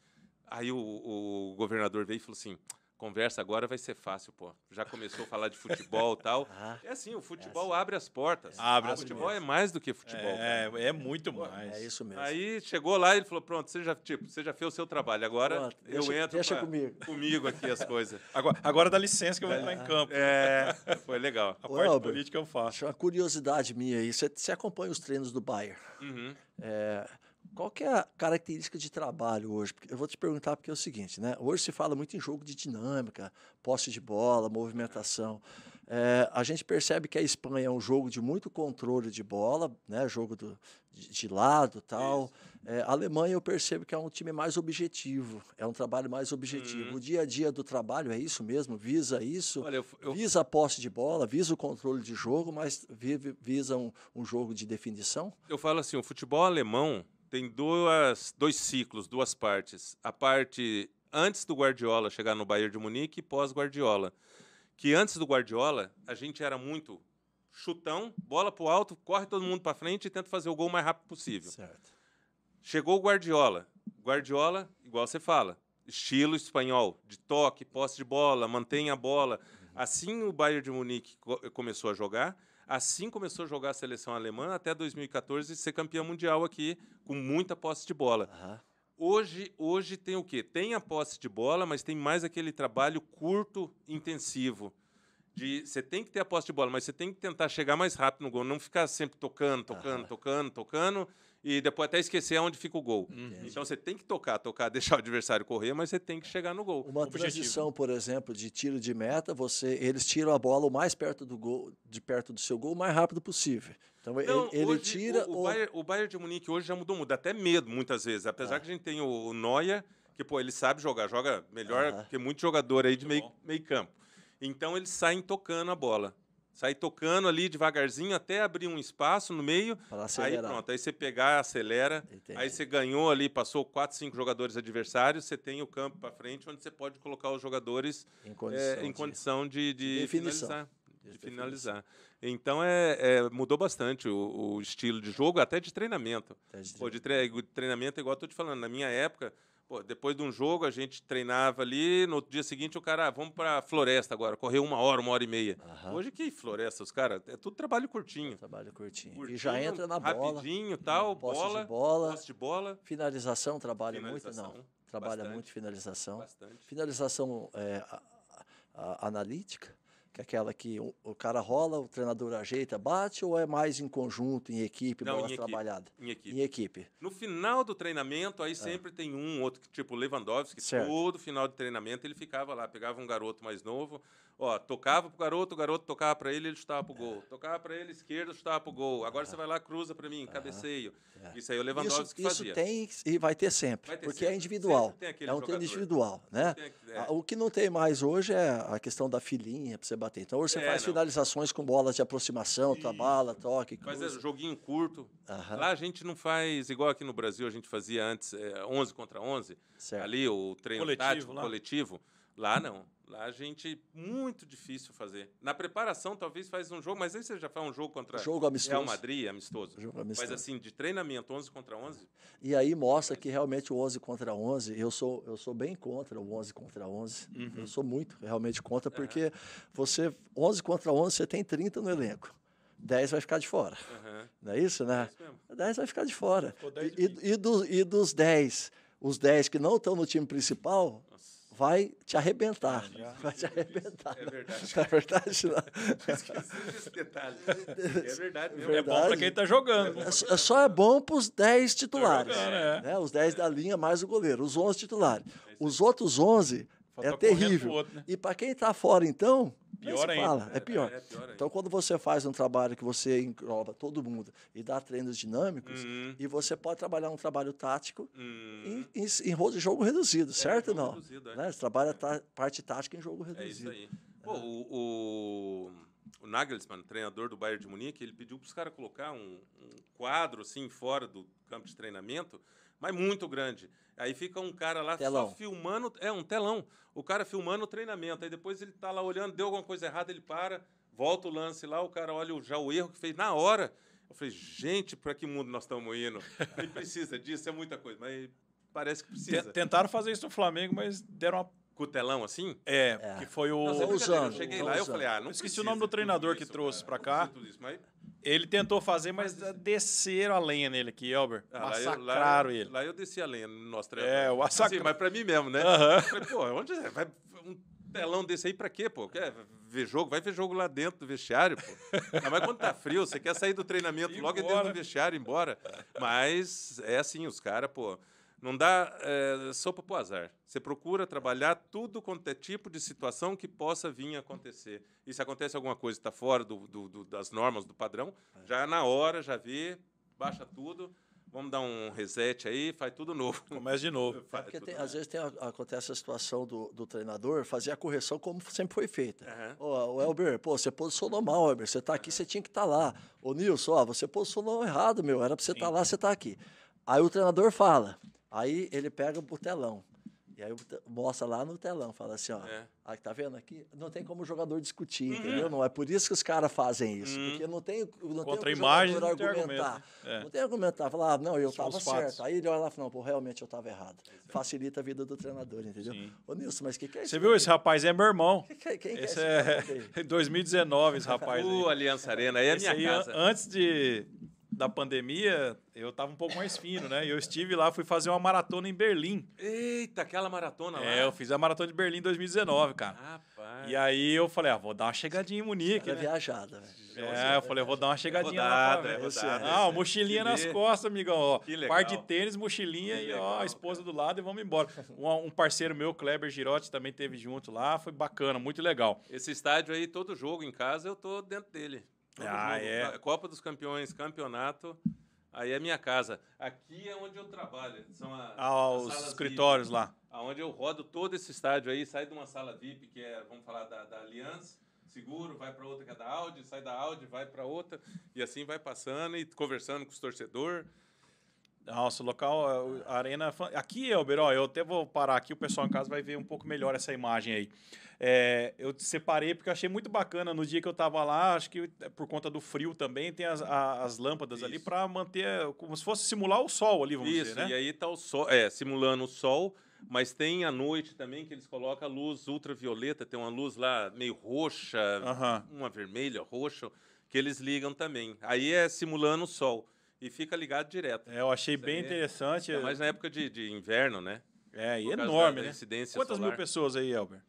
Aí o, o governador veio e falou assim: conversa agora vai ser fácil, pô. Já começou a falar de futebol e tal. [LAUGHS] Ah, é assim, o futebol é assim. abre as portas. É. Abre o futebol mesmo. é mais do que futebol. É, cara. é muito pô, mais. É isso mesmo. Aí chegou lá e ele falou: pronto, você já, tipo, você já fez o seu trabalho. Agora pô, deixa, eu entro. Deixa pra, comigo. [LAUGHS] Comigo aqui as coisas. Agora, agora dá licença que eu vou é. entrar em é. campo. É, foi legal. A Ô, parte Albert, política eu faço. Uma curiosidade minha aí. Você, você acompanha os treinos do Bayern. Uhum. É, qual que é a característica de trabalho hoje? Eu vou te perguntar porque é o seguinte, né? Hoje se fala muito em jogo de dinâmica, posse de bola, movimentação. É, a gente percebe que a Espanha é um jogo de muito controle de bola, né? Jogo do, de, de lado, tal. É, a Alemanha eu percebo que é um time mais objetivo, é um trabalho mais objetivo. Uhum. O dia a dia do trabalho é isso mesmo, visa isso, Olha, eu, eu... visa a posse de bola, visa o controle de jogo, mas visa um, um jogo de definição. Eu falo assim, o futebol alemão tem duas, dois ciclos, duas partes. A parte antes do Guardiola chegar no Bayern de Munique e pós-Guardiola. Que antes do Guardiola, a gente era muito chutão, bola para o alto, corre todo mundo para frente e tenta fazer o gol o mais rápido possível. Certo. Chegou o Guardiola. Guardiola, igual você fala, estilo espanhol, de toque, posse de bola, mantém a bola. Uhum. Assim o Bayern de Munique co começou a jogar Assim começou a jogar a seleção alemã até 2014 ser campeã mundial aqui, com muita posse de bola. Uhum. Hoje, hoje tem o quê? Tem a posse de bola, mas tem mais aquele trabalho curto, intensivo. De, você tem que ter a posse de bola, mas você tem que tentar chegar mais rápido no gol, não ficar sempre tocando, tocando, uhum. tocando, tocando, tocando e depois até esquecer onde fica o gol. Entendi. Uhum. Então você tem que tocar, tocar, [LAUGHS] deixar o adversário correr, mas você tem que chegar no gol. Uma objetivo. transição, por exemplo, de tiro de meta, você eles tiram a bola o mais perto do gol, de perto do seu gol, o mais rápido possível. Então Não, ele, ele tira o, o, ou... Bayern, o Bayern de Munique hoje já mudou muito, até medo muitas vezes, apesar ah. que a gente tem o, o que pô, ele sabe jogar, joga melhor ah. que muito jogador aí de meio, meio campo. Então eles saem tocando a bola sair tocando ali devagarzinho até abrir um espaço no meio. Aí pronto, aí você pegar, acelera. Entendi. Aí você ganhou ali, passou quatro, cinco jogadores adversários, você tem o campo para frente onde você pode colocar os jogadores em eh, condição, é, em de, condição de, de, de finalizar. De finalizar. Então é, é mudou bastante o, o, estilo de jogo, até de treinamento. Até de treinamento. Pô, de treinamento, igual eu tô te falando, na minha época, Pô, depois de um jogo, a gente treinava ali, no dia seguinte o cara, ah, vamos para floresta agora, correr uma hora, uma hora e meia. Hoje que floresta, os caras, é tudo trabalho curtinho. Trabalho curtinho. curtinho. E já entra na bola. Rapidinho, tal, uhum. posse bola, de bola. Posse de bola. Finalização, trabalha finalização, muito, não. Trabalha bastante, muito finalização. Bastante. Finalização é, a, a, analítica que é aquela que o, o, cara rola, o treinador ajeita, bate, ou é mais em conjunto, em equipe, Não, bola em equipe, trabalhada? Em equipe. em equipe. No final do treinamento, aí é. sempre tem um, outro, tipo Lewandowski, certo. todo final de treinamento ele ficava lá, pegava um garoto mais novo, ó, tocava pro garoto, o garoto tocava para ele, ele chutava pro gol. É. Tocava para ele, esquerda, chutava pro gol. Agora é. você vai lá, cruza para mim, é. cabeceio. É. Isso aí o Lewandowski isso, que fazia. Isso tem e vai ter sempre, vai ter porque sempre. é individual. É um jogador. treino individual, né? É. o que não tem mais hoje é a questão da filhinha. pra você bater. Então hoje você é, faz não. finalizações com bolas de aproximação, tá, Isso. bala, toque. Faz Mas é joguinho curto. Aham. Lá a gente não faz, igual aqui no Brasil, a gente fazia antes é, 11 contra 11. Certo. Ali o treino coletivo, tático, lá. coletivo. Lá não. Lá a gente muito difícil fazer. Na preparação talvez faz um jogo, mas aí você já faz um jogo contra jogo amistoso. Real Madrid, amistoso. Jogo amistoso. Mas assim, de treinamento 11 contra 11. E aí mostra que realmente o 11 contra 11, eu sou eu sou bem contra o 11 contra 11. Uhum. Eu sou muito realmente contra é. porque uhum. você 11 contra 11, você tem 30 no elenco. 10 vai ficar de fora. Uhum. Não é isso, né? É isso 10 vai ficar de fora. E, e, e, do, e dos 10, os 10 que não estão no time principal, Nossa vai te arrebentar. Ah, já, [LAUGHS] vai te arrebentar. É verdade. [LAUGHS] É verdade. Não. [LAUGHS] Esqueci desse detalhe. É verdade mesmo. É bom para quem está jogando. É só, é só é bom para os 10 titulares. Tá jogando, é. É. né? Os 10 da linha mais o goleiro. Os 11 titulares. Os outros 11 é terrível. Outro, né? E para quem está fora, então, pior ainda. Fala, né? é, é pior. É, é pior então, quando você faz um trabalho que você engloba todo mundo e dá treinos dinâmicos, uhum. e você pode trabalhar um trabalho tático uhum. em, em, em, jogo reduzido, é, certo ou não? Reduzido, é. né? Você trabalha parte tática em jogo reduzido. É isso aí. Pô, é. o, o, o Nagelsmann, treinador do Bayern de Munique, ele pediu para os caras colocar um, um quadro assim fora do campo de treinamento mas muito grande. Aí fica um cara lá telão. só filmando, é um telão, o cara filmando o treinamento. Aí depois ele tá lá olhando, deu alguma coisa errada, ele para, volta o lance lá, o cara olha já o erro que fez na hora. Eu falei, gente, para que mundo nós estamos indo? [LAUGHS] Ele precisa disso, é muita coisa, mas parece que precisa. Tentaram fazer isso no Flamengo, mas deram uma cutelão assim? É, é, que foi o. Não, é eu cheguei lá e falei, ah, não. Esqueci o nome do treinador isso, que trouxe é, para cá. Isso, mas ele tentou fazer, mas desceram a lenha nele aqui, Elber. Ah, massacraram lá eu, lá, ele. Lá eu desci a lenha no nosso treino. É, o assim, assacra... mas pra mim mesmo, né? Uhum. Falei, pô, onde é? Vai um telão desse aí pra quê, pô? Quer ver jogo? Vai ver jogo lá dentro do vestiário, pô. Mas quando tá frio, você quer sair do treinamento logo embora. dentro do vestiário embora. Mas é assim, os caras, pô... Não dá é, sopa para o azar. Você procura trabalhar tudo quanto é tipo de situação que possa vir a acontecer. E se acontece alguma coisa que está fora do, do, do, das normas, do padrão, é. já na hora, já vê, baixa tudo, vamos dar um reset aí, faz tudo novo. [LAUGHS] Começa de novo. É porque tem, às vezes tem, acontece a situação do, do, treinador fazer a correção como sempre foi feita. Uhum. o Elber, pô, você posicionou mal, Elber. Você está aqui, uhum. você tinha que estar tá lá. o Nilson, ó, você posicionou errado, meu. Era para você estar tá lá, você está aqui. Aí o treinador fala... Aí ele pega o telão. E aí mostra lá no telão, fala assim, ó, é. Ah, tá vendo aqui? Não tem como o jogador discutir, uhum. entendeu? Não é por isso que os caras fazem isso, uhum. porque não tem, não tem o imagem, não argumentar. Tem né? é. Não tem argumentar, falar, ah, não, eu estava certo. Aí ele olha lá e fala, não, pô, realmente eu estava errado. Exato. Facilita a vida do treinador, entendeu? Sim. Ô, Nilson, mas o que, que é isso? Você viu, esse rapaz é meu irmão. Que, é, quem é esse é, é 2019, [LAUGHS] esse rapaz. Uh, aí. Aliança Arena, aí é minha aí, casa. Antes de da pandemia, eu tava um pouco mais fino, né? E eu estive lá, fui fazer uma maratona em Berlim. Eita, aquela maratona lá. É, eu fiz a maratona de Berlim em 2019, cara. Rapaz. E aí eu falei, ah, vou dar uma chegadinha em Munique. Era é né? viajada, velho. É, eu falei, vou dar uma chegadinha lá. Pra, é ah, mochilinha nas costas, amigão. Ó. Que legal. Par de tênis, mochilinha que e legal, ó, a esposa cara. do lado e vamos embora. Um, um parceiro meu, Kleber Girotti, também teve junto lá. Foi bacana, muito legal. Esse estádio aí, todo jogo em casa, eu tô dentro dele. Ah, é. Copa dos Campeões, campeonato. Aí é minha casa. Aqui é onde eu trabalho. São a, ah, os escritórios VIP, lá. Aonde eu rodo todo esse estádio aí, sai de uma sala VIP, que é, vamos falar, da, da Aliança seguro, vai para outra que é da Audi, sai da Audi, vai para outra, e assim vai passando e conversando com os torcedores. Nossa, o local, é, a arena. É aqui, Elberó, eu até vou parar aqui, o pessoal em casa vai ver um pouco melhor essa imagem aí. É, eu separei porque eu achei muito bacana no dia que eu estava lá, acho que por conta do frio também, tem as, as lâmpadas Isso. ali para manter, é, como se fosse simular o sol ali, vamos Isso, dizer, né? E aí tá o sol, é, simulando o sol, mas tem à noite também que eles colocam a luz ultravioleta, tem uma luz lá meio roxa, uh -huh. uma vermelha, roxa, que eles ligam também. Aí é simulando o sol e fica ligado direto. É, eu achei Isso bem aí, é interessante. É, mas na época de, de inverno, né? É, e enorme, né? Quantas solar. mil pessoas aí, Elber?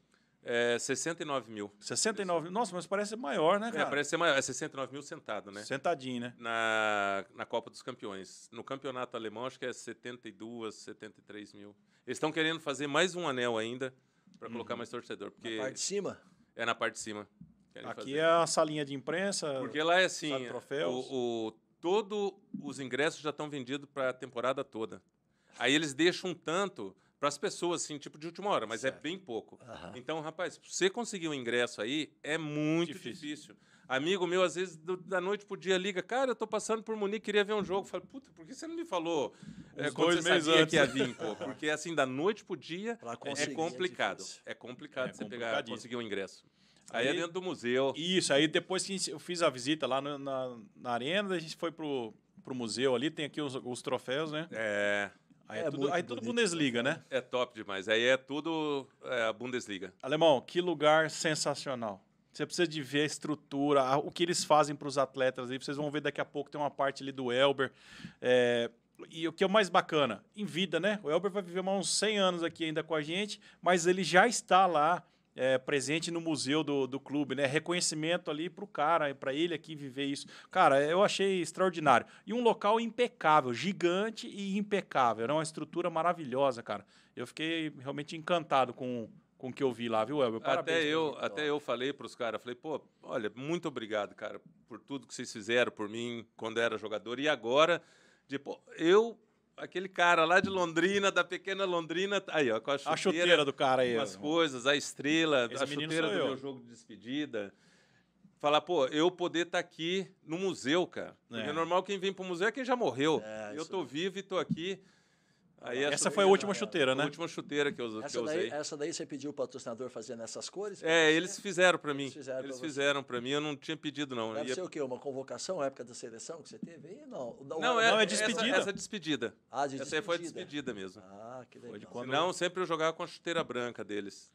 É, 69 mil. 69 mil? Nossa, mas parece maior, né, é, cara? É, parece ser maior. É 69 mil sentado, né? Sentadinho, né? Na, na Copa dos Campeões. No campeonato alemão, acho que é 72, 73 mil. Eles estão querendo fazer mais um anel ainda para uhum. colocar mais torcedor. Porque na parte de cima? É na parte de cima. Aqui fazer. é a salinha de imprensa. Porque lá é assim: o, o, todos os ingressos já estão vendidos para a temporada toda. Aí eles deixam um tanto para as pessoas, assim, tipo de última hora, mas é certo. é bem pouco. Então, rapaz, você conseguir um ingresso aí é muito difícil. difícil. Amigo meu, às vezes, do, da noite pro dia, liga, cara, eu tô passando por Munique, queria ver um jogo. Fala, puta, por que você não me falou é, quando você sabia antes. que ia vir, pô? [LAUGHS] Porque, assim, da noite pro dia é, é complicado. É, é complicado é você pegar, conseguir um ingresso. Aí, aí é dentro do museu. Isso, aí depois que eu fiz a visita lá no, na, na arena, a gente foi pro, pro museu ali, tem aqui os, os troféus, né? É. Aí, é, é tudo, aí tudo né, Bundesliga, né? É top demais. Aí é tudo é, Bundesliga. Alemão, que lugar sensacional. Você precisa de ver a estrutura, o que eles fazem para os atletas. Aí vocês vão ver daqui a pouco tem uma parte ali do Elber. É, e o que é o mais bacana? Em vida, né? O Elber vai viver mais uns 100 anos aqui ainda com a gente, mas ele já está lá é, presente no museu do, do clube, né? Reconhecimento ali para o cara, para ele aqui viver isso. Cara, eu achei extraordinário. E um local impecável, gigante e impecável. Era uma estrutura maravilhosa, cara. Eu fiquei realmente encantado com, com o que eu vi lá, viu, Elber? Parabéns até eu, até eu falei para os caras, falei, pô, olha, muito obrigado, cara, por tudo que vocês fizeram por mim quando era jogador. E agora, tipo, eu aquele cara lá de Londrina, da pequena Londrina. Tá aí, ó, com a chuteira. A chuteira do cara aí. As coisas, a estrela, Esse a chuteira do eu. meu jogo de despedida. Falar, pô, eu poder estar tá aqui no museu, cara. É. Porque é normal quem vem pro museu é quem já morreu. É, eu tô é. vivo e tô aqui. Aí essa, essa foi a última é, chuteira, né? A última chuteira que eu, essa que eu usei. Daí, essa daí você pediu o patrocinador fazer nessas cores? É, eles fizeram para mim. Eles fizeram, para mim, eu não tinha pedido, não. Deve ia... ser o quê? Uma convocação na época da seleção que você teve? Não, não, não, é, não, é despedida. Essa, essa é despedida. Ah, de essa despedida. Essa aí foi despedida mesmo. Ah, que legal. de quando... Não, sempre eu jogava com a chuteira branca deles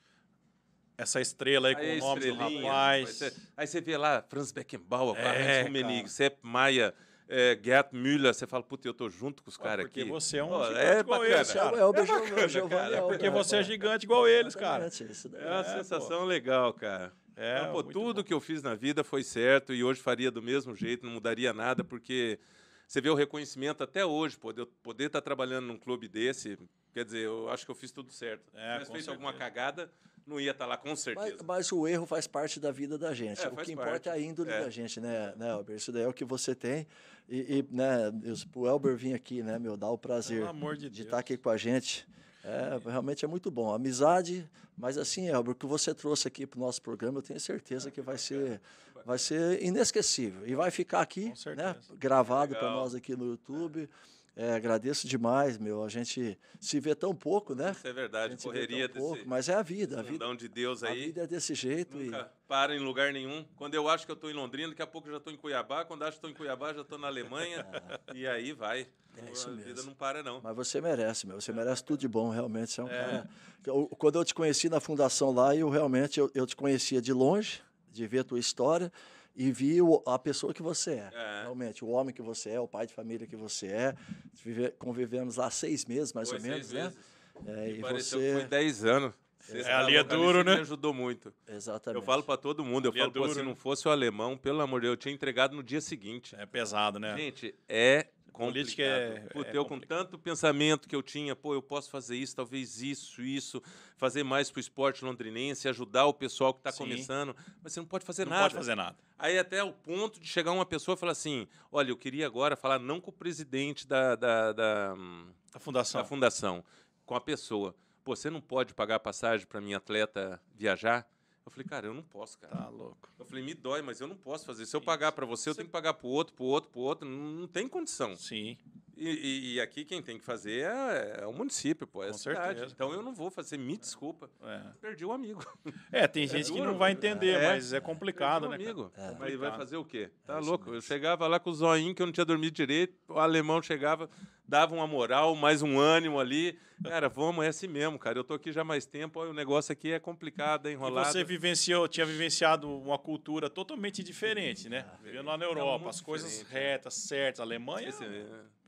essa estrela aí, aí com o nome do rapaz. Aí você, aí você vê lá, Franz Beckenbauer, é, Menigg, Sepp é Maia, é, Gerd Müller, você fala, puta, eu tô junto com os caras aqui. Porque você é um Pô, é gigante é igual bacana. eles, cara. É, é o é bacana, Giovanni, é Porque você é, é gigante igual eles, cara. Isso daí. Né? É uma sensação pô. legal, cara. É, então, pô, tudo bom. que eu fiz na vida foi certo e hoje faria do mesmo jeito, não mudaria nada, porque você vê o reconhecimento até hoje, poder poder tá estar trabalhando num clube desse, quer dizer, eu acho que eu fiz tudo certo. É, Se tivesse feito certeza. alguma cagada, não ia estar tá lá com certeza. Mas, mas o erro faz parte da vida da gente. É, o que importa parte. é a índole é. da gente, né, né, Elber? Isso daí é o que você tem. E, e né, o Elber vir aqui, né, meu, dá o prazer amor de, de tá Deus. estar aqui com a gente. É, realmente é muito bom. Amizade, mas assim, Elber, o que você trouxe aqui para o nosso programa, eu tenho certeza que vai ser, vai ser inesquecível. E vai ficar aqui, né, gravado para nós aqui no YouTube. É. É, agradeço demais, meu. A gente se vê tão pouco, né? Isso é verdade, a correria desse pouco, mas é a vida, a vida. de Deus aí. A vida é desse jeito Nunca e para em lugar nenhum. Quando eu acho que eu estou em Londrina, daqui a pouco eu já estou em Cuiabá. Quando acho que estou em Cuiabá, já estou na Alemanha. [LAUGHS] e aí vai. É isso a mesmo. vida não para, não. Mas você merece, meu. Você é. merece tudo de bom, realmente. Você é um é. cara. Eu, quando eu te conheci na fundação lá, eu realmente eu, eu te conhecia de longe, de ver a tua história e vi a pessoa que você é, é, Realmente, o homem que você é, o pai de família que você é. Convivemos lá seis meses, mais foi ou menos, né? É, e, e você... que foi dez anos. É, é ali é duro, né? Me ajudou muito. Exatamente. Eu falo para todo mundo, eu é falo, é duro, pô, se não né? fosse o alemão, pelo amor de Deus, eu tinha entregado no dia seguinte. É pesado, né? Gente, é Política é. é Puta, é eu com tanto pensamento que eu tinha, pô, eu posso fazer isso, talvez isso, isso, fazer mais pro esporte londrinense, ajudar o pessoal que está começando, mas você não pode fazer não nada. Não pode fazer nada. Aí até o ponto de chegar uma pessoa e falar assim: olha, eu queria agora falar não com o presidente da. da, da, fundação. a fundação, com a pessoa. Pô, você não pode pagar passagem para minha atleta viajar? Eu falei, cara, eu não posso, cara. Tá louco. Eu falei, me dói, mas eu não posso fazer. Se eu pagar para você, eu tenho que pagar pro outro, pro outro, pro outro. Não, não tem condição. Sim. E, e, aqui quem tem que fazer é, é o município, pô, é Com a cidade. Certeza. Então eu não vou fazer, me desculpa. É. Perdi o um amigo. É, tem [LAUGHS] é gente duro, que não vai entender, é. mas é complicado, um né? Amigo. Cara? É. Mas vai fazer o quê? Tá é louco? Eu chegava lá com o zoinho que eu não tinha dormido direito, o alemão chegava, dava uma moral, mais um ânimo ali. Cara, vamos, é assim mesmo, cara. Eu tô aqui já mais tempo, o negócio aqui é complicado, é enrolado. E você vivenciou, tinha vivenciado uma cultura totalmente diferente, né? Ah, Vivendo lá na Europa, as coisas retas, certas. Alemanha. Esse,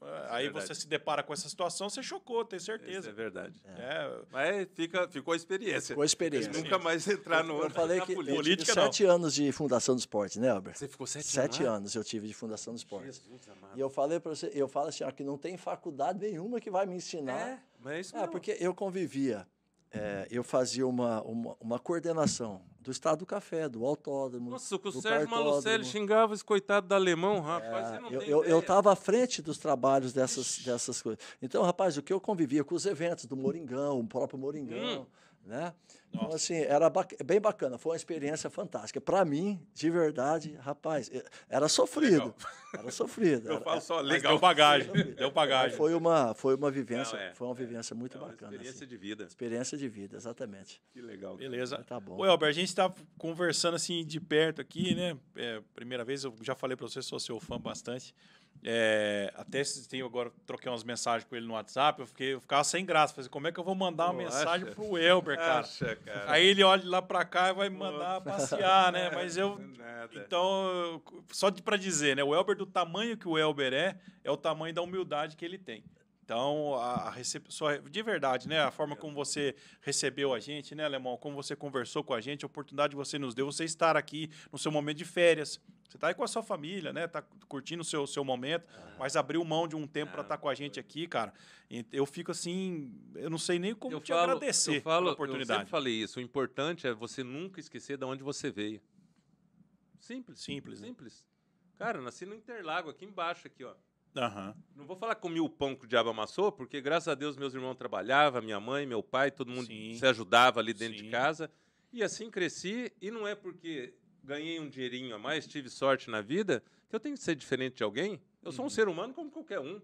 é aí você se depara com essa situação, você chocou, tenho certeza. Isso é verdade. É. é. Mas fica, ficou a experiência. Ficou a experiência. nunca mais entrar no. Eu, falei que política. Eu tive sete anos de fundação do esporte, né, Albert? Você ficou sete, anos. sete anos? Né? anos eu tive de fundação do esporte. Jesus, amado. E eu falei para você, eu falo assim, ó, que não tem faculdade nenhuma que vai me ensinar. É, mas é, ah, porque eu convivia, é, eu fazia uma, uma, uma coordenação do Estado do Café, do Autódromo. Nossa, o Sérgio Malucelli xingava esse coitado do alemão, rapaz. É, eu, eu, eu estava à frente dos trabalhos dessas, dessas coisas. Então, rapaz, o que eu convivia com os eventos do Moringão, o próprio Moringão. Hum. Né? Então, Nossa. Então, assim, era bem bacana, foi uma experiência fantástica. Para mim, de verdade, rapaz, era sofrido. Legal. Era sofrido. Eu era, falo é, só, legal deu, bagagem. Deu bagagem. Foi uma, foi uma vivência, Não, é. foi uma vivência muito é uma bacana. Assim. Experiência assim. de vida. Experiência de vida, exatamente. Que legal. Beleza. tá bom. o Elber, a gente está conversando assim de perto aqui, né? É, primeira vez, eu já falei para você, sou seu fã bastante. É, até tem agora troquei umas mensagens com ele no WhatsApp, eu, fiquei, eu ficava sem graça. Falei, assim, como é que eu vou mandar uma mensagem pro Elber, cara? cara? Aí ele olha lá para cá e vai mandar passear, né? Mas eu. [LAUGHS] Então, só para dizer, né? O Elber, do tamanho que o Elber é, é o tamanho da humildade que ele tem. Então, a, a recep... de verdade, né? A forma como você recebeu a gente, né, Alemão? Como você conversou com a gente, a oportunidade que você nos deu, você estar aqui no seu momento de férias. Você está aí com a sua família, né? Tá curtindo o seu, seu momento, ah. mas abriu mão de um tempo ah, para tá estar com a gente aqui, cara. Eu fico assim, eu não sei nem como eu te falo, agradecer eu falo, oportunidade. Eu sempre falei isso. O importante é você nunca esquecer de onde você veio. Simples. Simples. Né? Simples. Né? Cara, nasci no Interlago, aqui embaixo, aqui, ó. Uhum. Não vou falar comi o pão que o diabo amassou, porque graças a Deus meus irmãos trabalhavam, minha mãe, meu pai, todo mundo Sim. se ajudava ali dentro Sim. de casa. E assim cresci, e não é porque ganhei um dinheirinho a mais, tive sorte na vida, que eu tenho que ser diferente de alguém. Eu sou uhum. um ser humano como qualquer um.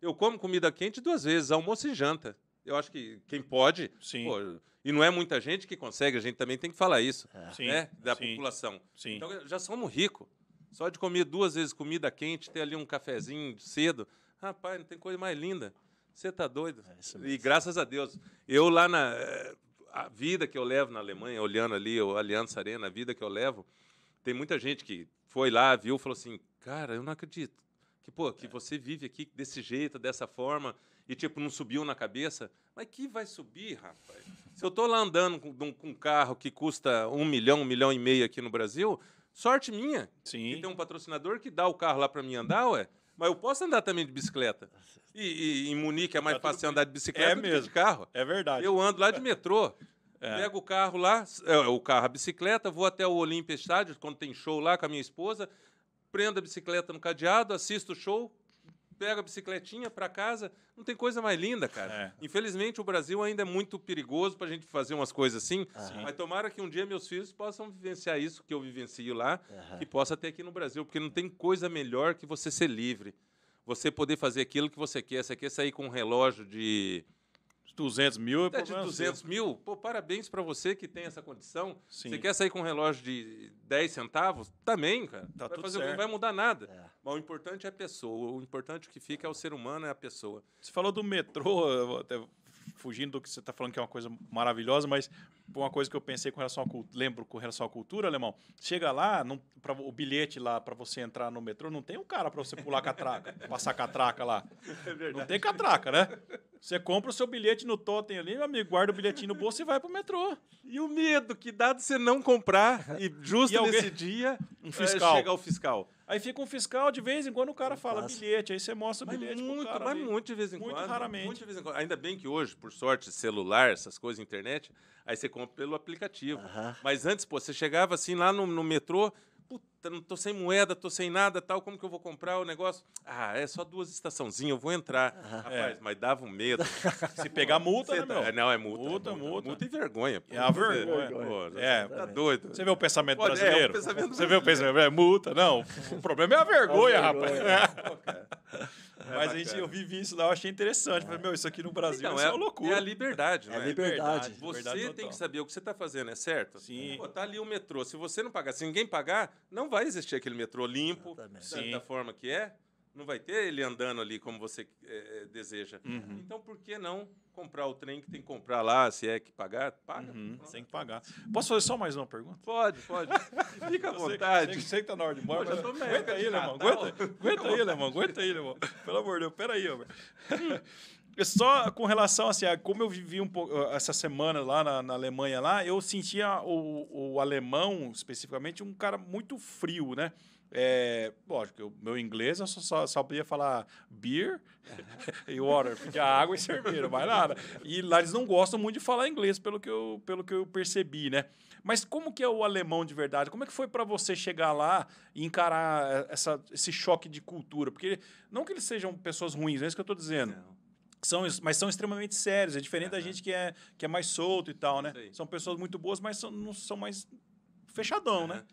Eu como comida quente duas vezes, almoço e janta. Eu acho que quem pode, pô, e não é muita gente que consegue, a gente também tem que falar isso, é. né, da Sim. população. Então já somos ricos. Só de comer duas vezes comida quente, ter ali um cafezinho cedo. Rapaz, não tem coisa mais linda. Você tá doido. É e graças a Deus. Eu lá na. Eh, a vida que eu levo na Alemanha, olhando ali o Aliança Arena, a vida que eu levo, tem muita gente que foi lá, viu, falou assim: cara, eu não acredito. Que, pô, que é. você vive aqui desse jeito, dessa forma, e tipo, não subiu na cabeça. Mas que vai subir, rapaz? Se eu tô lá andando com, com um carro que custa um milhão, um milhão e meio aqui no Brasil, Sorte minha. Sim. Que tem um patrocinador que dá o carro lá para mim andar, ué. Mas eu posso andar também de bicicleta. E, e em Munique é mais tá fácil andar de bicicleta é do que de carro. É verdade. Eu ando lá de metrô. É. Pego o carro lá, é, o carro, a bicicleta, vou até o Olympia Estádio, quando tem show lá com a minha esposa, prendo a bicicleta no cadeado, assisto o show, pega a bicicletinha para casa, não tem coisa mais linda, cara. É. Infelizmente, o Brasil ainda é muito perigoso para a gente fazer umas coisas assim. Uhum. Mas tomara que um dia meus filhos possam vivenciar isso que eu vivencio lá, uhum. possa ter aqui no Brasil, porque não tem coisa melhor que você ser livre. Você poder fazer aquilo que você quer. Você quer sair com um relógio de 200 mil é tá de 200 seu. mil. Pô, parabéns para você que tem essa condição. Sim. Você quer sair com um relógio de 10 centavos? Também, cara. Tá vai fazer, Não vai mudar nada. É. Mas o importante é a pessoa. O importante que fica é o ser humano, é a pessoa. Você falou do metrô, eu vou até fugindo do que você está falando, que é uma coisa maravilhosa, mas uma coisa que eu pensei com relação à cultura, lembro com relação à cultura, alemão. Chega lá, não, pra, o bilhete lá para você entrar no metrô, não tem um cara para você pular catraca, [LAUGHS] passar catraca lá. É não tem catraca, né? Você compra o seu bilhete no totem ali, meu amigo, guarda o bilhetinho no bolso e vai pro metrô. E o medo que dá de você não comprar e justo [LAUGHS] e alguém, nesse dia um fiscal. É, chegar o fiscal. Aí fica um fiscal, de vez em quando o cara fala bilhete, aí você mostra o mas bilhete muito, pro cara. Mas muito de vez em muito quando. Muito raramente. Muito Ainda bem que hoje, por sorte, celular, essas coisas, internet, aí você compra pelo aplicativo. Uh -huh. Mas antes, pô, você chegava assim lá no, no metrô, Puta, não tô sem moeda, tô sem nada, tal, como que eu vou comprar o negócio? Ah, é só duas estaçãozinhas, eu vou entrar. Rapaz, é. mas dava um medo. [LAUGHS] Se pegar multa, né, tá meu? É, não, é multa. É multa, multa. Multa, multa e vergonha. Pô. É a vergonha. É, pô, é, tá doido. Você vê o pensamento Pode, brasileiro? É, o pensamento Você brasileiro. vê o pensamento, é multa. Não, o problema é a vergonha, a vergonha. rapaz. É. [LAUGHS] É Mas a gente, eu vivi isso lá, eu achei interessante. É. Falei, meu, isso aqui no Brasil não, é, é uma loucura. É a liberdade, é né? É a liberdade. Você liberdade tem que saber o que você está fazendo, é certo? Sim. Pô, tá ali o metrô. Se você não pagar, se ninguém pagar, não vai existir aquele metrô limpo, Exatamente. da forma que é não vai ter ele andando ali como você é, é, deseja. Uhum. Então, por que não comprar o trem que tem que comprar lá, se é que pagar, paga. Uhum, tem que pagar. Posso fazer só mais uma pergunta? Pode, pode. [LAUGHS] Fica à vontade. Você que tá na hora de embora. Mas... Aguenta aí, leonardo Aguenta, tá aguenta aí, leonardo Aguenta aí, leonardo Pelo amor de Deus. Pera aí, homem. [LAUGHS] É só com relação assim, a como eu vivi um pouco ah, essa semana lá na, na Alemanha lá, eu sentia o, o alemão especificamente um cara muito frio, né? É, lógico, o meu inglês eu só, só, só podia falar beer [LAUGHS] e water, porque a água e cerveja, mais nada. E lá eles não gostam muito de falar inglês, pelo que eu, pelo que eu percebi, né? Mas como que é o alemão de verdade? Como é que foi para você chegar lá e encarar é, essa, esse choque de cultura? Porque não que eles sejam pessoas ruins, é isso que eu estou dizendo. Não. São, mas são extremamente sérios, é diferente uhum. da gente que é, que é mais solto e tal, né? São pessoas muito boas, mas são, não são mais fechadão, uhum. né?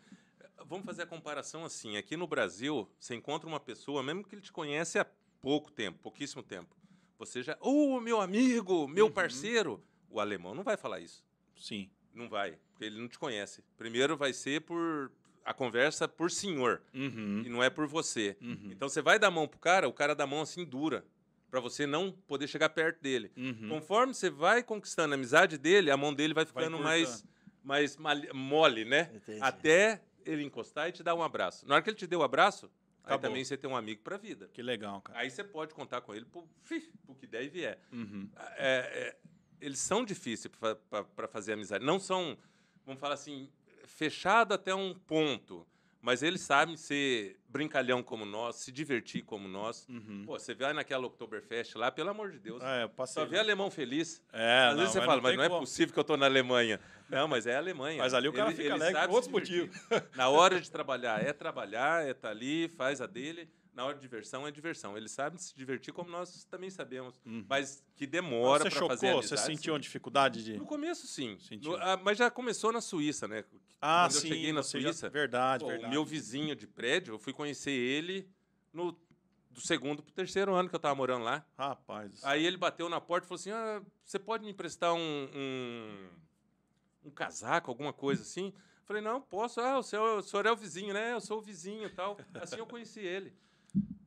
vamos fazer a comparação assim. Aqui no Brasil, você encontra uma pessoa, mesmo que ele te conhece há pouco tempo, pouquíssimo tempo. Você já, ô oh, meu amigo, meu uhum. parceiro. O alemão não vai falar isso. Sim. Não vai, porque ele não te conhece. Primeiro vai ser por a conversa por senhor uhum. e não é por você. Uhum. Então você vai dar a mão pro cara, o cara dá a mão assim dura para você não poder chegar perto dele. Uhum. Conforme você vai conquistando a amizade dele, a mão dele vai ficando vai mais mais mole, né? Entendi. Até ele encostar e te dar um abraço. Na hora que ele te deu o um abraço, Acabou. aí também você tem um amigo para vida. Que legal, cara. Aí você pode contar com ele pro, pro que der e vier. Uhum. Ah, é, é, eles são difíceis para fazer amizade. Não são, vamos falar assim, fechado até um ponto mas eles sabem ser brincalhão como nós, se divertir como nós. Uhum. Pô, você vai naquela Oktoberfest lá, pelo amor de Deus. é, passei, só vê né? alemão feliz. É, Às não, vezes você fala, mas não é como. é possível que eu estou na Alemanha. Não, mas é a Alemanha. Mas ali o cara ele, fica ele alegre por outros motivos. na hora de trabalhar, é trabalhar, é estar tá ali, faz a dele na hora de diversão é diversão. Eles sabem se divertir como nós também sabemos, uhum. mas que ah, demora para fazer amizade. Você sentiu uma dificuldade de... No começo, sim. No, ah, mas já começou na Suíça, né? Ah, Quando sim. eu cheguei na Suíça... Já... Verdade, pô, verdade. O meu vizinho de prédio, eu fui conhecer ele no do segundo pro terceiro ano que eu tava morando lá. Rapaz. Aí ele bateu na porta e falou assim: ah, você pode me emprestar um, um, um, casaco, alguma coisa assim? Falei, não, posso. Ah, o senhor, o senhor é o vizinho, né? Eu sou o vizinho e tal. Assim eu conheci ele.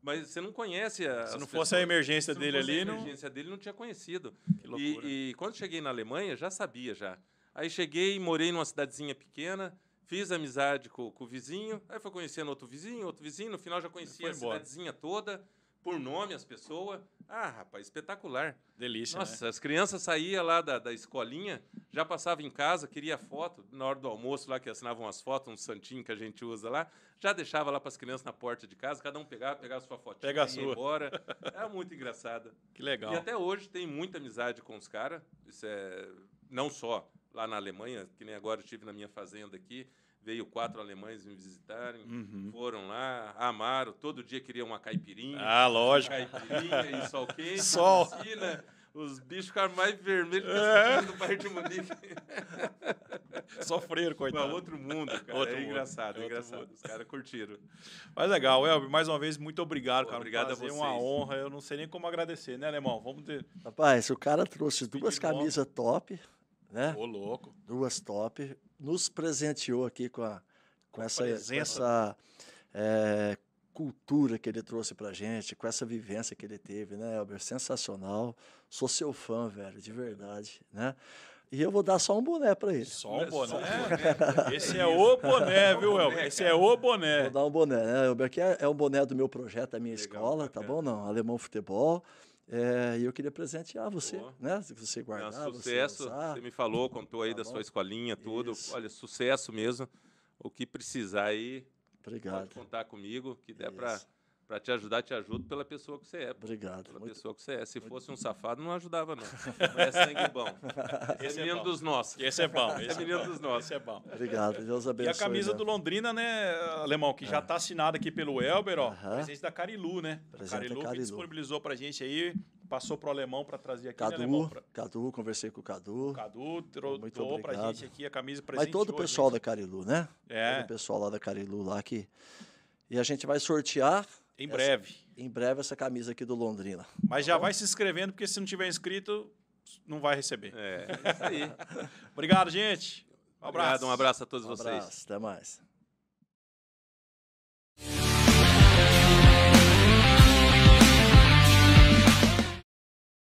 Mas você não conhece a. Se não fosse pessoas, a emergência se dele não fosse ali. A emergência não... dele não tinha conhecido. Que loucura. E, e quando cheguei na Alemanha, já sabia já. Aí cheguei, morei numa cidadezinha pequena, fiz amizade com, com o vizinho, aí foi conhecendo outro vizinho, outro vizinho, no final já conhecia a cidadezinha toda por nome as pessoas. Ah, rapaz, espetacular. Delícia. Nossa, né? as crianças saíam lá da, da escolinha, já passavam em casa, queria foto, na hora do almoço lá que assinavam as fotos, um santinho que a gente usa lá, já deixava lá para as crianças na porta de casa, cada um pegava, pegava sua fotinha Pega a sua. ia embora. Era é muito engraçada. Que legal. E até hoje tem muita amizade com os caras, isso é não só lá na Alemanha, que nem agora estive na minha fazenda aqui, Veio quatro alemães me visitarem, uhum. foram lá, amaram. Todo dia queriam uma caipirinha. Ah, lógico. Caipirinha e sol quente, sol. [LAUGHS] Piscina, os bichos ficaram mais vermelhos é. do bairro de Munique. Sofreram, [LAUGHS] coitado. Não, outro mundo, cara. Outro é mundo. engraçado, é, engraçado. Mundo. Os caras curtiram. Mas legal, Elber, mais uma vez, muito obrigado, cara. Obrigado Prazer, a vocês. uma honra. Eu não sei nem como agradecer, né, Alemão? Vamos ter... Rapaz, o cara trouxe duas camisas top, né? Ô, louco. Duas top nos presenteou aqui com, a, com, essa, essa é, cultura que ele trouxe para gente, com essa vivência que ele teve, né, Elber? Sensacional. Sou seu fã, velho, de verdade, né? E eu vou dar só um boné para ele. Só um boné? Né? Né? esse é o boné, viu, Elber? Esse é o boné. Vou dar um boné, né, Elber? Aqui é, é um boné do meu projeto, da é minha Legal, escola, tá bom? Não, Alemão Futebol. É, e eu queria presentear você, Boa. né? Se você é, guardar, é, sucesso, você, você me falou, contou aí tá da bom? sua escolinha, tudo. Isso. Olha, sucesso mesmo. O que precisar aí, Obrigado. pode contar comigo, que der para para te ajudar, te ajudo pela pessoa que você é. Obrigado. Pela muito, pessoa que você é. Se muito... fosse um safado, não ajudava, não. Mas [LAUGHS] é sangue bom. Esse é, é menino dos nossos. Esse é bom. [LAUGHS] Esse é, é menino dos nossos. Esse é bom. Obrigado. Deus abençoe. E a camisa né? do Londrina, né, Alemão, que já está é. assinada aqui pelo Elber, ó. Presente da Carilu, né? Carilu, Carilu, que disponibilizou para gente aí. Passou para o Alemão para trazer aqui. Né, Cadu, né, Alemão, pra... Cadu, conversei com o Cadu. O Cadu trouxe gente aqui a camisa presente. Mas todo o pessoal da Carilu, né? É. Todo o pessoal lá da Carilu lá que. E a gente vai sortear em essa, breve. Em breve essa camisa aqui do Londrina. Mas já vai se inscrevendo, porque se não tiver inscrito, não vai receber. É, isso aí. [LAUGHS] Obrigado, gente. Um abraço. Obrigado, um abraço a todos um abraço, vocês. Até mais.